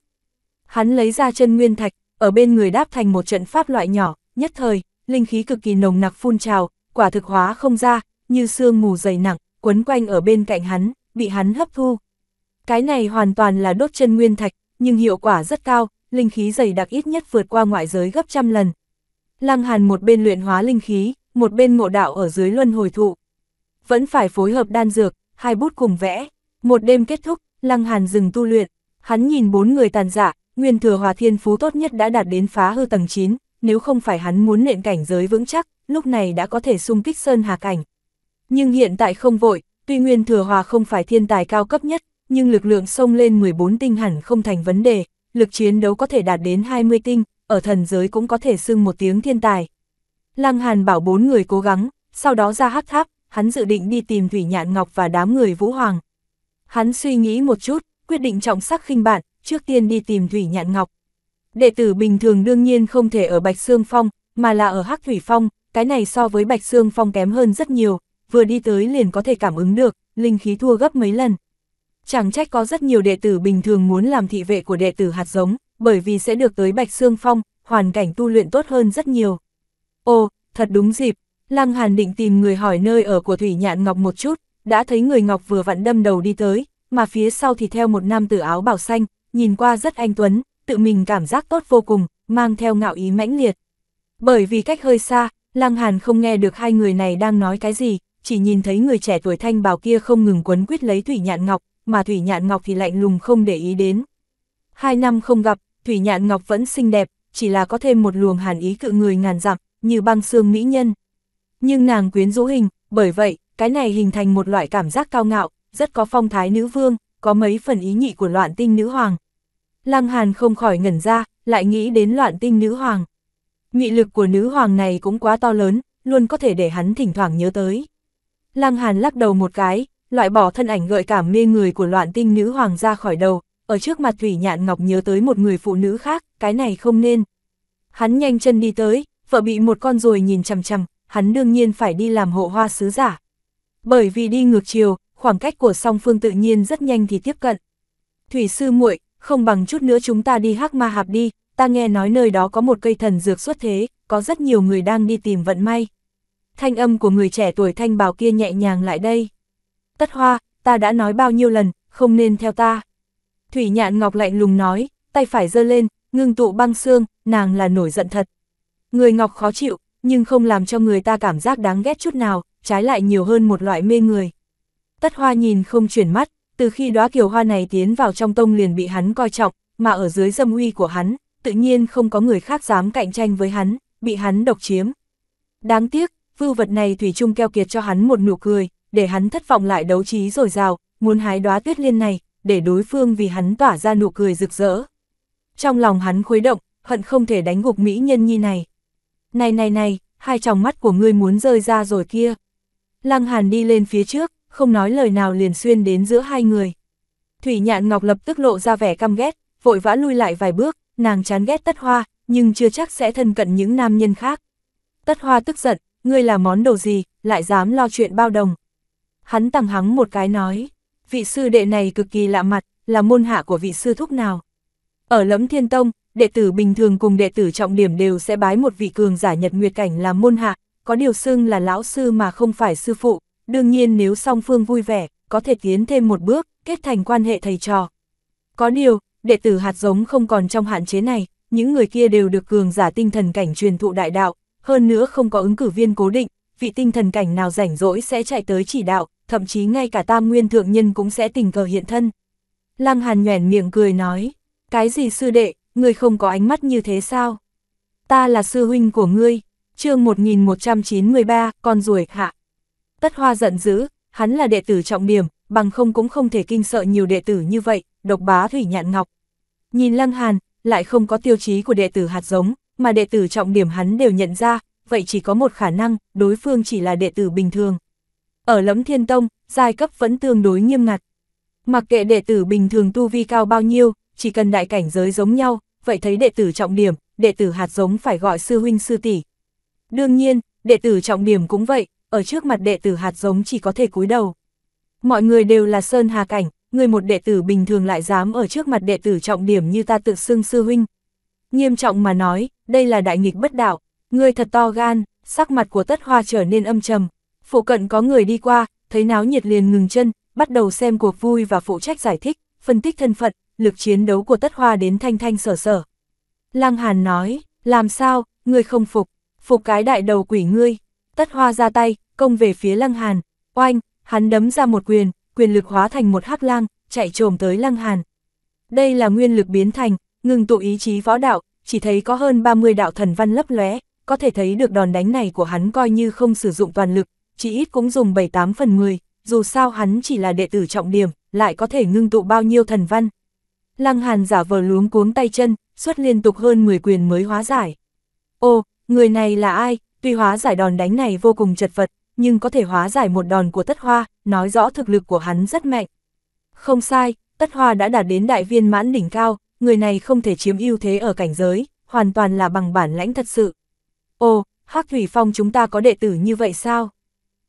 Hắn lấy ra chân nguyên thạch, ở bên người đáp thành một trận pháp loại nhỏ, nhất thời, linh khí cực kỳ nồng nặc phun trào, quả thực hóa không ra, như sương mù dày nặng, quấn quanh ở bên cạnh hắn, bị hắn hấp thu. Cái này hoàn toàn là đốt chân nguyên thạch, nhưng hiệu quả rất cao, linh khí dày đặc ít nhất vượt qua ngoại giới gấp trăm lần. Lăng Hàn một bên luyện hóa linh khí, một bên ngộ đạo ở dưới luân hồi thụ. Vẫn phải phối hợp đan dược, hai bút cùng vẽ. Một đêm kết thúc, Lăng Hàn dừng tu luyện, hắn nhìn bốn người tàn giả, dạ, nguyên thừa hòa thiên phú tốt nhất đã đạt đến phá hư tầng 9, nếu không phải hắn muốn nện cảnh giới vững chắc, lúc này đã có thể xung kích sơn hà cảnh, nhưng hiện tại không vội, tuy Nguyên Thừa Hòa không phải thiên tài cao cấp nhất, nhưng lực lượng sông lên 14 tinh hẳn không thành vấn đề, lực chiến đấu có thể đạt đến 20 tinh, ở thần giới cũng có thể xưng một tiếng thiên tài. Lăng Hàn bảo bốn người cố gắng, sau đó ra hắc tháp, hắn dự định đi tìm Thủy Nhạn Ngọc và đám người Vũ Hoàng. Hắn suy nghĩ một chút, quyết định trọng sắc khinh bạn, trước tiên đi tìm Thủy Nhạn Ngọc. Đệ tử bình thường đương nhiên không thể ở Bạch Sương Phong, mà là ở Hắc Thủy Phong, cái này so với Bạch Sương Phong kém hơn rất nhiều, vừa đi tới liền có thể cảm ứng được, linh khí thua gấp mấy lần. Chẳng trách có rất nhiều đệ tử bình thường muốn làm thị vệ của đệ tử hạt giống, bởi vì sẽ được tới Bạch Sương Phong, hoàn cảnh tu luyện tốt hơn rất nhiều. Ồ, thật đúng dịp, Lăng Hàn định tìm người hỏi nơi ở của Thủy Nhạn Ngọc một chút, đã thấy người Ngọc vừa vặn đâm đầu đi tới, mà phía sau thì theo một nam tử áo bảo xanh, nhìn qua rất anh tuấn, tự mình cảm giác tốt vô cùng, mang theo ngạo ý mãnh liệt. Bởi vì cách hơi xa, Lăng Hàn không nghe được hai người này đang nói cái gì, chỉ nhìn thấy người trẻ tuổi thanh bào kia không ngừng quấn quýt lấy Thủy Nhạn Ngọc, mà Thủy Nhạn Ngọc thì lạnh lùng không để ý đến. Hai năm không gặp, Thủy Nhạn Ngọc vẫn xinh đẹp, chỉ là có thêm một luồng hàn ý cự người ngàn dặm, như băng xương mỹ nhân. Nhưng nàng quyến rũ hình, bởi vậy, cái này hình thành một loại cảm giác cao ngạo, rất có phong thái nữ vương, có mấy phần ý nhị của loạn tinh nữ hoàng. Lăng Hàn không khỏi ngẩn ra, lại nghĩ đến loạn tinh nữ hoàng. Nghị lực của nữ hoàng này cũng quá to lớn, luôn có thể để hắn thỉnh thoảng nhớ tới. Lăng Hàn lắc đầu một cái, loại bỏ thân ảnh gợi cảm mê người của loạn tinh nữ hoàng ra khỏi đầu, ở trước mặt Thủy Nhạn Ngọc nhớ tới một người phụ nữ khác, cái này không nên. Hắn nhanh chân đi tới, vợ bị một con ruồi nhìn chằm chằm, hắn đương nhiên phải đi làm hộ hoa sứ giả. Bởi vì đi ngược chiều, khoảng cách của song phương tự nhiên rất nhanh thì tiếp cận. Thủy sư muội, không bằng chút nữa chúng ta đi hắc ma hạp đi, ta nghe nói nơi đó có một cây thần dược xuất thế, có rất nhiều người đang đi tìm vận may thanh âm của người trẻ tuổi thanh bảo kia nhẹ nhàng lại đây. Tất hoa, ta đã nói bao nhiêu lần, không nên theo ta. Thủy nhạn ngọc lạnh lùng nói, tay phải giơ lên, ngưng tụ băng xương, nàng là nổi giận thật. Người ngọc khó chịu, nhưng không làm cho người ta cảm giác đáng ghét chút nào, trái lại nhiều hơn một loại mê người. Tất hoa nhìn không chuyển mắt, từ khi đóa kiều hoa này tiến vào trong tông liền bị hắn coi trọng, mà ở dưới dâm uy của hắn, tự nhiên không có người khác dám cạnh tranh với hắn, bị hắn độc chiếm. Đáng tiếc, vưu vật này Thủy chung keo kiệt cho hắn một nụ cười, để hắn thất vọng lại đấu trí rồi rào, muốn hái đóa tuyết liên này, để đối phương vì hắn tỏa ra nụ cười rực rỡ. Trong lòng hắn khuấy động, hận không thể đánh gục mỹ nhân nhi này. Này này này, hai tròng mắt của ngươi muốn rơi ra rồi kia. Lăng Hàn đi lên phía trước, không nói lời nào liền xuyên đến giữa hai người. Thủy Nhạn Ngọc lập tức lộ ra vẻ căm ghét, vội vã lui lại vài bước, nàng chán ghét Tất Hoa, nhưng chưa chắc sẽ thân cận những nam nhân khác. Tất Hoa tức giận, ngươi là món đồ gì, lại dám lo chuyện bao đồng. Hắn tăng hắng một cái nói, vị sư đệ này cực kỳ lạ mặt, là môn hạ của vị sư thúc nào. Ở lẫm thiên tông, đệ tử bình thường cùng đệ tử trọng điểm đều sẽ bái một vị cường giả nhật nguyệt cảnh làm môn hạ, có điều xưng là lão sư mà không phải sư phụ, đương nhiên nếu song phương vui vẻ, có thể tiến thêm một bước, kết thành quan hệ thầy trò. Có điều, đệ tử hạt giống không còn trong hạn chế này, những người kia đều được cường giả tinh thần cảnh truyền thụ đại đạo, hơn nữa không có ứng cử viên cố định, vị tinh thần cảnh nào rảnh rỗi sẽ chạy tới chỉ đạo, thậm chí ngay cả tam nguyên thượng nhân cũng sẽ tình cờ hiện thân. Lăng Hàn nhoẻn miệng cười nói, cái gì sư đệ, ngươi không có ánh mắt như thế sao? Ta là sư huynh của ngươi, chương 1193, con ruồi hạ. Tất hoa giận dữ, hắn là đệ tử trọng điểm, bằng không cũng không thể kinh sợ nhiều đệ tử như vậy, độc bá thủy nhạn ngọc. Nhìn Lăng Hàn, lại không có tiêu chí của đệ tử hạt giống, mà đệ tử trọng điểm hắn đều nhận ra, vậy chỉ có một khả năng, đối phương chỉ là đệ tử bình thường. Ở lẫm thiên tông, giai cấp vẫn tương đối nghiêm ngặt. Mặc kệ đệ tử bình thường tu vi cao bao nhiêu, chỉ cần đại cảnh giới giống nhau, vậy thấy đệ tử trọng điểm, đệ tử hạt giống phải gọi sư huynh sư tỷ. Đương nhiên, đệ tử trọng điểm cũng vậy, ở trước mặt đệ tử hạt giống chỉ có thể cúi đầu. Mọi người đều là sơn hà cảnh, người một đệ tử bình thường lại dám ở trước mặt đệ tử trọng điểm như ta tự xưng sư huynh. Nghiêm trọng mà nói, đây là đại nghịch bất đạo, ngươi thật to gan, sắc mặt của tất hoa trở nên âm trầm. Phụ cận có người đi qua, thấy náo nhiệt liền ngừng chân, bắt đầu xem cuộc vui và phụ trách giải thích, phân tích thân phận, lực chiến đấu của tất hoa đến thanh thanh sở sở. Lăng Hàn nói, làm sao, ngươi không phục, phục cái đại đầu quỷ ngươi. Tất hoa ra tay, công về phía Lăng Hàn, oanh, hắn đấm ra một quyền, quyền lực hóa thành một hắc lang, chạy trồm tới Lăng Hàn. Đây là nguyên lực biến thành, ngừng tụ ý chí võ đạo, chỉ thấy có hơn 30 đạo thần văn lấp lóe, có thể thấy được đòn đánh này của hắn coi như không sử dụng toàn lực, chỉ ít cũng dùng 7-8 phần 10, dù sao hắn chỉ là đệ tử trọng điểm, lại có thể ngưng tụ bao nhiêu thần văn. Lăng Hàn giả vờ luống cuống tay chân, xuất liên tục hơn 10 quyền mới hóa giải. Ô, người này là ai? Tuy hóa giải đòn đánh này vô cùng chật vật, nhưng có thể hóa giải một đòn của tất hoa, nói rõ thực lực của hắn rất mạnh. Không sai, tất hoa đã đạt đến đại viên mãn đỉnh cao, người này không thể chiếm ưu thế ở cảnh giới, hoàn toàn là bằng bản lãnh thật sự. Ồ, Hắc Thủy Phong chúng ta có đệ tử như vậy sao?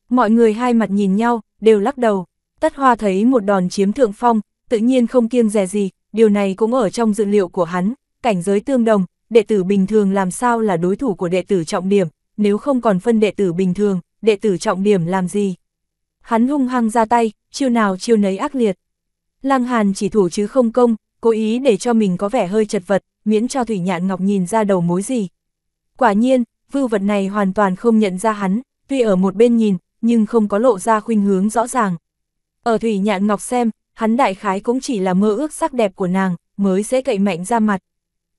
Mọi người hai mặt nhìn nhau, đều lắc đầu. Tất Hoa thấy một đòn chiếm thượng phong, tự nhiên không kiêng dè gì, điều này cũng ở trong dự liệu của hắn, cảnh giới tương đồng, đệ tử bình thường làm sao là đối thủ của đệ tử trọng điểm, nếu không còn phân đệ tử bình thường, đệ tử trọng điểm làm gì? Hắn hung hăng ra tay, chiêu nào chiêu nấy ác liệt. Lăng Hàn chỉ thủ chứ không công, cố ý để cho mình có vẻ hơi chật vật, miễn cho Thủy Nhạn Ngọc nhìn ra đầu mối gì. Quả nhiên, vưu vật này hoàn toàn không nhận ra hắn, tuy ở một bên nhìn, nhưng không có lộ ra khuynh hướng rõ ràng. Ở Thủy Nhạn Ngọc xem, hắn đại khái cũng chỉ là mơ ước sắc đẹp của nàng, mới sẽ cậy mạnh ra mặt.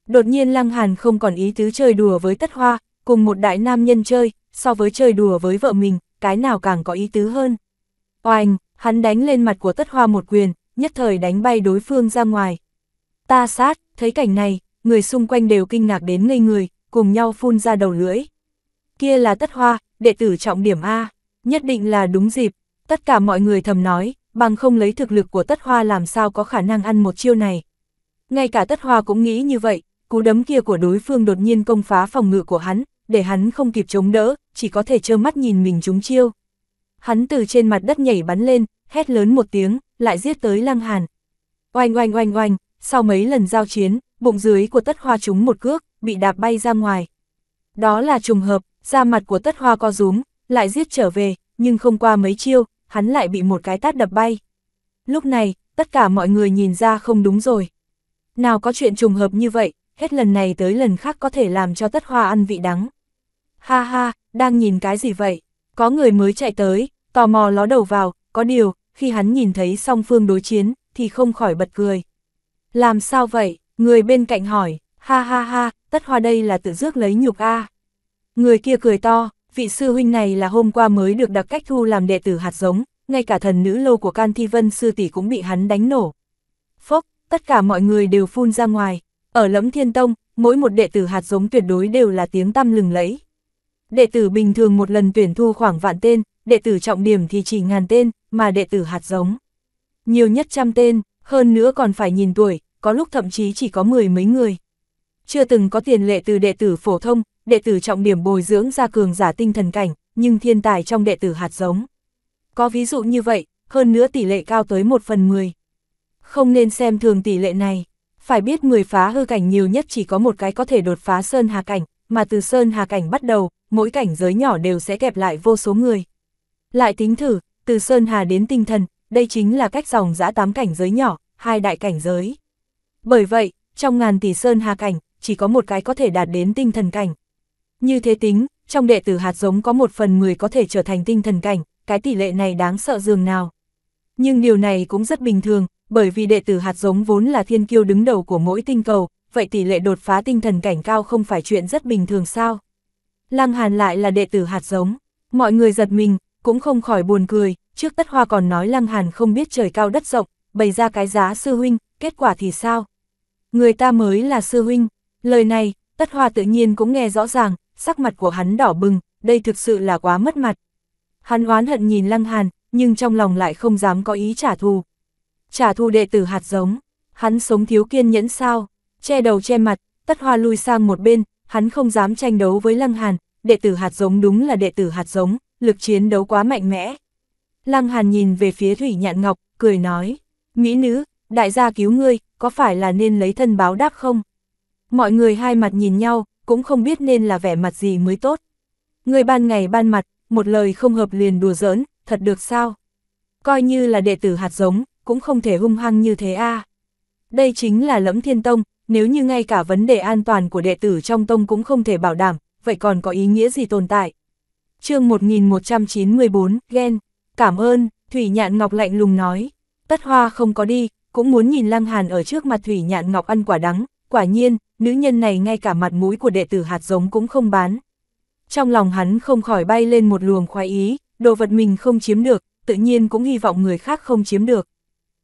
Đột nhiên Lăng Hàn không còn ý tứ chơi đùa với tất hoa, cùng một đại nam nhân chơi, so với chơi đùa với vợ mình, cái nào càng có ý tứ hơn. Oanh, hắn đánh lên mặt của tất hoa một quyền, nhất thời đánh bay đối phương ra ngoài. Ta sát, thấy cảnh này, người xung quanh đều kinh ngạc đến ngây người, cùng nhau phun ra đầu lưỡi. Kia là tất hoa, đệ tử trọng điểm A, nhất định là đúng dịp, tất cả mọi người thầm nói, bằng không lấy thực lực của tất hoa làm sao có khả năng ăn một chiêu này. Ngay cả tất hoa cũng nghĩ như vậy, cú đấm kia của đối phương đột nhiên công phá phòng ngự của hắn, để hắn không kịp chống đỡ, chỉ có thể trơ mắt nhìn mình trúng chiêu. Hắn từ trên mặt đất nhảy bắn lên, hét lớn một tiếng, lại giết tới lăng hàn. Oanh oanh oanh oanh, sau mấy lần giao chiến, bụng dưới của tất hoa trúng một cước, bị đạp bay ra ngoài. Đó là trùng hợp, da mặt của tất hoa co rúm, lại giết trở về, nhưng không qua mấy chiêu, hắn lại bị một cái tát đập bay. Lúc này, tất cả mọi người nhìn ra không đúng rồi. Nào có chuyện trùng hợp như vậy, hết lần này tới lần khác có thể làm cho tất hoa ăn vị đắng. Ha ha, đang nhìn cái gì vậy? Có người mới chạy tới, tò mò ló đầu vào, có điều, khi hắn nhìn thấy song phương đối chiến, thì không khỏi bật cười. Làm sao vậy? Người bên cạnh hỏi, ha ha ha, tất hoa đây là tự rước lấy nhục a. Người kia cười to, vị sư huynh này là hôm qua mới được đặc cách thu làm đệ tử hạt giống, ngay cả thần nữ lâu của Can Thi Vân sư tỷ cũng bị hắn đánh nổ. Phốc, tất cả mọi người đều phun ra ngoài, ở lẫm thiên tông, mỗi một đệ tử hạt giống tuyệt đối đều là tiếng tăm lừng lẫy. Đệ tử bình thường một lần tuyển thu khoảng vạn tên, đệ tử trọng điểm thì chỉ ngàn tên, mà đệ tử hạt giống. Nhiều nhất trăm tên, hơn nữa còn phải nhìn tuổi, có lúc thậm chí chỉ có mười mấy người. Chưa từng có tiền lệ từ đệ tử phổ thông, đệ tử trọng điểm bồi dưỡng ra cường giả tinh thần cảnh, nhưng thiên tài trong đệ tử hạt giống. Có ví dụ như vậy, hơn nữa tỷ lệ cao tới 1 phần 10. Không nên xem thường tỷ lệ này, phải biết 10 phá hư cảnh nhiều nhất chỉ có một cái có thể đột phá sơn hà cảnh, mà từ sơn hà cảnh bắt đầu, mỗi cảnh giới nhỏ đều sẽ kẹp lại vô số người. Lại tính thử, từ sơn hà đến tinh thần, đây chính là cách dòng giã tám cảnh giới nhỏ, hai đại cảnh giới. Bởi vậy, trong ngàn tỷ sơn hà cảnh, chỉ có một cái có thể đạt đến tinh thần cảnh. Như thế tính, trong đệ tử hạt giống có một phần mười có thể trở thành tinh thần cảnh, cái tỷ lệ này đáng sợ dường nào. Nhưng điều này cũng rất bình thường, bởi vì đệ tử hạt giống vốn là thiên kiêu đứng đầu của mỗi tinh cầu, vậy tỷ lệ đột phá tinh thần cảnh cao không phải chuyện rất bình thường sao? Lăng Hàn lại là đệ tử hạt giống, mọi người giật mình, cũng không khỏi buồn cười, trước tất hoa còn nói lăng hàn không biết trời cao đất rộng, bày ra cái giá sư huynh, kết quả thì sao? Người ta mới là sư huynh, lời này, tất hoa tự nhiên cũng nghe rõ ràng, sắc mặt của hắn đỏ bừng, đây thực sự là quá mất mặt. Hắn oán hận nhìn lăng hàn, nhưng trong lòng lại không dám có ý trả thù. Trả thù đệ tử hạt giống, hắn sống thiếu kiên nhẫn sao, che đầu che mặt, tất hoa lui sang một bên, hắn không dám tranh đấu với lăng hàn, đệ tử hạt giống đúng là đệ tử hạt giống, lực chiến đấu quá mạnh mẽ. Lăng Hàn nhìn về phía Thủy Nhạn Ngọc, cười nói, Mỹ nữ, đại gia cứu ngươi, có phải là nên lấy thân báo đáp không? Mọi người hai mặt nhìn nhau, cũng không biết nên là vẻ mặt gì mới tốt. Người ban ngày ban mặt, một lời không hợp liền đùa giỡn, thật được sao? Coi như là đệ tử hạt giống, cũng không thể hung hăng như thế a. Đây chính là lẫm thiên tông, nếu như ngay cả vấn đề an toàn của đệ tử trong tông cũng không thể bảo đảm, vậy còn có ý nghĩa gì tồn tại? chương 1194, ghen cảm ơn, Thủy Nhạn Ngọc lạnh lùng nói. Tất Hoa không có đi, cũng muốn nhìn Lăng Hàn ở trước mặt Thủy Nhạn Ngọc ăn quả đắng, quả nhiên, nữ nhân này ngay cả mặt mũi của đệ tử hạt giống cũng không bán. Trong lòng hắn không khỏi bay lên một luồng khoái ý, đồ vật mình không chiếm được, tự nhiên cũng hy vọng người khác không chiếm được.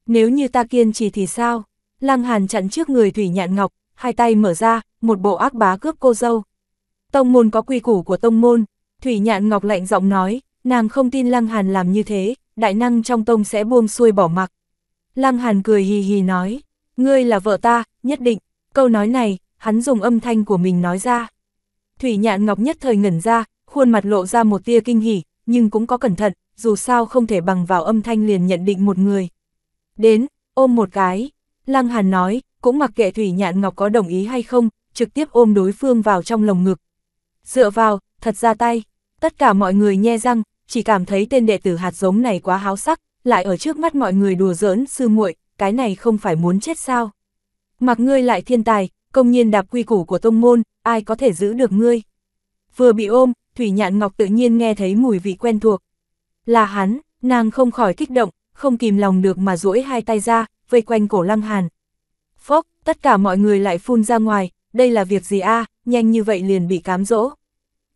Nếu như ta kiên trì thì sao? Lăng Hàn chặn trước người Thủy Nhạn Ngọc, hai tay mở ra, một bộ ác bá cướp cô dâu. Tông môn có quy củ của tông môn, Thủy Nhạn Ngọc lạnh giọng nói, Nàng không tin Lăng Hàn làm như thế, đại năng trong tông sẽ buông xuôi bỏ mặc. Lăng Hàn cười hì hì nói, ngươi là vợ ta, nhất định, câu nói này, hắn dùng âm thanh của mình nói ra. Thủy nhạn ngọc nhất thời ngẩn ra, khuôn mặt lộ ra một tia kinh hỉ, nhưng cũng có cẩn thận, dù sao không thể bằng vào âm thanh liền nhận định một người. Đến, ôm một cái, Lăng Hàn nói, cũng mặc kệ Thủy nhạn ngọc có đồng ý hay không, trực tiếp ôm đối phương vào trong lồng ngực. Dựa vào, thật ra tay, tất cả mọi người nhe răng, chỉ cảm thấy tên đệ tử hạt giống này quá háo sắc, lại ở trước mắt mọi người đùa giỡn sư muội, cái này không phải muốn chết sao. Mặc ngươi lại thiên tài, công nhiên đạp quy củ của tông môn, ai có thể giữ được ngươi. Vừa bị ôm, Thủy Nhạn Ngọc tự nhiên nghe thấy mùi vị quen thuộc. Là hắn, nàng không khỏi kích động, không kìm lòng được mà duỗi hai tay ra, vây quanh cổ lăng hàn. Phốc, tất cả mọi người lại phun ra ngoài, đây là việc gì a nhanh như vậy liền bị cám dỗ.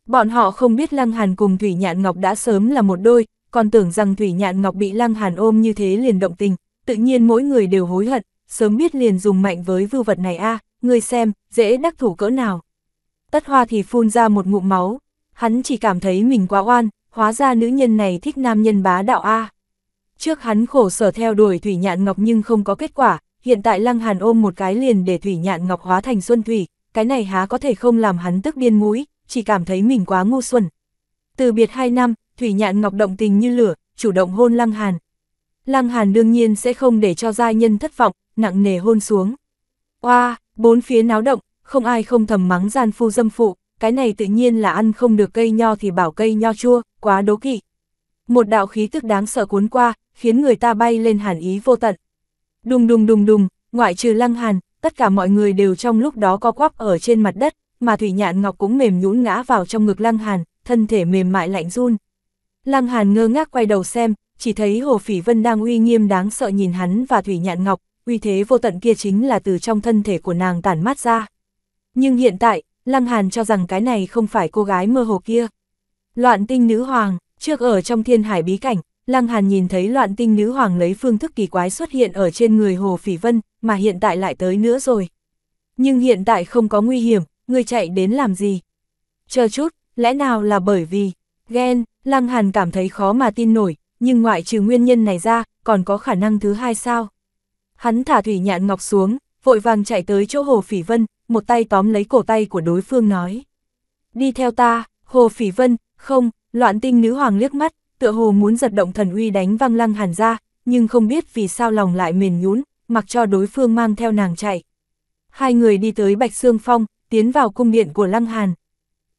Bọn họ không biết Lăng Hàn cùng Thủy Nhạn Ngọc đã sớm là một đôi, còn tưởng rằng Thủy Nhạn Ngọc bị Lăng Hàn ôm như thế liền động tình, tự nhiên mỗi người đều hối hận, sớm biết liền dùng mạnh với vưu vật này a à, ngươi xem, dễ đắc thủ cỡ nào. Tất hoa thì phun ra một ngụm máu, hắn chỉ cảm thấy mình quá oan, hóa ra nữ nhân này thích nam nhân bá đạo a Trước hắn khổ sở theo đuổi Thủy Nhạn Ngọc nhưng không có kết quả, hiện tại Lăng Hàn ôm một cái liền để Thủy Nhạn Ngọc hóa thành Xuân Thủy, cái này há có thể không làm hắn tức điên mũi, chỉ cảm thấy mình quá ngu xuẩn. Từ biệt hai năm, Thủy Nhạn Ngọc động tình như lửa, chủ động hôn Lăng Hàn. Lăng Hàn đương nhiên sẽ không để cho gia nhân thất vọng, nặng nề hôn xuống. Oa, bốn phía náo động, không ai không thầm mắng gian phu dâm phụ, cái này tự nhiên là ăn không được cây nho thì bảo cây nho chua, quá đố kỵ. Một đạo khí tức đáng sợ cuốn qua, khiến người ta bay lên hàn ý vô tận. Đùng đùng đùng đùng, ngoại trừ Lăng Hàn, tất cả mọi người đều trong lúc đó co quắp ở trên mặt đất, mà Thủy Nhạn Ngọc cũng mềm nhũn ngã vào trong ngực Lăng Hàn, thân thể mềm mại lạnh run. Lăng Hàn ngơ ngác quay đầu xem, chỉ thấy Hồ Phỉ Vân đang uy nghiêm đáng sợ nhìn hắn và Thủy Nhạn Ngọc, uy thế vô tận kia chính là từ trong thân thể của nàng tản mát ra. Nhưng hiện tại, Lăng Hàn cho rằng cái này không phải cô gái mơ hồ kia. Loạn tinh nữ hoàng, trước ở trong thiên hải bí cảnh, Lăng Hàn nhìn thấy loạn tinh nữ hoàng lấy phương thức kỳ quái xuất hiện ở trên người Hồ Phỉ Vân, mà hiện tại lại tới nữa rồi. Nhưng hiện tại không có nguy hiểm, ngươi chạy đến làm gì? Chờ chút, lẽ nào là bởi vì, ghen, Lăng Hàn cảm thấy khó mà tin nổi, nhưng ngoại trừ nguyên nhân này ra, còn có khả năng thứ hai sao? Hắn thả thủy nhạn ngọc xuống, vội vàng chạy tới chỗ Hồ Phỉ Vân, một tay tóm lấy cổ tay của đối phương nói. Đi theo ta, Hồ Phỉ Vân, không, loạn tinh nữ hoàng liếc mắt, tựa hồ muốn giật động thần uy đánh văng Lăng Hàn ra, nhưng không biết vì sao lòng lại mềm nhún, mặc cho đối phương mang theo nàng chạy. Hai người đi tới Bạch Sương Phong, tiến vào cung điện của Lăng Hàn.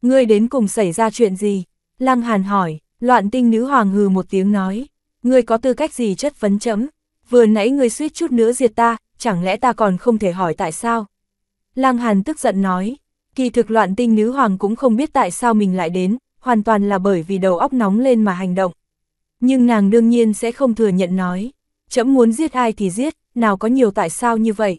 Ngươi đến cùng xảy ra chuyện gì? Lăng Hàn hỏi, loạn tinh nữ hoàng hừ một tiếng nói. Ngươi có tư cách gì chất vấn chấm? Vừa nãy ngươi suýt chút nữa diệt ta, chẳng lẽ ta còn không thể hỏi tại sao? Lăng Hàn tức giận nói, kỳ thực loạn tinh nữ hoàng cũng không biết tại sao mình lại đến, hoàn toàn là bởi vì đầu óc nóng lên mà hành động. Nhưng nàng đương nhiên sẽ không thừa nhận nói, chấm muốn giết ai thì giết, nào có nhiều tại sao như vậy.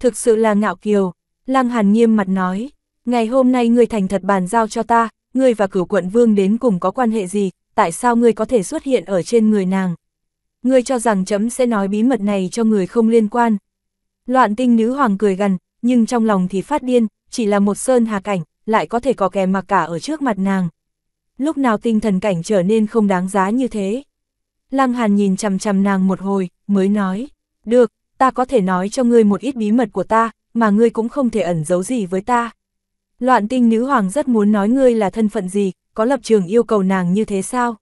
Thực sự là ngạo kiều, Lăng Hàn nghiêm mặt nói, ngày hôm nay ngươi thành thật bàn giao cho ta, ngươi và cửu quận vương đến cùng có quan hệ gì, tại sao ngươi có thể xuất hiện ở trên người nàng. Ngươi cho rằng chấm sẽ nói bí mật này cho người không liên quan. Loạn tinh nữ hoàng cười gần, nhưng trong lòng thì phát điên, chỉ là một sơn hà cảnh, lại có thể có kè mặc cả ở trước mặt nàng. Lúc nào tinh thần cảnh trở nên không đáng giá như thế. Lăng Hàn nhìn chằm chằm nàng một hồi, mới nói, được, ta có thể nói cho ngươi một ít bí mật của ta, mà ngươi cũng không thể ẩn giấu gì với ta. Loạn tinh nữ hoàng rất muốn nói ngươi là thân phận gì, có lập trường yêu cầu nàng như thế sao?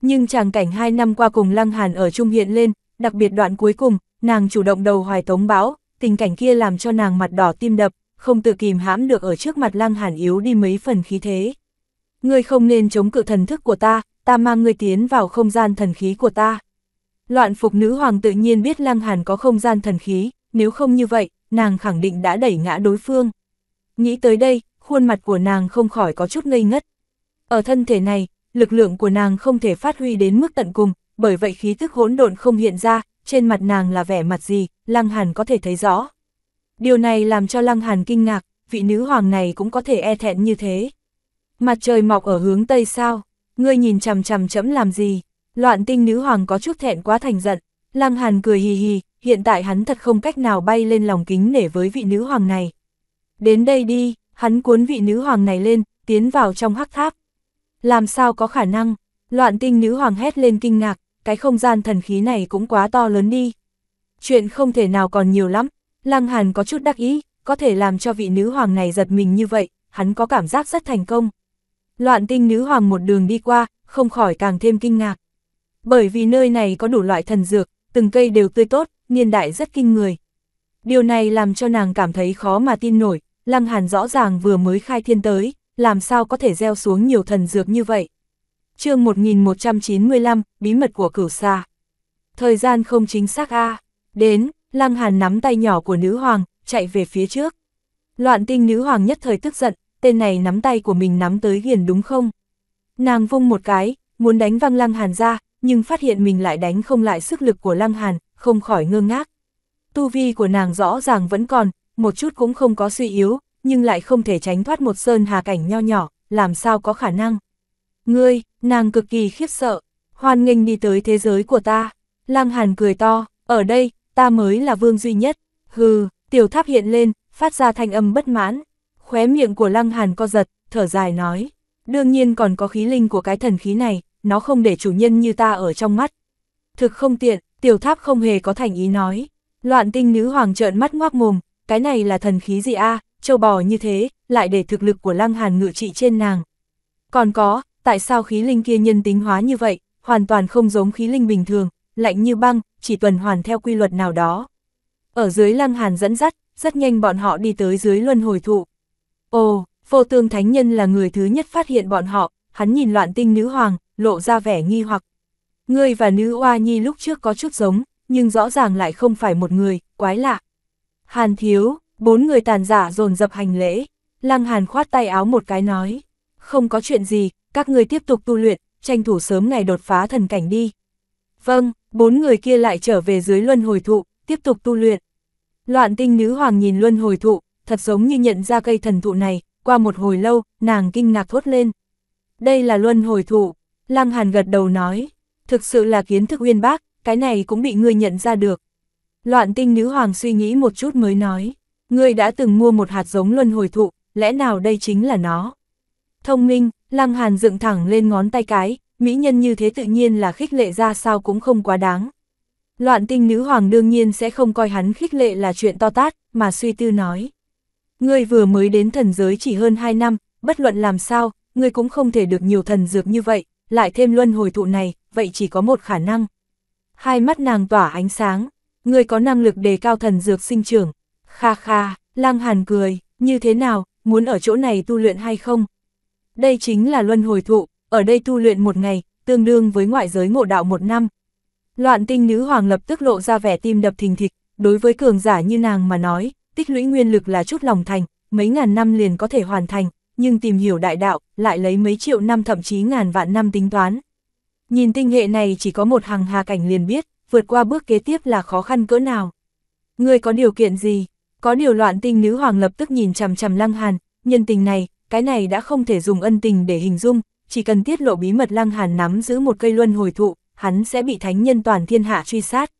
Nhưng chàng cảnh hai năm qua cùng Lăng Hàn ở Trung hiện lên, đặc biệt đoạn cuối cùng, nàng chủ động đầu hoài tống báo, tình cảnh kia làm cho nàng mặt đỏ tim đập, không tự kìm hãm được ở trước mặt Lăng Hàn yếu đi mấy phần khí thế. Ngươi không nên chống cự thần thức của ta, ta mang ngươi tiến vào không gian thần khí của ta. Loạn phục nữ hoàng tự nhiên biết Lăng Hàn có không gian thần khí, nếu không như vậy, nàng khẳng định đã đẩy ngã đối phương. Nghĩ tới đây, khuôn mặt của nàng không khỏi có chút ngây ngất. Ở thân thể này, lực lượng của nàng không thể phát huy đến mức tận cùng, bởi vậy khí thức hỗn độn không hiện ra, trên mặt nàng là vẻ mặt gì, Lăng Hàn có thể thấy rõ. Điều này làm cho Lăng Hàn kinh ngạc, vị nữ hoàng này cũng có thể e thẹn như thế. Mặt trời mọc ở hướng Tây sao, ngươi nhìn chằm chằm chấm làm gì, loạn tinh nữ hoàng có chút thẹn quá thành giận, Lăng Hàn cười hì hì, hiện tại hắn thật không cách nào bay lên lòng kính nể với vị nữ hoàng này. Đến đây đi, hắn cuốn vị nữ hoàng này lên, tiến vào trong hắc tháp. Làm sao có khả năng, loạn tinh nữ hoàng hét lên kinh ngạc, cái không gian thần khí này cũng quá to lớn đi. Chuyện không thể nào còn nhiều lắm, Lăng Hàn có chút đắc ý, có thể làm cho vị nữ hoàng này giật mình như vậy, hắn có cảm giác rất thành công. Loạn tinh nữ hoàng một đường đi qua, không khỏi càng thêm kinh ngạc. Bởi vì nơi này có đủ loại thần dược, từng cây đều tươi tốt, niên đại rất kinh người. Điều này làm cho nàng cảm thấy khó mà tin nổi, Lăng Hàn rõ ràng vừa mới khai thiên tới, làm sao có thể gieo xuống nhiều thần dược như vậy. chương 1195, Bí mật của cửu xa. Thời gian không chính xác a Đến, Lăng Hàn nắm tay nhỏ của nữ hoàng, chạy về phía trước. Loạn tinh nữ hoàng nhất thời tức giận, tên này nắm tay của mình nắm tới ghiền đúng không? Nàng vung một cái, muốn đánh văng Lăng Hàn ra, nhưng phát hiện mình lại đánh không lại sức lực của Lăng Hàn, không khỏi ngơ ngác. Tu vi của nàng rõ ràng vẫn còn, một chút cũng không có suy yếu, nhưng lại không thể tránh thoát một sơn hà cảnh nho nhỏ, làm sao có khả năng. Ngươi, nàng cực kỳ khiếp sợ, hoan nghênh đi tới thế giới của ta. Lăng Hàn cười to, ở đây, ta mới là vương duy nhất. Hừ, tiểu tháp hiện lên, phát ra thanh âm bất mãn. Khóe miệng của Lăng Hàn co giật, thở dài nói. Đương nhiên còn có khí linh của cái thần khí này, nó không để chủ nhân như ta ở trong mắt. Thực không tiện, tiểu tháp không hề có thành ý nói. Loạn tinh nữ hoàng trợn mắt ngoác mồm, cái này là thần khí gì a châu bò như thế, lại để thực lực của lăng hàn ngự trị trên nàng. Còn có, tại sao khí linh kia nhân tính hóa như vậy, hoàn toàn không giống khí linh bình thường, lạnh như băng, chỉ tuần hoàn theo quy luật nào đó. Ở dưới lăng hàn dẫn dắt, rất nhanh bọn họ đi tới dưới luân hồi thụ. Ồ, vô tương thánh nhân là người thứ nhất phát hiện bọn họ, hắn nhìn loạn tinh nữ hoàng, lộ ra vẻ nghi hoặc. Ngươi và nữ oa nhi lúc trước có chút giống, nhưng rõ ràng lại không phải một người, quái lạ. Hàn thiếu, bốn người tàn giả dồn dập hành lễ, lăng hàn khoát tay áo một cái nói. Không có chuyện gì, các người tiếp tục tu luyện, tranh thủ sớm ngày đột phá thần cảnh đi. Vâng, bốn người kia lại trở về dưới luân hồi thụ, tiếp tục tu luyện. Loạn tinh nữ hoàng nhìn luân hồi thụ, thật giống như nhận ra cây thần thụ này, qua một hồi lâu, nàng kinh ngạc thốt lên đây là luân hồi thụ. Lăng Hàn gật đầu nói, thực sự là kiến thức uyên bác, cái này cũng bị ngươi nhận ra được. Loạn tinh nữ hoàng suy nghĩ một chút mới nói, ngươi đã từng mua một hạt giống luân hồi thụ, lẽ nào đây chính là nó? Thông minh, Lăng Hàn dựng thẳng lên ngón tay cái, mỹ nhân như thế tự nhiên là khích lệ ra sao cũng không quá đáng. Loạn tinh nữ hoàng đương nhiên sẽ không coi hắn khích lệ là chuyện to tát, mà suy tư nói. Ngươi vừa mới đến thần giới chỉ hơn 2 năm, bất luận làm sao, ngươi cũng không thể được nhiều thần dược như vậy, lại thêm luân hồi thụ này, vậy chỉ có một khả năng. Hai mắt nàng tỏa ánh sáng, ngươi có năng lực đề cao thần dược sinh trưởng. Kha kha, lang hàn cười, như thế nào, muốn ở chỗ này tu luyện hay không? Đây chính là luân hồi thụ, ở đây tu luyện một ngày, tương đương với ngoại giới ngộ đạo một năm. Loạn tinh nữ hoàng lập tức lộ ra vẻ tim đập thình thịch, đối với cường giả như nàng mà nói, tích lũy nguyên lực là chút lòng thành, mấy ngàn năm liền có thể hoàn thành nhưng tìm hiểu đại đạo lại lấy mấy triệu năm thậm chí ngàn vạn năm tính toán. Nhìn tinh hệ này chỉ có một hàng hà cảnh liền biết, vượt qua bước kế tiếp là khó khăn cỡ nào. Người có điều kiện gì? Có điều loạn tinh nữ hoàng lập tức nhìn chằm chằm lăng hàn, nhân tình này, cái này đã không thể dùng ân tình để hình dung, chỉ cần tiết lộ bí mật lăng hàn nắm giữ một cây luân hồi thụ, hắn sẽ bị thánh nhân toàn thiên hạ truy sát.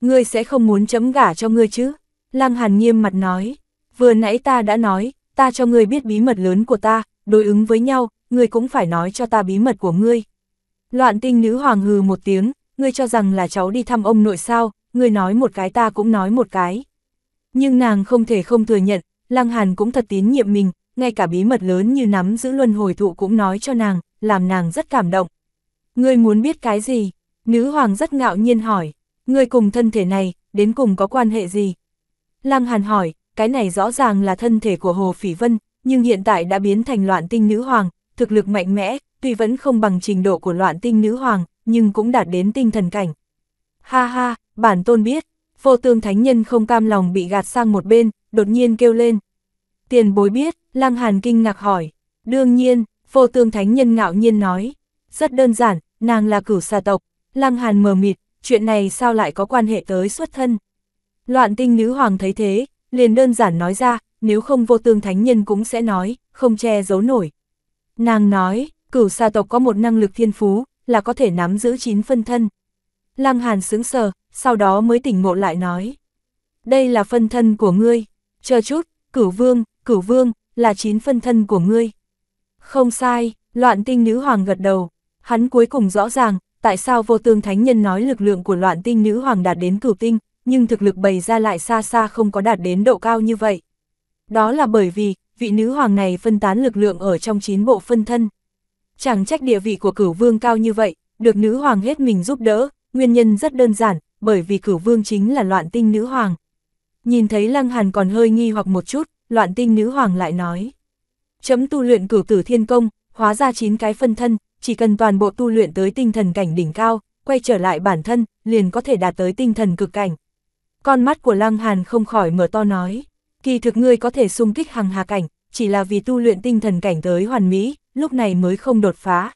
Ngươi sẽ không muốn chấm gả cho ngươi chứ? Lăng hàn nghiêm mặt nói, vừa nãy ta đã nói, ta cho ngươi biết bí mật lớn của ta, đối ứng với nhau, ngươi cũng phải nói cho ta bí mật của ngươi. Loạn tinh nữ hoàng hừ một tiếng, ngươi cho rằng là cháu đi thăm ông nội sao, ngươi nói một cái ta cũng nói một cái. Nhưng nàng không thể không thừa nhận, Lăng Hàn cũng thật tín nhiệm mình, ngay cả bí mật lớn như nắm giữ luân hồi thụ cũng nói cho nàng, làm nàng rất cảm động. Ngươi muốn biết cái gì? Nữ hoàng rất ngạo nhiên hỏi, ngươi cùng thân thể này, đến cùng có quan hệ gì? Lăng Hàn hỏi, cái này rõ ràng là thân thể của Hồ Phỉ Vân, nhưng hiện tại đã biến thành loạn tinh nữ hoàng, thực lực mạnh mẽ, tuy vẫn không bằng trình độ của loạn tinh nữ hoàng, nhưng cũng đạt đến tinh thần cảnh. Ha ha, bản tôn biết, vô tương thánh nhân không cam lòng bị gạt sang một bên, đột nhiên kêu lên. Tiền bối biết, lang hàn kinh ngạc hỏi. Đương nhiên, vô tương thánh nhân ngạo nhiên nói. Rất đơn giản, nàng là cửu xà tộc, lang hàn mờ mịt, chuyện này sao lại có quan hệ tới xuất thân. Loạn tinh nữ hoàng thấy thế, liền đơn giản nói ra, nếu không vô tương thánh nhân cũng sẽ nói, không che giấu nổi. Nàng nói, cửu xa tộc có một năng lực thiên phú, là có thể nắm giữ chín phân thân. Lăng Hàn sững sờ, sau đó mới tỉnh ngộ lại nói. Đây là phân thân của ngươi, chờ chút, cửu vương, cửu vương, là chín phân thân của ngươi. Không sai, loạn tinh nữ hoàng gật đầu, hắn cuối cùng rõ ràng, tại sao vô tương thánh nhân nói lực lượng của loạn tinh nữ hoàng đạt đến cửu tinh, nhưng thực lực bày ra lại xa xa không có đạt đến độ cao như vậy. Đó là bởi vì, vị nữ hoàng này phân tán lực lượng ở trong chín bộ phân thân. Chẳng trách địa vị của cửu vương cao như vậy, được nữ hoàng hết mình giúp đỡ, nguyên nhân rất đơn giản, bởi vì cửu vương chính là loạn tinh nữ hoàng. Nhìn thấy Lăng Hàn còn hơi nghi hoặc một chút, loạn tinh nữ hoàng lại nói. Chấm tu luyện cửu tử thiên công, hóa ra chín cái phân thân, chỉ cần toàn bộ tu luyện tới tinh thần cảnh đỉnh cao, quay trở lại bản thân, liền có thể đạt tới tinh thần cực cảnh. Con mắt của Lăng Hàn không khỏi mở to nói, kỳ thực ngươi có thể xung kích hàng hà cảnh, chỉ là vì tu luyện tinh thần cảnh tới hoàn mỹ, lúc này mới không đột phá.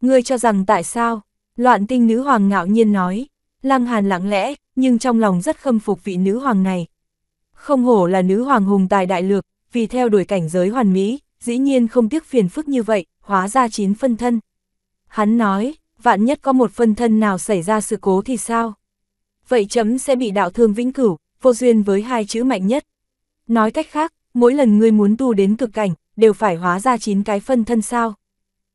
Ngươi cho rằng tại sao? Loạn tinh nữ hoàng ngạo nhiên nói, Lăng Hàn lặng lẽ, nhưng trong lòng rất khâm phục vị nữ hoàng này. Không hổ là nữ hoàng hùng tài đại lược, vì theo đuổi cảnh giới hoàn mỹ, dĩ nhiên không tiếc phiền phức như vậy, hóa ra chín phân thân. Hắn nói, vạn nhất có một phân thân nào xảy ra sự cố thì sao? vậy chấm sẽ bị đạo thương vĩnh cửu, vô duyên với hai chữ mạnh nhất. Nói cách khác, mỗi lần ngươi muốn tu đến cực cảnh, đều phải hóa ra chín cái phân thân sao.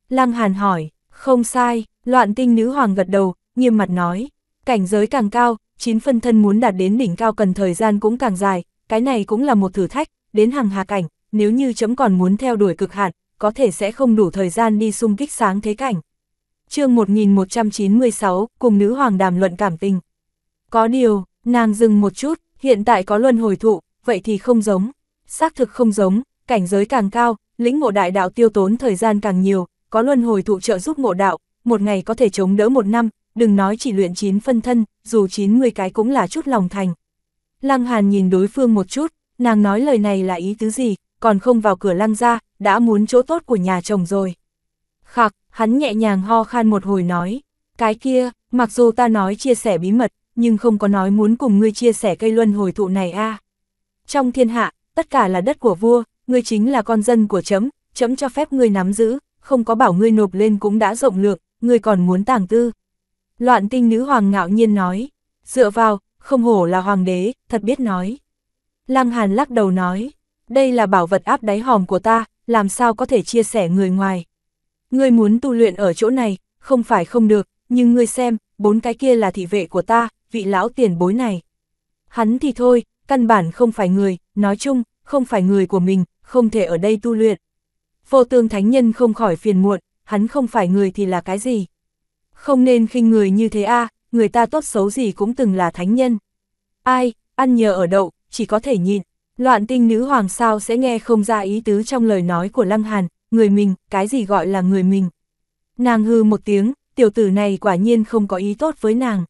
Lăng Hàn hỏi, không sai, loạn tinh nữ hoàng gật đầu, nghiêm mặt nói, cảnh giới càng cao, chín phân thân muốn đạt đến đỉnh cao cần thời gian cũng càng dài, cái này cũng là một thử thách, đến hàng hà cảnh, nếu như chấm còn muốn theo đuổi cực hạn, có thể sẽ không đủ thời gian đi xung kích sáng thế cảnh. chương 1196, cùng nữ hoàng đàm luận cảm tình. Có điều, nàng dừng một chút, hiện tại có luân hồi thụ, vậy thì không giống. Xác thực không giống, cảnh giới càng cao, lĩnh ngộ đại đạo tiêu tốn thời gian càng nhiều, có luân hồi thụ trợ giúp ngộ đạo, một ngày có thể chống đỡ một năm, đừng nói chỉ luyện chín phân thân, dù 90 cái cũng là chút lòng thành. Lăng Hàn nhìn đối phương một chút, nàng nói lời này là ý tứ gì, còn không vào cửa lăng ra, đã muốn chỗ tốt của nhà chồng rồi. Khạc, hắn nhẹ nhàng ho khan một hồi nói, cái kia, mặc dù ta nói chia sẻ bí mật, nhưng không có nói muốn cùng ngươi chia sẻ cây luân hồi thụ này a. Trong thiên hạ, tất cả là đất của vua, ngươi chính là con dân của chấm, chấm cho phép ngươi nắm giữ, không có bảo ngươi nộp lên cũng đã rộng lượng, ngươi còn muốn tàng tư. Loạn tinh nữ hoàng ngạo nhiên nói, dựa vào, không hổ là hoàng đế, thật biết nói. Lăng Hàn lắc đầu nói, đây là bảo vật áp đáy hòm của ta, làm sao có thể chia sẻ người ngoài. Ngươi muốn tu luyện ở chỗ này, không phải không được, nhưng ngươi xem, bốn cái kia là thị vệ của ta, vị lão tiền bối này. Hắn thì thôi, căn bản không phải người, nói chung, không phải người của mình, không thể ở đây tu luyện. Vô tương thánh nhân không khỏi phiền muộn, hắn không phải người thì là cái gì? Không nên khinh người như thế a người ta tốt xấu gì cũng từng là thánh nhân. Ai, ăn nhờ ở đậu, chỉ có thể nhịn. Loạn tinh nữ hoàng sao sẽ nghe không ra ý tứ trong lời nói của Lăng Hàn, người mình, cái gì gọi là người mình. Nàng hư một tiếng, tiểu tử này quả nhiên không có ý tốt với nàng.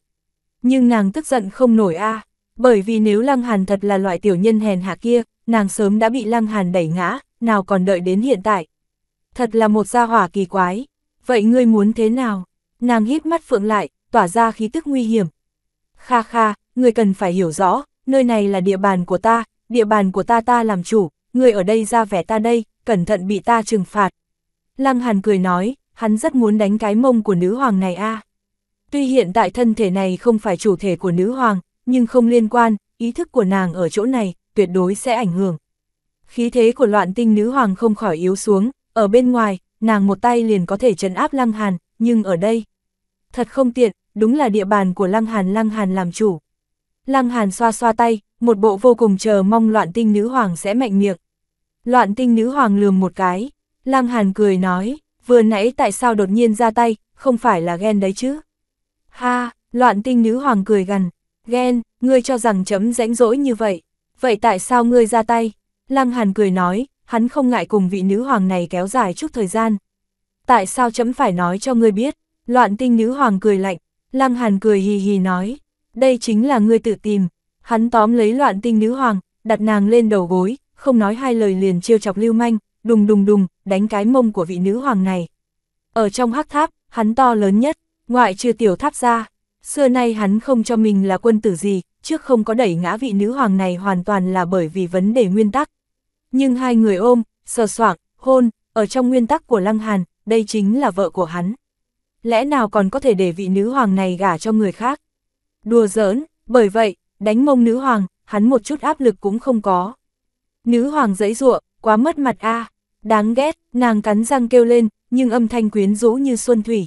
Nhưng nàng tức giận không nổi a à, bởi vì nếu Lăng Hàn thật là loại tiểu nhân hèn hạ kia, nàng sớm đã bị Lăng Hàn đẩy ngã, nào còn đợi đến hiện tại. Thật là một gia hỏa kỳ quái, vậy ngươi muốn thế nào? Nàng hít mắt phượng lại, tỏa ra khí tức nguy hiểm. Kha kha, ngươi cần phải hiểu rõ, nơi này là địa bàn của ta, địa bàn của ta ta làm chủ, ngươi ở đây ra vẻ ta đây, cẩn thận bị ta trừng phạt. Lăng Hàn cười nói, hắn rất muốn đánh cái mông của nữ hoàng này a. À. Tuy hiện tại thân thể này không phải chủ thể của nữ hoàng, nhưng không liên quan, ý thức của nàng ở chỗ này, tuyệt đối sẽ ảnh hưởng. Khí thế của loạn tinh nữ hoàng không khỏi yếu xuống, ở bên ngoài, nàng một tay liền có thể trấn áp Lăng Hàn, nhưng ở đây, thật không tiện, đúng là địa bàn của Lăng Hàn Lăng Hàn làm chủ. Lăng Hàn xoa xoa tay, một bộ vô cùng chờ mong loạn tinh nữ hoàng sẽ mạnh miệng. Loạn tinh nữ hoàng lườm một cái, Lăng Hàn cười nói, vừa nãy tại sao đột nhiên ra tay, không phải là ghen đấy chứ. Ha, loạn tinh nữ hoàng cười gằn, ghen, ngươi cho rằng chấm rãnh rỗi như vậy, vậy tại sao ngươi ra tay? Lăng Hàn cười nói, hắn không ngại cùng vị nữ hoàng này kéo dài chút thời gian. Tại sao chấm phải nói cho ngươi biết? Loạn tinh nữ hoàng cười lạnh, Lăng Hàn cười hì hì nói, đây chính là ngươi tự tìm. Hắn tóm lấy loạn tinh nữ hoàng, đặt nàng lên đầu gối, không nói hai lời liền chiêu chọc lưu manh, đùng đùng đùng, đánh cái mông của vị nữ hoàng này. Ở trong hắc tháp, hắn to lớn nhất, Ngoại trừ tiểu tháp ra, xưa nay hắn không cho mình là quân tử gì, trước không có đẩy ngã vị nữ hoàng này hoàn toàn là bởi vì vấn đề nguyên tắc. Nhưng hai người ôm, sờ soảng, hôn, ở trong nguyên tắc của Lăng Hàn, đây chính là vợ của hắn. Lẽ nào còn có thể để vị nữ hoàng này gả cho người khác? Đùa giỡn, bởi vậy, đánh mông nữ hoàng, hắn một chút áp lực cũng không có. Nữ hoàng dãy dụa, quá mất mặt a đáng ghét, nàng cắn răng kêu lên, nhưng âm thanh quyến rũ như xuân thủy,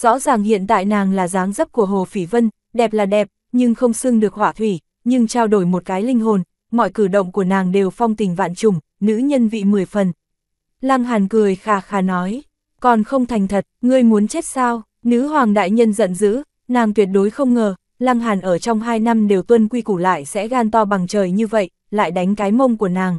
Rõ ràng hiện tại nàng là dáng dấp của Hồ Phỉ Vân, đẹp là đẹp, nhưng không xưng được hỏa thủy, nhưng trao đổi một cái linh hồn, mọi cử động của nàng đều phong tình vạn trùng, nữ nhân vị mười phần. Lăng Hàn cười khà khà nói, còn không thành thật, ngươi muốn chết sao, nữ hoàng đại nhân giận dữ, nàng tuyệt đối không ngờ, Lăng Hàn ở trong hai năm đều tuân quy củ lại sẽ gan to bằng trời như vậy, lại đánh cái mông của nàng.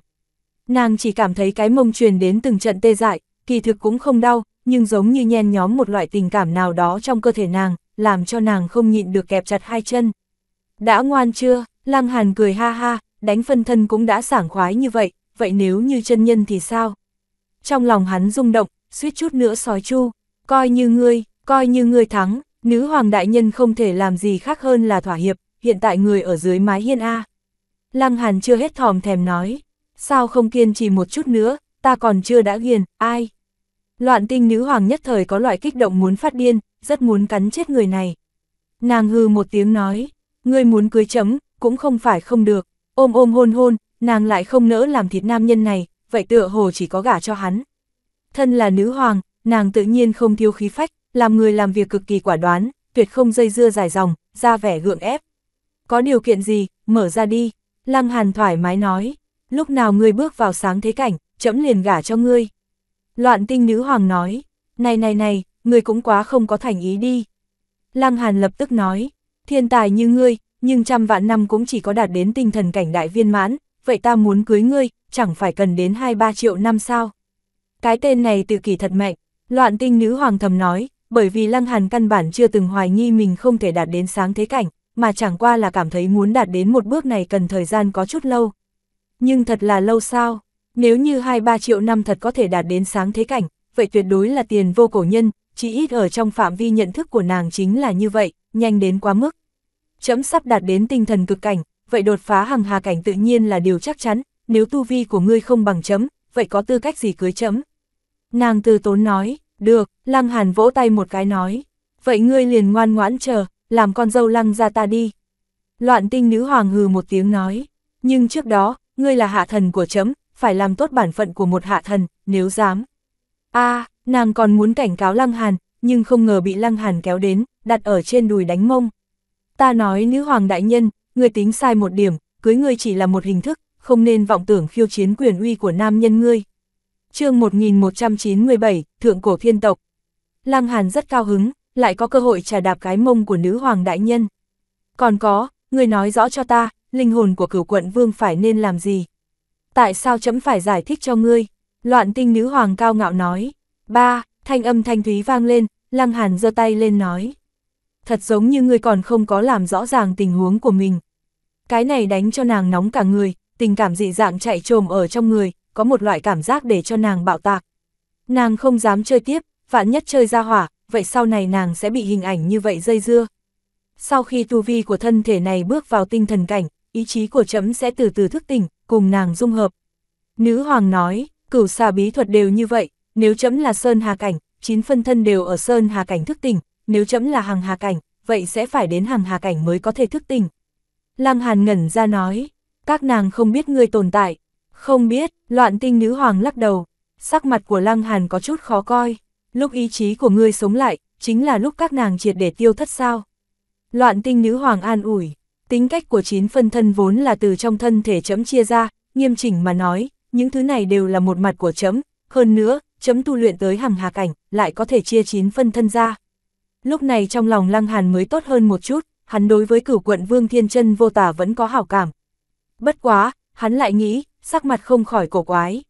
Nàng chỉ cảm thấy cái mông truyền đến từng trận tê dại, kỳ thực cũng không đau, nhưng giống như nhen nhóm một loại tình cảm nào đó trong cơ thể nàng, làm cho nàng không nhịn được kẹp chặt hai chân. Đã ngoan chưa? Lăng Hàn cười ha ha, đánh phân thân cũng đã sảng khoái như vậy, vậy nếu như chân nhân thì sao? Trong lòng hắn rung động, suýt chút nữa sói chu, coi như ngươi, coi như ngươi thắng, nữ hoàng đại nhân không thể làm gì khác hơn là thỏa hiệp, hiện tại người ở dưới mái hiên A. Lăng Hàn chưa hết thòm thèm nói, sao không kiên trì một chút nữa, ta còn chưa đã ghiền, ai? Loạn tinh nữ hoàng nhất thời có loại kích động muốn phát điên, rất muốn cắn chết người này. Nàng hư một tiếng nói, ngươi muốn cưới chấm, cũng không phải không được, ôm ôm hôn hôn, nàng lại không nỡ làm thịt nam nhân này, vậy tựa hồ chỉ có gả cho hắn. Thân là nữ hoàng, nàng tự nhiên không thiếu khí phách, làm người làm việc cực kỳ quả đoán, tuyệt không dây dưa dài dòng, ra vẻ gượng ép. Có điều kiện gì, mở ra đi, Lăng Hàn thoải mái nói, lúc nào ngươi bước vào sáng thế cảnh, chấm liền gả cho ngươi. Loạn tinh nữ hoàng nói, này này này, người cũng quá không có thành ý đi. Lăng Hàn lập tức nói, thiên tài như ngươi, nhưng trăm vạn năm cũng chỉ có đạt đến tinh thần cảnh đại viên mãn, vậy ta muốn cưới ngươi, chẳng phải cần đến hai ba triệu năm sao. Cái tên này tự kỷ thật mạnh, loạn tinh nữ hoàng thầm nói, bởi vì Lăng Hàn căn bản chưa từng hoài nghi mình không thể đạt đến sáng thế cảnh, mà chẳng qua là cảm thấy muốn đạt đến một bước này cần thời gian có chút lâu. Nhưng thật là lâu sao? Nếu như 2-3 triệu năm thật có thể đạt đến sáng thế cảnh, vậy tuyệt đối là tiền vô cổ nhân, chỉ ít ở trong phạm vi nhận thức của nàng chính là như vậy, nhanh đến quá mức. Chấm sắp đạt đến tinh thần cực cảnh, vậy đột phá hằng hà cảnh tự nhiên là điều chắc chắn, nếu tu vi của ngươi không bằng chấm, vậy có tư cách gì cưới chấm. Nàng từ tốn nói, được, lăng hàn vỗ tay một cái nói, vậy ngươi liền ngoan ngoãn chờ, làm con dâu lăng ra ta đi. Loạn tinh nữ hoàng hừ một tiếng nói, nhưng trước đó, ngươi là hạ thần của chấm, phải làm tốt bản phận của một hạ thần, nếu dám. a nàng còn muốn cảnh cáo Lăng Hàn, nhưng không ngờ bị Lăng Hàn kéo đến, đặt ở trên đùi đánh mông. Ta nói nữ hoàng đại nhân, người tính sai một điểm, cưới người chỉ là một hình thức, không nên vọng tưởng khiêu chiến quyền uy của nam nhân ngươi. chương 1197, Thượng Cổ Thiên Tộc. Lăng Hàn rất cao hứng, lại có cơ hội trả đạp cái mông của nữ hoàng đại nhân. Còn có, người nói rõ cho ta, linh hồn của cửu quận vương phải nên làm gì? tại sao chấm phải giải thích cho ngươi? Loạn tinh nữ hoàng cao ngạo nói. Ba, thanh âm thanh thúy vang lên, lăng hàn giơ tay lên nói. Thật giống như ngươi còn không có làm rõ ràng tình huống của mình. Cái này đánh cho nàng nóng cả người, tình cảm dị dạng chạy trồm ở trong người, có một loại cảm giác để cho nàng bạo tạc. Nàng không dám chơi tiếp, vạn nhất chơi ra hỏa, vậy sau này nàng sẽ bị hình ảnh như vậy dây dưa. Sau khi tu vi của thân thể này bước vào tinh thần cảnh, ý chí của chấm sẽ từ từ thức tỉnh, cùng nàng dung hợp. Nữ hoàng nói, cửu xà bí thuật đều như vậy, nếu chấm là sơn hà cảnh, chín phân thân đều ở sơn hà cảnh thức tỉnh, nếu chấm là hàng hà cảnh, vậy sẽ phải đến hàng hà cảnh mới có thể thức tỉnh. Lăng Hàn ngẩn ra nói, các nàng không biết người tồn tại, không biết, loạn tinh nữ hoàng lắc đầu, sắc mặt của Lăng Hàn có chút khó coi, lúc ý chí của ngươi sống lại, chính là lúc các nàng triệt để tiêu thất sao. Loạn tinh nữ hoàng an ủi, tính cách của chín phân thân vốn là từ trong thân thể chấm chia ra, nghiêm chỉnh mà nói, những thứ này đều là một mặt của chấm, hơn nữa, chấm tu luyện tới hàng hạc cảnh lại có thể chia chín phân thân ra. Lúc này trong lòng Lăng Hàn mới tốt hơn một chút, hắn đối với cửu quận Vương Thiên chân vô tả vẫn có hảo cảm. Bất quá, hắn lại nghĩ, sắc mặt không khỏi cổ quái.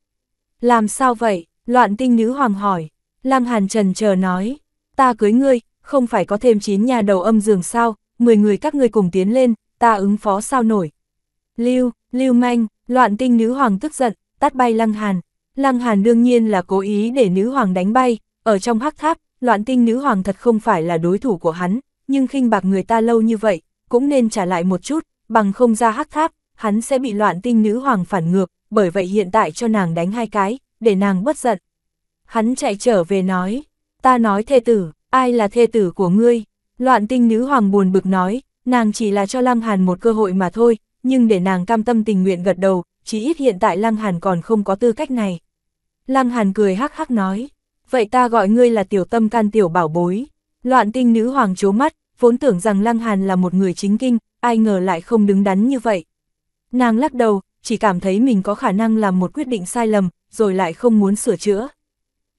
Làm sao vậy? Loạn tinh nữ hoàng hỏi. Lăng Hàn trần chờ nói, ta cưới ngươi, không phải có thêm chín nhà đầu âm giường sao, 10 người các ngươi cùng tiến lên, ta ứng phó sao nổi. Lưu, Lưu Manh, loạn tinh nữ hoàng tức giận, tát bay Lăng Hàn. Lăng Hàn đương nhiên là cố ý để nữ hoàng đánh bay, ở trong hắc tháp, loạn tinh nữ hoàng thật không phải là đối thủ của hắn, nhưng khinh bạc người ta lâu như vậy, cũng nên trả lại một chút, bằng không ra hắc tháp, hắn sẽ bị loạn tinh nữ hoàng phản ngược, bởi vậy hiện tại cho nàng đánh hai cái, để nàng bất giận. Hắn chạy trở về nói, ta nói thê tử, ai là thê tử của ngươi? Loạn tinh nữ hoàng buồn bực nói, Nàng chỉ là cho Lăng Hàn một cơ hội mà thôi, nhưng để nàng cam tâm tình nguyện gật đầu, chỉ ít hiện tại Lăng Hàn còn không có tư cách này. Lăng Hàn cười hắc hắc nói, vậy ta gọi ngươi là tiểu tâm can tiểu bảo bối. Loạn tinh nữ hoàng chố mắt, vốn tưởng rằng Lăng Hàn là một người chính kinh, ai ngờ lại không đứng đắn như vậy. Nàng lắc đầu, chỉ cảm thấy mình có khả năng làm một quyết định sai lầm, rồi lại không muốn sửa chữa.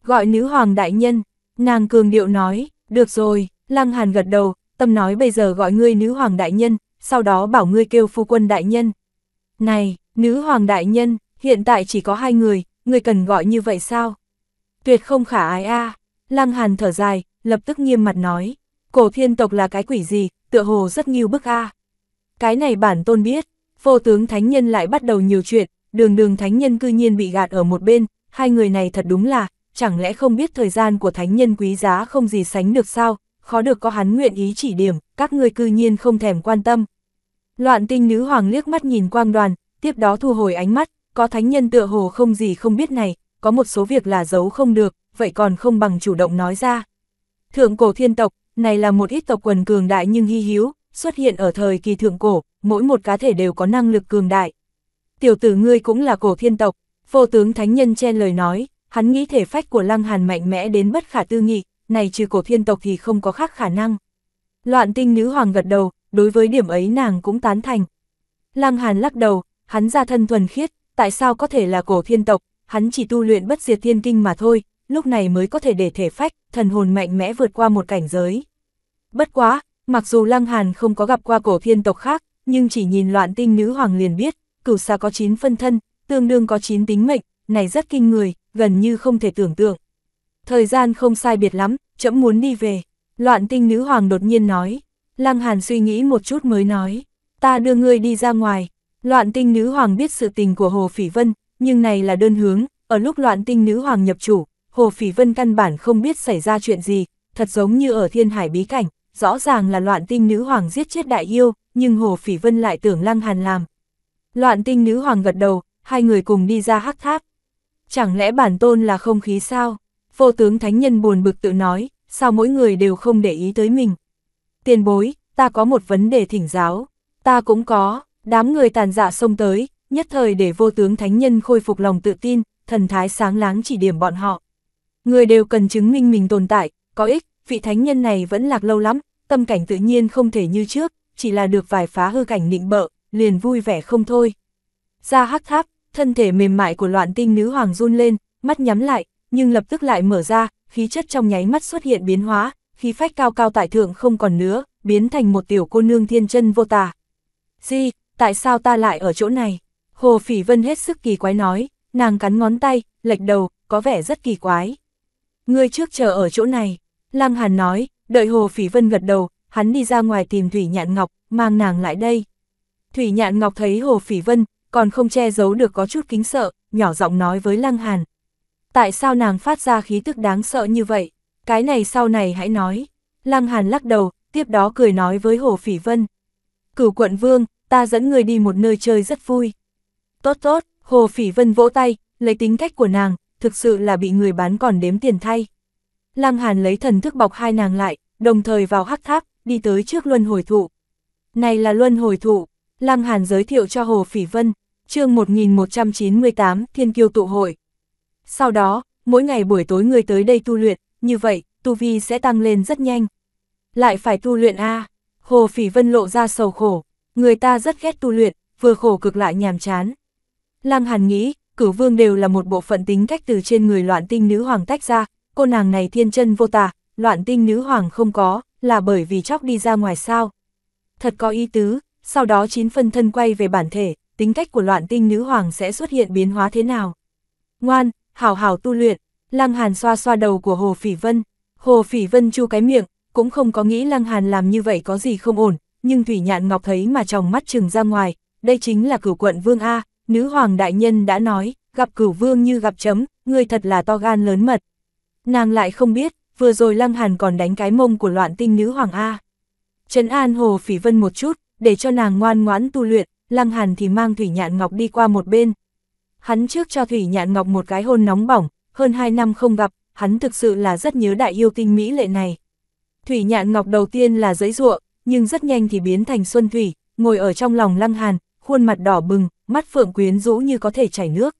Gọi nữ hoàng đại nhân, nàng cường điệu nói, được rồi, Lăng Hàn gật đầu, tâm nói bây giờ gọi ngươi nữ hoàng đại nhân, sau đó bảo ngươi kêu phu quân đại nhân. Này, nữ hoàng đại nhân, hiện tại chỉ có hai người, ngươi cần gọi như vậy sao? Tuyệt không khả ái a à. Lăng Hàn thở dài, lập tức nghiêm mặt nói, cổ thiên tộc là cái quỷ gì, tựa hồ rất nghiêu bức a Cái này bản tôn biết, vô tướng thánh nhân lại bắt đầu nhiều chuyện, đường đường thánh nhân cư nhiên bị gạt ở một bên, hai người này thật đúng là, chẳng lẽ không biết thời gian của thánh nhân quý giá không gì sánh được sao, khó được có hắn nguyện ý chỉ điểm, các ngươi cư nhiên không thèm quan tâm. Loạn tinh nữ hoàng liếc mắt nhìn quang đoàn, tiếp đó thu hồi ánh mắt, có thánh nhân tựa hồ không gì không biết này, có một số việc là giấu không được, vậy còn không bằng chủ động nói ra. Thượng cổ thiên tộc, này là một ít tộc quần cường đại nhưng hy hiếu xuất hiện ở thời kỳ thượng cổ, mỗi một cá thể đều có năng lực cường đại. Tiểu tử ngươi cũng là cổ thiên tộc, vô tướng thánh nhân che lời nói, hắn nghĩ thể phách của lăng hàn mạnh mẽ đến bất khả tư nghị, này trừ cổ thiên tộc thì không có khác khả năng. Loạn tinh nữ hoàng gật đầu, đối với điểm ấy nàng cũng tán thành. Lăng Hàn lắc đầu, hắn ra thân thuần khiết, tại sao có thể là cổ thiên tộc, hắn chỉ tu luyện bất diệt thiên kinh mà thôi, lúc này mới có thể để thể phách, thần hồn mạnh mẽ vượt qua một cảnh giới. Bất quá, mặc dù Lăng Hàn không có gặp qua cổ thiên tộc khác, nhưng chỉ nhìn loạn tinh nữ hoàng liền biết, cửu xa có 9 phân thân, tương đương có 9 tính mệnh, này rất kinh người, gần như không thể tưởng tượng thời gian không sai biệt lắm, chậm muốn đi về. Loạn tinh nữ hoàng đột nhiên nói. Lăng Hàn suy nghĩ một chút mới nói. Ta đưa ngươi đi ra ngoài. Loạn tinh nữ hoàng biết sự tình của Hồ Phỉ Vân, nhưng này là đơn hướng. Ở lúc loạn tinh nữ hoàng nhập chủ, Hồ Phỉ Vân căn bản không biết xảy ra chuyện gì, thật giống như ở thiên hải bí cảnh. Rõ ràng là loạn tinh nữ hoàng giết chết đại yêu, nhưng Hồ Phỉ Vân lại tưởng Lăng Hàn làm. Loạn tinh nữ hoàng gật đầu, hai người cùng đi ra hắc tháp. Chẳng lẽ bản tôn là không khí sao? Vô tướng thánh nhân buồn bực tự nói, sao mỗi người đều không để ý tới mình. Tiền bối, ta có một vấn đề thỉnh giáo. Ta cũng có, đám người tàn dạ xông tới, nhất thời để vô tướng thánh nhân khôi phục lòng tự tin, thần thái sáng láng chỉ điểm bọn họ. Người đều cần chứng minh mình tồn tại, có ích, vị thánh nhân này vẫn lạc lâu lắm, tâm cảnh tự nhiên không thể như trước, chỉ là được vài phá hư cảnh nịnh bợ, liền vui vẻ không thôi. Ra hắc tháp, thân thể mềm mại của loạn tinh nữ hoàng run lên, mắt nhắm lại, nhưng lập tức lại mở ra, khí chất trong nháy mắt xuất hiện biến hóa, khí phách cao cao tại thượng không còn nữa, biến thành một tiểu cô nương thiên chân vô tà. Di, tại sao ta lại ở chỗ này? Hồ Phỉ Vân hết sức kỳ quái nói, nàng cắn ngón tay, lệch đầu, có vẻ rất kỳ quái. Ngươi trước chờ ở chỗ này, Lăng Hàn nói, đợi Hồ Phỉ Vân gật đầu, hắn đi ra ngoài tìm Thủy Nhạn Ngọc, mang nàng lại đây. Thủy Nhạn Ngọc thấy Hồ Phỉ Vân, còn không che giấu được có chút kính sợ, nhỏ giọng nói với Lăng Hàn tại sao nàng phát ra khí tức đáng sợ như vậy, cái này sau này hãy nói. Lăng Hàn lắc đầu, tiếp đó cười nói với Hồ Phỉ Vân. Cửu quận vương, ta dẫn người đi một nơi chơi rất vui. Tốt tốt, Hồ Phỉ Vân vỗ tay, lấy tính cách của nàng, thực sự là bị người bán còn đếm tiền thay. Lăng Hàn lấy thần thức bọc hai nàng lại, đồng thời vào hắc tháp, đi tới trước luân hồi thụ. Này là luân hồi thụ, Lăng Hàn giới thiệu cho Hồ Phỉ Vân, chương 1198 Thiên Kiêu Tụ Hội. Sau đó, mỗi ngày buổi tối ngươi tới đây tu luyện, như vậy, tu vi sẽ tăng lên rất nhanh. Lại phải tu luyện a Hồ Phỉ Vân lộ ra sầu khổ, người ta rất ghét tu luyện, vừa khổ cực lại nhàm chán. Lăng Hàn nghĩ, cửu vương đều là một bộ phận tính cách từ trên người loạn tinh nữ hoàng tách ra, cô nàng này thiên chân vô tà, loạn tinh nữ hoàng không có, là bởi vì chóc đi ra ngoài sao. Thật có ý tứ, sau đó chín phân thân quay về bản thể, tính cách của loạn tinh nữ hoàng sẽ xuất hiện biến hóa thế nào. Ngoan, hảo hảo tu luyện, Lăng Hàn xoa xoa đầu của Hồ Phỉ Vân, Hồ Phỉ Vân chu cái miệng, cũng không có nghĩ Lăng Hàn làm như vậy có gì không ổn, nhưng Thủy Nhạn Ngọc thấy mà tròng mắt trừng ra ngoài, đây chính là cửu quận Vương A, nữ hoàng đại nhân đã nói, gặp cửu vương như gặp chấm, người thật là to gan lớn mật. Nàng lại không biết, vừa rồi Lăng Hàn còn đánh cái mông của loạn tinh nữ hoàng A. Trấn an Hồ Phỉ Vân một chút, để cho nàng ngoan ngoãn tu luyện, Lăng Hàn thì mang Thủy Nhạn Ngọc đi qua một bên, hắn trước cho Thủy Nhạn Ngọc một cái hôn nóng bỏng, hơn 2 năm không gặp, hắn thực sự là rất nhớ đại yêu tinh mỹ lệ này. Thủy Nhạn Ngọc đầu tiên là giấy ruộng, nhưng rất nhanh thì biến thành Xuân Thủy, ngồi ở trong lòng Lăng Hàn, khuôn mặt đỏ bừng, mắt phượng quyến rũ như có thể chảy nước.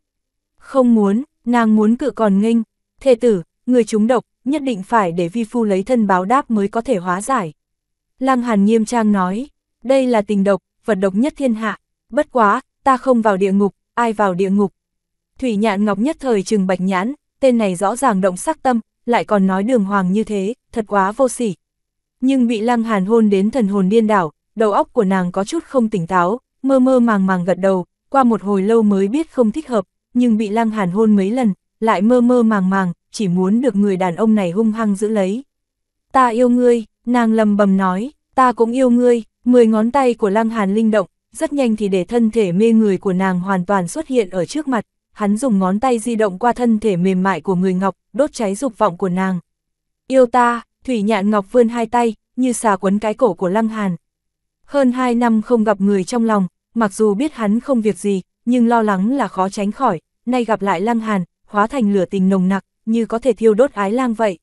Không muốn, nàng muốn cự còn nghênh, thê tử, người chúng độc, nhất định phải để vi phu lấy thân báo đáp mới có thể hóa giải. Lăng Hàn nghiêm trang nói, đây là tình độc, vật độc nhất thiên hạ, bất quá, ta không vào địa ngục, ai vào địa ngục. Thủy nhạn ngọc nhất thời trừng bạch nhãn, tên này rõ ràng động sắc tâm, lại còn nói đường hoàng như thế, thật quá vô sỉ. Nhưng bị lăng hàn hôn đến thần hồn điên đảo, đầu óc của nàng có chút không tỉnh táo, mơ mơ màng màng gật đầu, qua một hồi lâu mới biết không thích hợp, nhưng bị lăng hàn hôn mấy lần, lại mơ mơ màng màng, chỉ muốn được người đàn ông này hung hăng giữ lấy. Ta yêu ngươi, nàng lầm bầm nói, ta cũng yêu ngươi, mười ngón tay của lăng hàn linh động, rất nhanh thì để thân thể mê người của nàng hoàn toàn xuất hiện ở trước mặt, hắn dùng ngón tay di động qua thân thể mềm mại của người Ngọc, đốt cháy dục vọng của nàng. Yêu ta, Thủy Nhạn Ngọc vươn hai tay, như xà quấn cái cổ của Lăng Hàn. Hơn hai năm không gặp người trong lòng, mặc dù biết hắn không việc gì, nhưng lo lắng là khó tránh khỏi, nay gặp lại Lăng Hàn, hóa thành lửa tình nồng nặc, như có thể thiêu đốt ái lang vậy.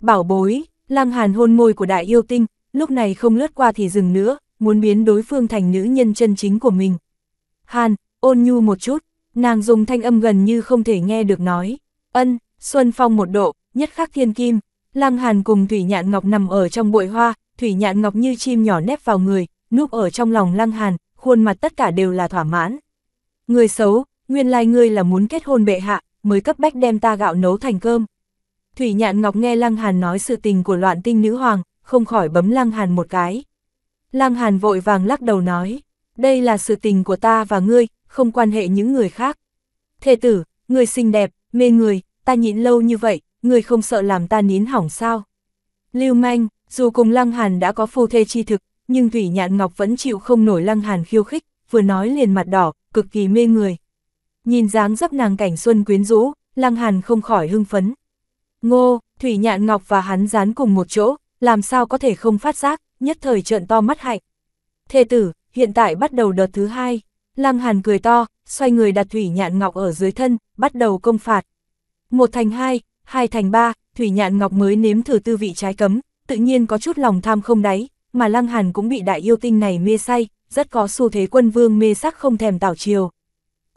Bảo bối, Lăng Hàn hôn môi của đại yêu tinh, lúc này không lướt qua thì dừng nữa, muốn biến đối phương thành nữ nhân chân chính của mình. Hàn, ôn nhu một chút, nàng dùng thanh âm gần như không thể nghe được nói. Ân, Xuân Phong một độ, nhất khắc thiên kim, Lăng Hàn cùng Thủy Nhạn Ngọc nằm ở trong bụi hoa, Thủy Nhạn Ngọc như chim nhỏ nép vào người, núp ở trong lòng Lăng Hàn, khuôn mặt tất cả đều là thỏa mãn. Người xấu, nguyên lai ngươi là muốn kết hôn bệ hạ, mới cấp bách đem ta gạo nấu thành cơm. Thủy Nhạn Ngọc nghe Lăng Hàn nói sự tình của loạn tinh nữ hoàng, không khỏi bấm Lăng Hàn một cái. Lăng Hàn vội vàng lắc đầu nói, đây là sự tình của ta và ngươi, không quan hệ những người khác. Thê tử, ngươi xinh đẹp, mê người, ta nhịn lâu như vậy, ngươi không sợ làm ta nín hỏng sao? Lưu manh, dù cùng Lăng Hàn đã có phu thê chi thực, nhưng Thủy Nhạn Ngọc vẫn chịu không nổi Lăng Hàn khiêu khích, vừa nói liền mặt đỏ, cực kỳ mê người. Nhìn dáng dấp nàng cảnh xuân quyến rũ, Lăng Hàn không khỏi hưng phấn. Ngô, Thủy Nhạn Ngọc và hắn dán cùng một chỗ, làm sao có thể không phát giác, nhất thời trợn to mắt hạnh. Thê tử, hiện tại bắt đầu đợt thứ hai. Lăng Hàn cười to, xoay người đặt Thủy Nhạn Ngọc ở dưới thân, bắt đầu công phạt. Một thành hai, hai thành ba, Thủy Nhạn Ngọc mới nếm thử tư vị trái cấm, tự nhiên có chút lòng tham không đáy, mà Lăng Hàn cũng bị đại yêu tinh này mê say, rất có xu thế quân vương mê sắc không thèm tảo chiều.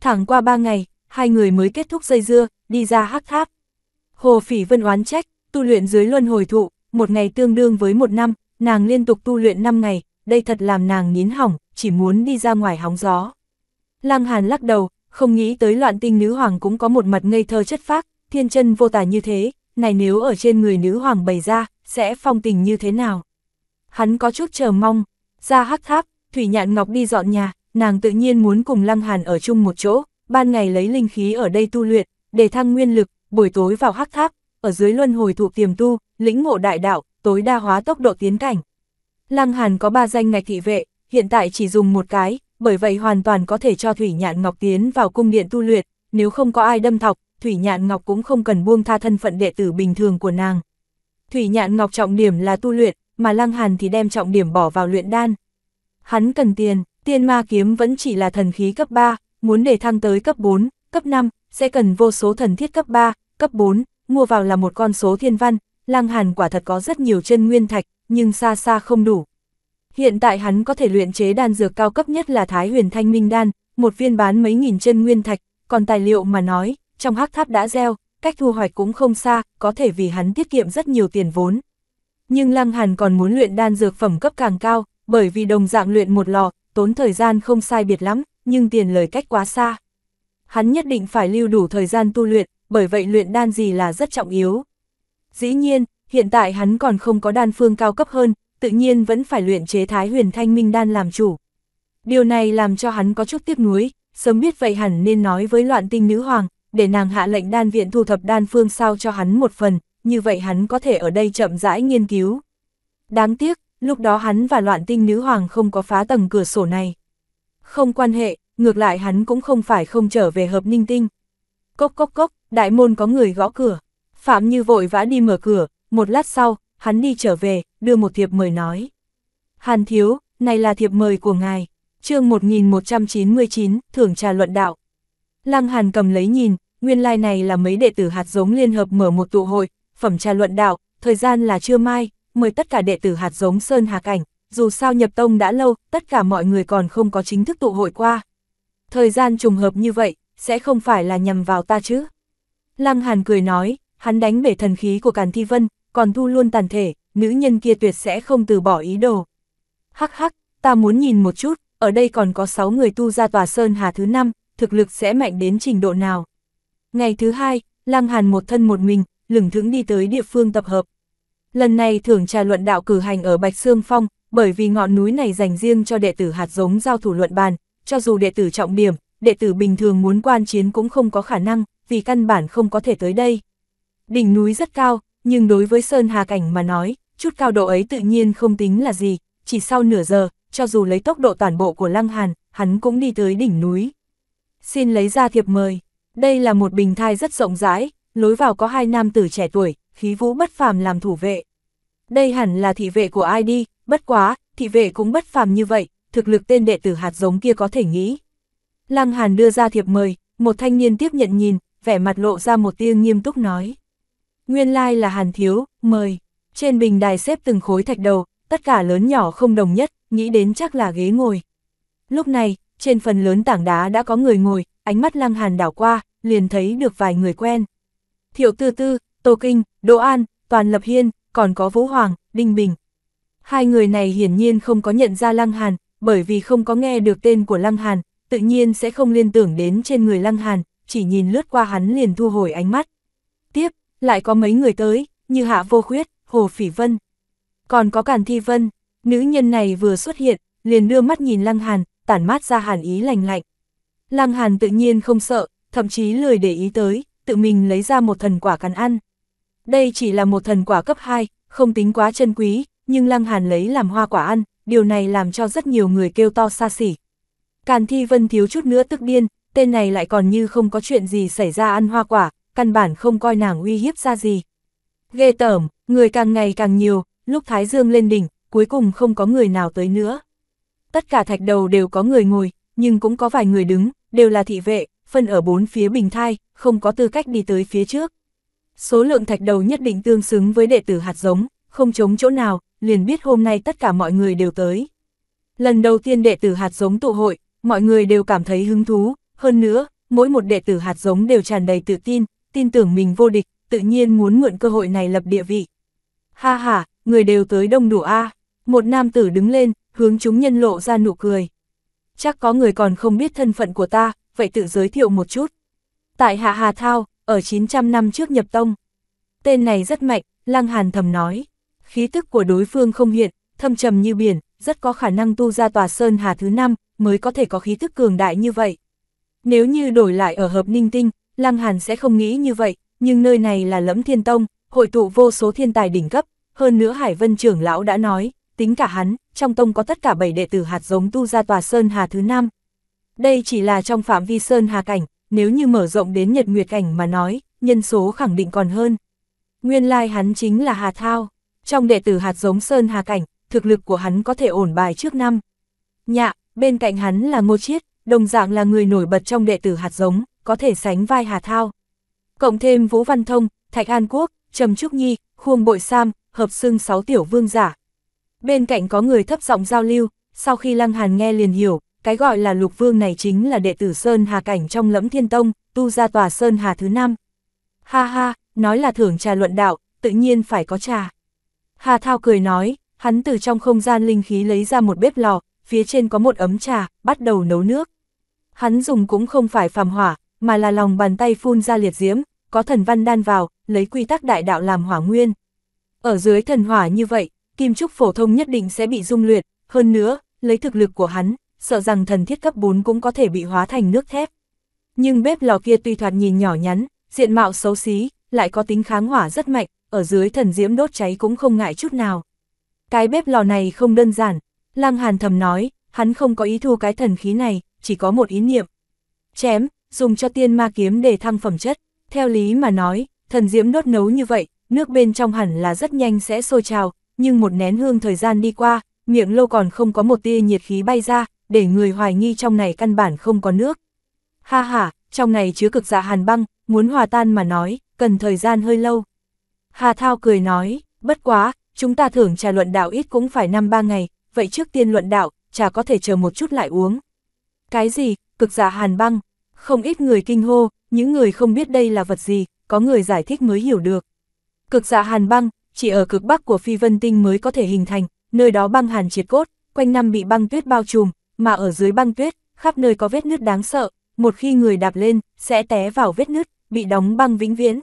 Thẳng qua ba ngày, hai người mới kết thúc dây dưa, đi ra hắc tháp. Hồ Phỉ Vân oán trách, tu luyện dưới luân hồi thụ, một ngày tương đương với một năm, Nàng liên tục tu luyện 5 ngày, đây thật làm nàng nín hỏng, chỉ muốn đi ra ngoài hóng gió. Lăng Hàn lắc đầu, không nghĩ tới loạn tinh nữ hoàng cũng có một mặt ngây thơ chất phác, thiên chân vô tả như thế, này nếu ở trên người nữ hoàng bày ra, sẽ phong tình như thế nào? Hắn có chút chờ mong, ra hắc tháp, Thủy Nhạn Ngọc đi dọn nhà, nàng tự nhiên muốn cùng Lăng Hàn ở chung một chỗ, ban ngày lấy linh khí ở đây tu luyện, để thăng nguyên lực, buổi tối vào hắc tháp, ở dưới luân hồi thụ tiềm tu, lĩnh ngộ đại đạo, tối đa hóa tốc độ tiến cảnh. Lăng Hàn có 3 danh ngạch thị vệ, hiện tại chỉ dùng một cái, bởi vậy hoàn toàn có thể cho Thủy Nhạn Ngọc tiến vào cung điện tu luyện, nếu không có ai đâm thọc, Thủy Nhạn Ngọc cũng không cần buông tha thân phận đệ tử bình thường của nàng. Thủy Nhạn Ngọc trọng điểm là tu luyện, mà Lăng Hàn thì đem trọng điểm bỏ vào luyện đan. Hắn cần tiền, tiên ma kiếm vẫn chỉ là thần khí cấp 3, muốn để thăng tới cấp 4, cấp 5, sẽ cần vô số thần thiết cấp 3, cấp 4, mua vào là một con số thiên văn, Lăng Hàn quả thật có rất nhiều chân nguyên thạch, nhưng xa xa không đủ. Hiện tại hắn có thể luyện chế đan dược cao cấp nhất là Thái Huyền Thanh Minh đan, một viên bán mấy nghìn chân nguyên thạch, còn tài liệu mà nói, trong hắc tháp đã gieo, cách thu hoạch cũng không xa, có thể vì hắn tiết kiệm rất nhiều tiền vốn. Nhưng Lăng Hàn còn muốn luyện đan dược phẩm cấp càng cao, bởi vì đồng dạng luyện một lò, tốn thời gian không sai biệt lắm, nhưng tiền lời cách quá xa. Hắn nhất định phải lưu đủ thời gian tu luyện, bởi vậy luyện đan gì là rất trọng yếu. Dĩ nhiên, hiện tại hắn còn không có đan phương cao cấp hơn, tự nhiên vẫn phải luyện chế thái huyền thanh minh đan làm chủ. Điều này làm cho hắn có chút tiếc nuối, sớm biết vậy hẳn nên nói với loạn tinh nữ hoàng, để nàng hạ lệnh đan viện thu thập đan phương sao cho hắn một phần, như vậy hắn có thể ở đây chậm rãi nghiên cứu. Đáng tiếc, lúc đó hắn và loạn tinh nữ hoàng không có phá tầng cửa sổ này. Không quan hệ, ngược lại hắn cũng không phải không trở về hợp ninh tinh. Cốc cốc cốc, đại môn có người gõ cửa. Phạm Như vội vã đi mở cửa, một lát sau, hắn đi trở về, đưa một thiệp mời nói. Hàn Thiếu, này là thiệp mời của ngài, chương 1199, thưởng trà luận đạo. Lăng Hàn cầm lấy nhìn, nguyên lai like này là mấy đệ tử hạt giống liên hợp mở một tụ hội, phẩm trà luận đạo, thời gian là trưa mai, mời tất cả đệ tử hạt giống Sơn Hà Cảnh, dù sao nhập tông đã lâu, tất cả mọi người còn không có chính thức tụ hội qua. Thời gian trùng hợp như vậy, sẽ không phải là nhằm vào ta chứ. Lăng Hàn cười nói, hắn đánh bể thần khí của Càn Thi Vân, còn thu luôn tàn thể, nữ nhân kia tuyệt sẽ không từ bỏ ý đồ. Hắc hắc, ta muốn nhìn một chút, ở đây còn có 6 người tu ra tòa Sơn Hà thứ 5, thực lực sẽ mạnh đến trình độ nào. Ngày thứ hai, Lăng Hàn một thân một mình, lửng thững đi tới địa phương tập hợp. Lần này thưởng trà luận đạo cử hành ở Bạch Sương Phong, bởi vì ngọn núi này dành riêng cho đệ tử hạt giống giao thủ luận bàn, cho dù đệ tử trọng điểm, đệ tử bình thường muốn quan chiến cũng không có khả năng, vì căn bản không có thể tới đây đỉnh núi rất cao, nhưng đối với Sơn Hà Cảnh mà nói, chút cao độ ấy tự nhiên không tính là gì, chỉ sau nửa giờ, cho dù lấy tốc độ toàn bộ của Lăng Hàn, hắn cũng đi tới đỉnh núi. Xin lấy ra thiệp mời, đây là một bình thai rất rộng rãi, lối vào có hai nam tử trẻ tuổi, khí vũ bất phàm làm thủ vệ. Đây hẳn là thị vệ của ai đi, bất quá, thị vệ cũng bất phàm như vậy, thực lực tên đệ tử hạt giống kia có thể nghĩ. Lăng Hàn đưa ra thiệp mời, một thanh niên tiếp nhận nhìn, vẻ mặt lộ ra một tia nghiêm túc nói. Nguyên lai là Hàn Thiếu, mời. Trên bình đài xếp từng khối thạch đầu, tất cả lớn nhỏ không đồng nhất, nghĩ đến chắc là ghế ngồi. Lúc này, trên phần lớn tảng đá đã có người ngồi, ánh mắt lăng hàn đảo qua, liền thấy được vài người quen. Thiệu Tư Tư, Tô Kinh, Đỗ An, Toàn Lập Hiên, còn có Vũ Hoàng, Đinh Bình. Hai người này hiển nhiên không có nhận ra Lăng Hàn, bởi vì không có nghe được tên của Lăng Hàn, tự nhiên sẽ không liên tưởng đến trên người Lăng Hàn, chỉ nhìn lướt qua hắn liền thu hồi ánh mắt. Tiếp, lại có mấy người tới, như Hạ Vô Khuyết, Hồ Phỉ Vân. Còn có Càn Thi Vân, nữ nhân này vừa xuất hiện, liền đưa mắt nhìn Lăng Hàn, tản mát ra hàn ý lành lạnh. Lăng Hàn tự nhiên không sợ, thậm chí lười để ý tới, tự mình lấy ra một thần quả cắn ăn. Đây chỉ là một thần quả cấp 2, không tính quá chân quý, nhưng Lăng Hàn lấy làm hoa quả ăn, điều này làm cho rất nhiều người kêu to xa xỉ. Càn Thi Vân thiếu chút nữa tức điên, tên này lại còn như không có chuyện gì xảy ra ăn hoa quả, căn bản không coi nàng uy hiếp ra gì. Ghê tởm, người càng ngày càng nhiều, lúc Thái Dương lên đỉnh, cuối cùng không có người nào tới nữa. Tất cả thạch đầu đều có người ngồi, nhưng cũng có vài người đứng, đều là thị vệ, phân ở bốn phía bình thai, không có tư cách đi tới phía trước. Số lượng thạch đầu nhất định tương xứng với đệ tử hạt giống, không chống chỗ nào, liền biết hôm nay tất cả mọi người đều tới. Lần đầu tiên đệ tử hạt giống tụ hội, mọi người đều cảm thấy hứng thú, hơn nữa, mỗi một đệ tử hạt giống đều tràn đầy tự tin, tin tưởng mình vô địch, tự nhiên muốn mượn cơ hội này lập địa vị. Ha ha, người đều tới đông đủ a. Một nam tử đứng lên, hướng chúng nhân lộ ra nụ cười. Chắc có người còn không biết thân phận của ta, vậy tự giới thiệu một chút. Tại Hạ Hà Thao, ở 900 năm trước nhập tông. Tên này rất mạnh, Lăng Hàn thầm nói. Khí tức của đối phương không hiện, thâm trầm như biển, rất có khả năng tu ra tòa Sơn Hà thứ năm mới có thể có khí tức cường đại như vậy. Nếu như đổi lại ở hợp ninh tinh, Lăng Hàn sẽ không nghĩ như vậy, nhưng nơi này là lẫm thiên tông, hội tụ vô số thiên tài đỉnh cấp, hơn nữa Hải Vân trưởng lão đã nói, tính cả hắn, trong tông có tất cả 7 đệ tử hạt giống tu ra tòa Sơn Hà thứ 5. Đây chỉ là trong phạm vi Sơn Hà cảnh, nếu như mở rộng đến Nhật Nguyệt cảnh mà nói, nhân số khẳng định còn hơn. Nguyên lai hắn chính là Hà Thao, trong đệ tử hạt giống Sơn Hà cảnh, thực lực của hắn có thể ổn bài trước năm. Nhạ, bên cạnh hắn là Ngô Chiết, đồng dạng là người nổi bật trong đệ tử hạt giống, có thể sánh vai Hà Thao. Cộng thêm Vũ Văn Thông, Thạch An Quốc, Trầm Trúc Nhi, Khuông Bội Sam, hợp xưng sáu tiểu vương giả. Bên cạnh có người thấp giọng giao lưu, sau khi Lăng Hàn nghe liền hiểu, cái gọi là lục vương này chính là đệ tử Sơn Hà Cảnh trong lẫm thiên tông, tu ra tòa Sơn Hà thứ năm. Ha ha, nói là thưởng trà luận đạo, tự nhiên phải có trà. Hà Thao cười nói, hắn từ trong không gian linh khí lấy ra một bếp lò, phía trên có một ấm trà, bắt đầu nấu nước. Hắn dùng cũng không phải phàm hỏa, mà là lòng bàn tay phun ra liệt diễm, có thần văn đan vào, lấy quy tắc đại đạo làm hỏa nguyên. Ở dưới thần hỏa như vậy, kim trúc phổ thông nhất định sẽ bị dung luyện, hơn nữa, lấy thực lực của hắn, sợ rằng thần thiết cấp 4 cũng có thể bị hóa thành nước thép. Nhưng bếp lò kia tuy thoạt nhìn nhỏ nhắn, diện mạo xấu xí, lại có tính kháng hỏa rất mạnh, ở dưới thần diễm đốt cháy cũng không ngại chút nào. Cái bếp lò này không đơn giản, Lăng Hàn thầm nói, hắn không có ý thu cái thần khí này, chỉ có một ý niệm. Chém, dùng cho tiên ma kiếm để thăng phẩm chất. Theo lý mà nói, thần diễm đốt nấu như vậy, nước bên trong hẳn là rất nhanh sẽ sôi trào, nhưng một nén hương thời gian đi qua, miệng lâu còn không có một tia nhiệt khí bay ra, để người hoài nghi trong này căn bản không có nước. Ha ha, trong này chứa cực dạ hàn băng, muốn hòa tan mà nói, cần thời gian hơi lâu. Hà Thao cười nói, bất quá, chúng ta thưởng trà luận đạo ít cũng phải năm ba ngày, vậy trước tiên luận đạo, trà có thể chờ một chút lại uống. Cái gì, cực dạ hàn băng, không ít người kinh hô, những người không biết đây là vật gì, có người giải thích mới hiểu được. Cực dạ hàn băng, chỉ ở cực bắc của phi vân tinh mới có thể hình thành, nơi đó băng hàn triệt cốt, quanh năm bị băng tuyết bao trùm, mà ở dưới băng tuyết, khắp nơi có vết nứt đáng sợ, một khi người đạp lên, sẽ té vào vết nứt, bị đóng băng vĩnh viễn.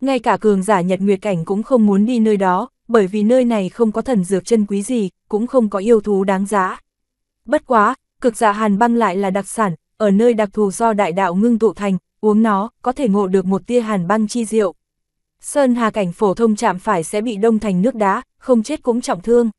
Ngay cả cường giả nhật nguyệt cảnh cũng không muốn đi nơi đó, bởi vì nơi này không có thần dược chân quý gì, cũng không có yêu thú đáng giá. Bất quá, cực dạ hàn băng lại là đặc sản, ở nơi đặc thù do đại đạo ngưng tụ thành, uống nó, có thể ngộ được một tia hàn băng chi diệu. Sơn hà cảnh phổ thông chạm phải sẽ bị đông thành nước đá, không chết cũng trọng thương.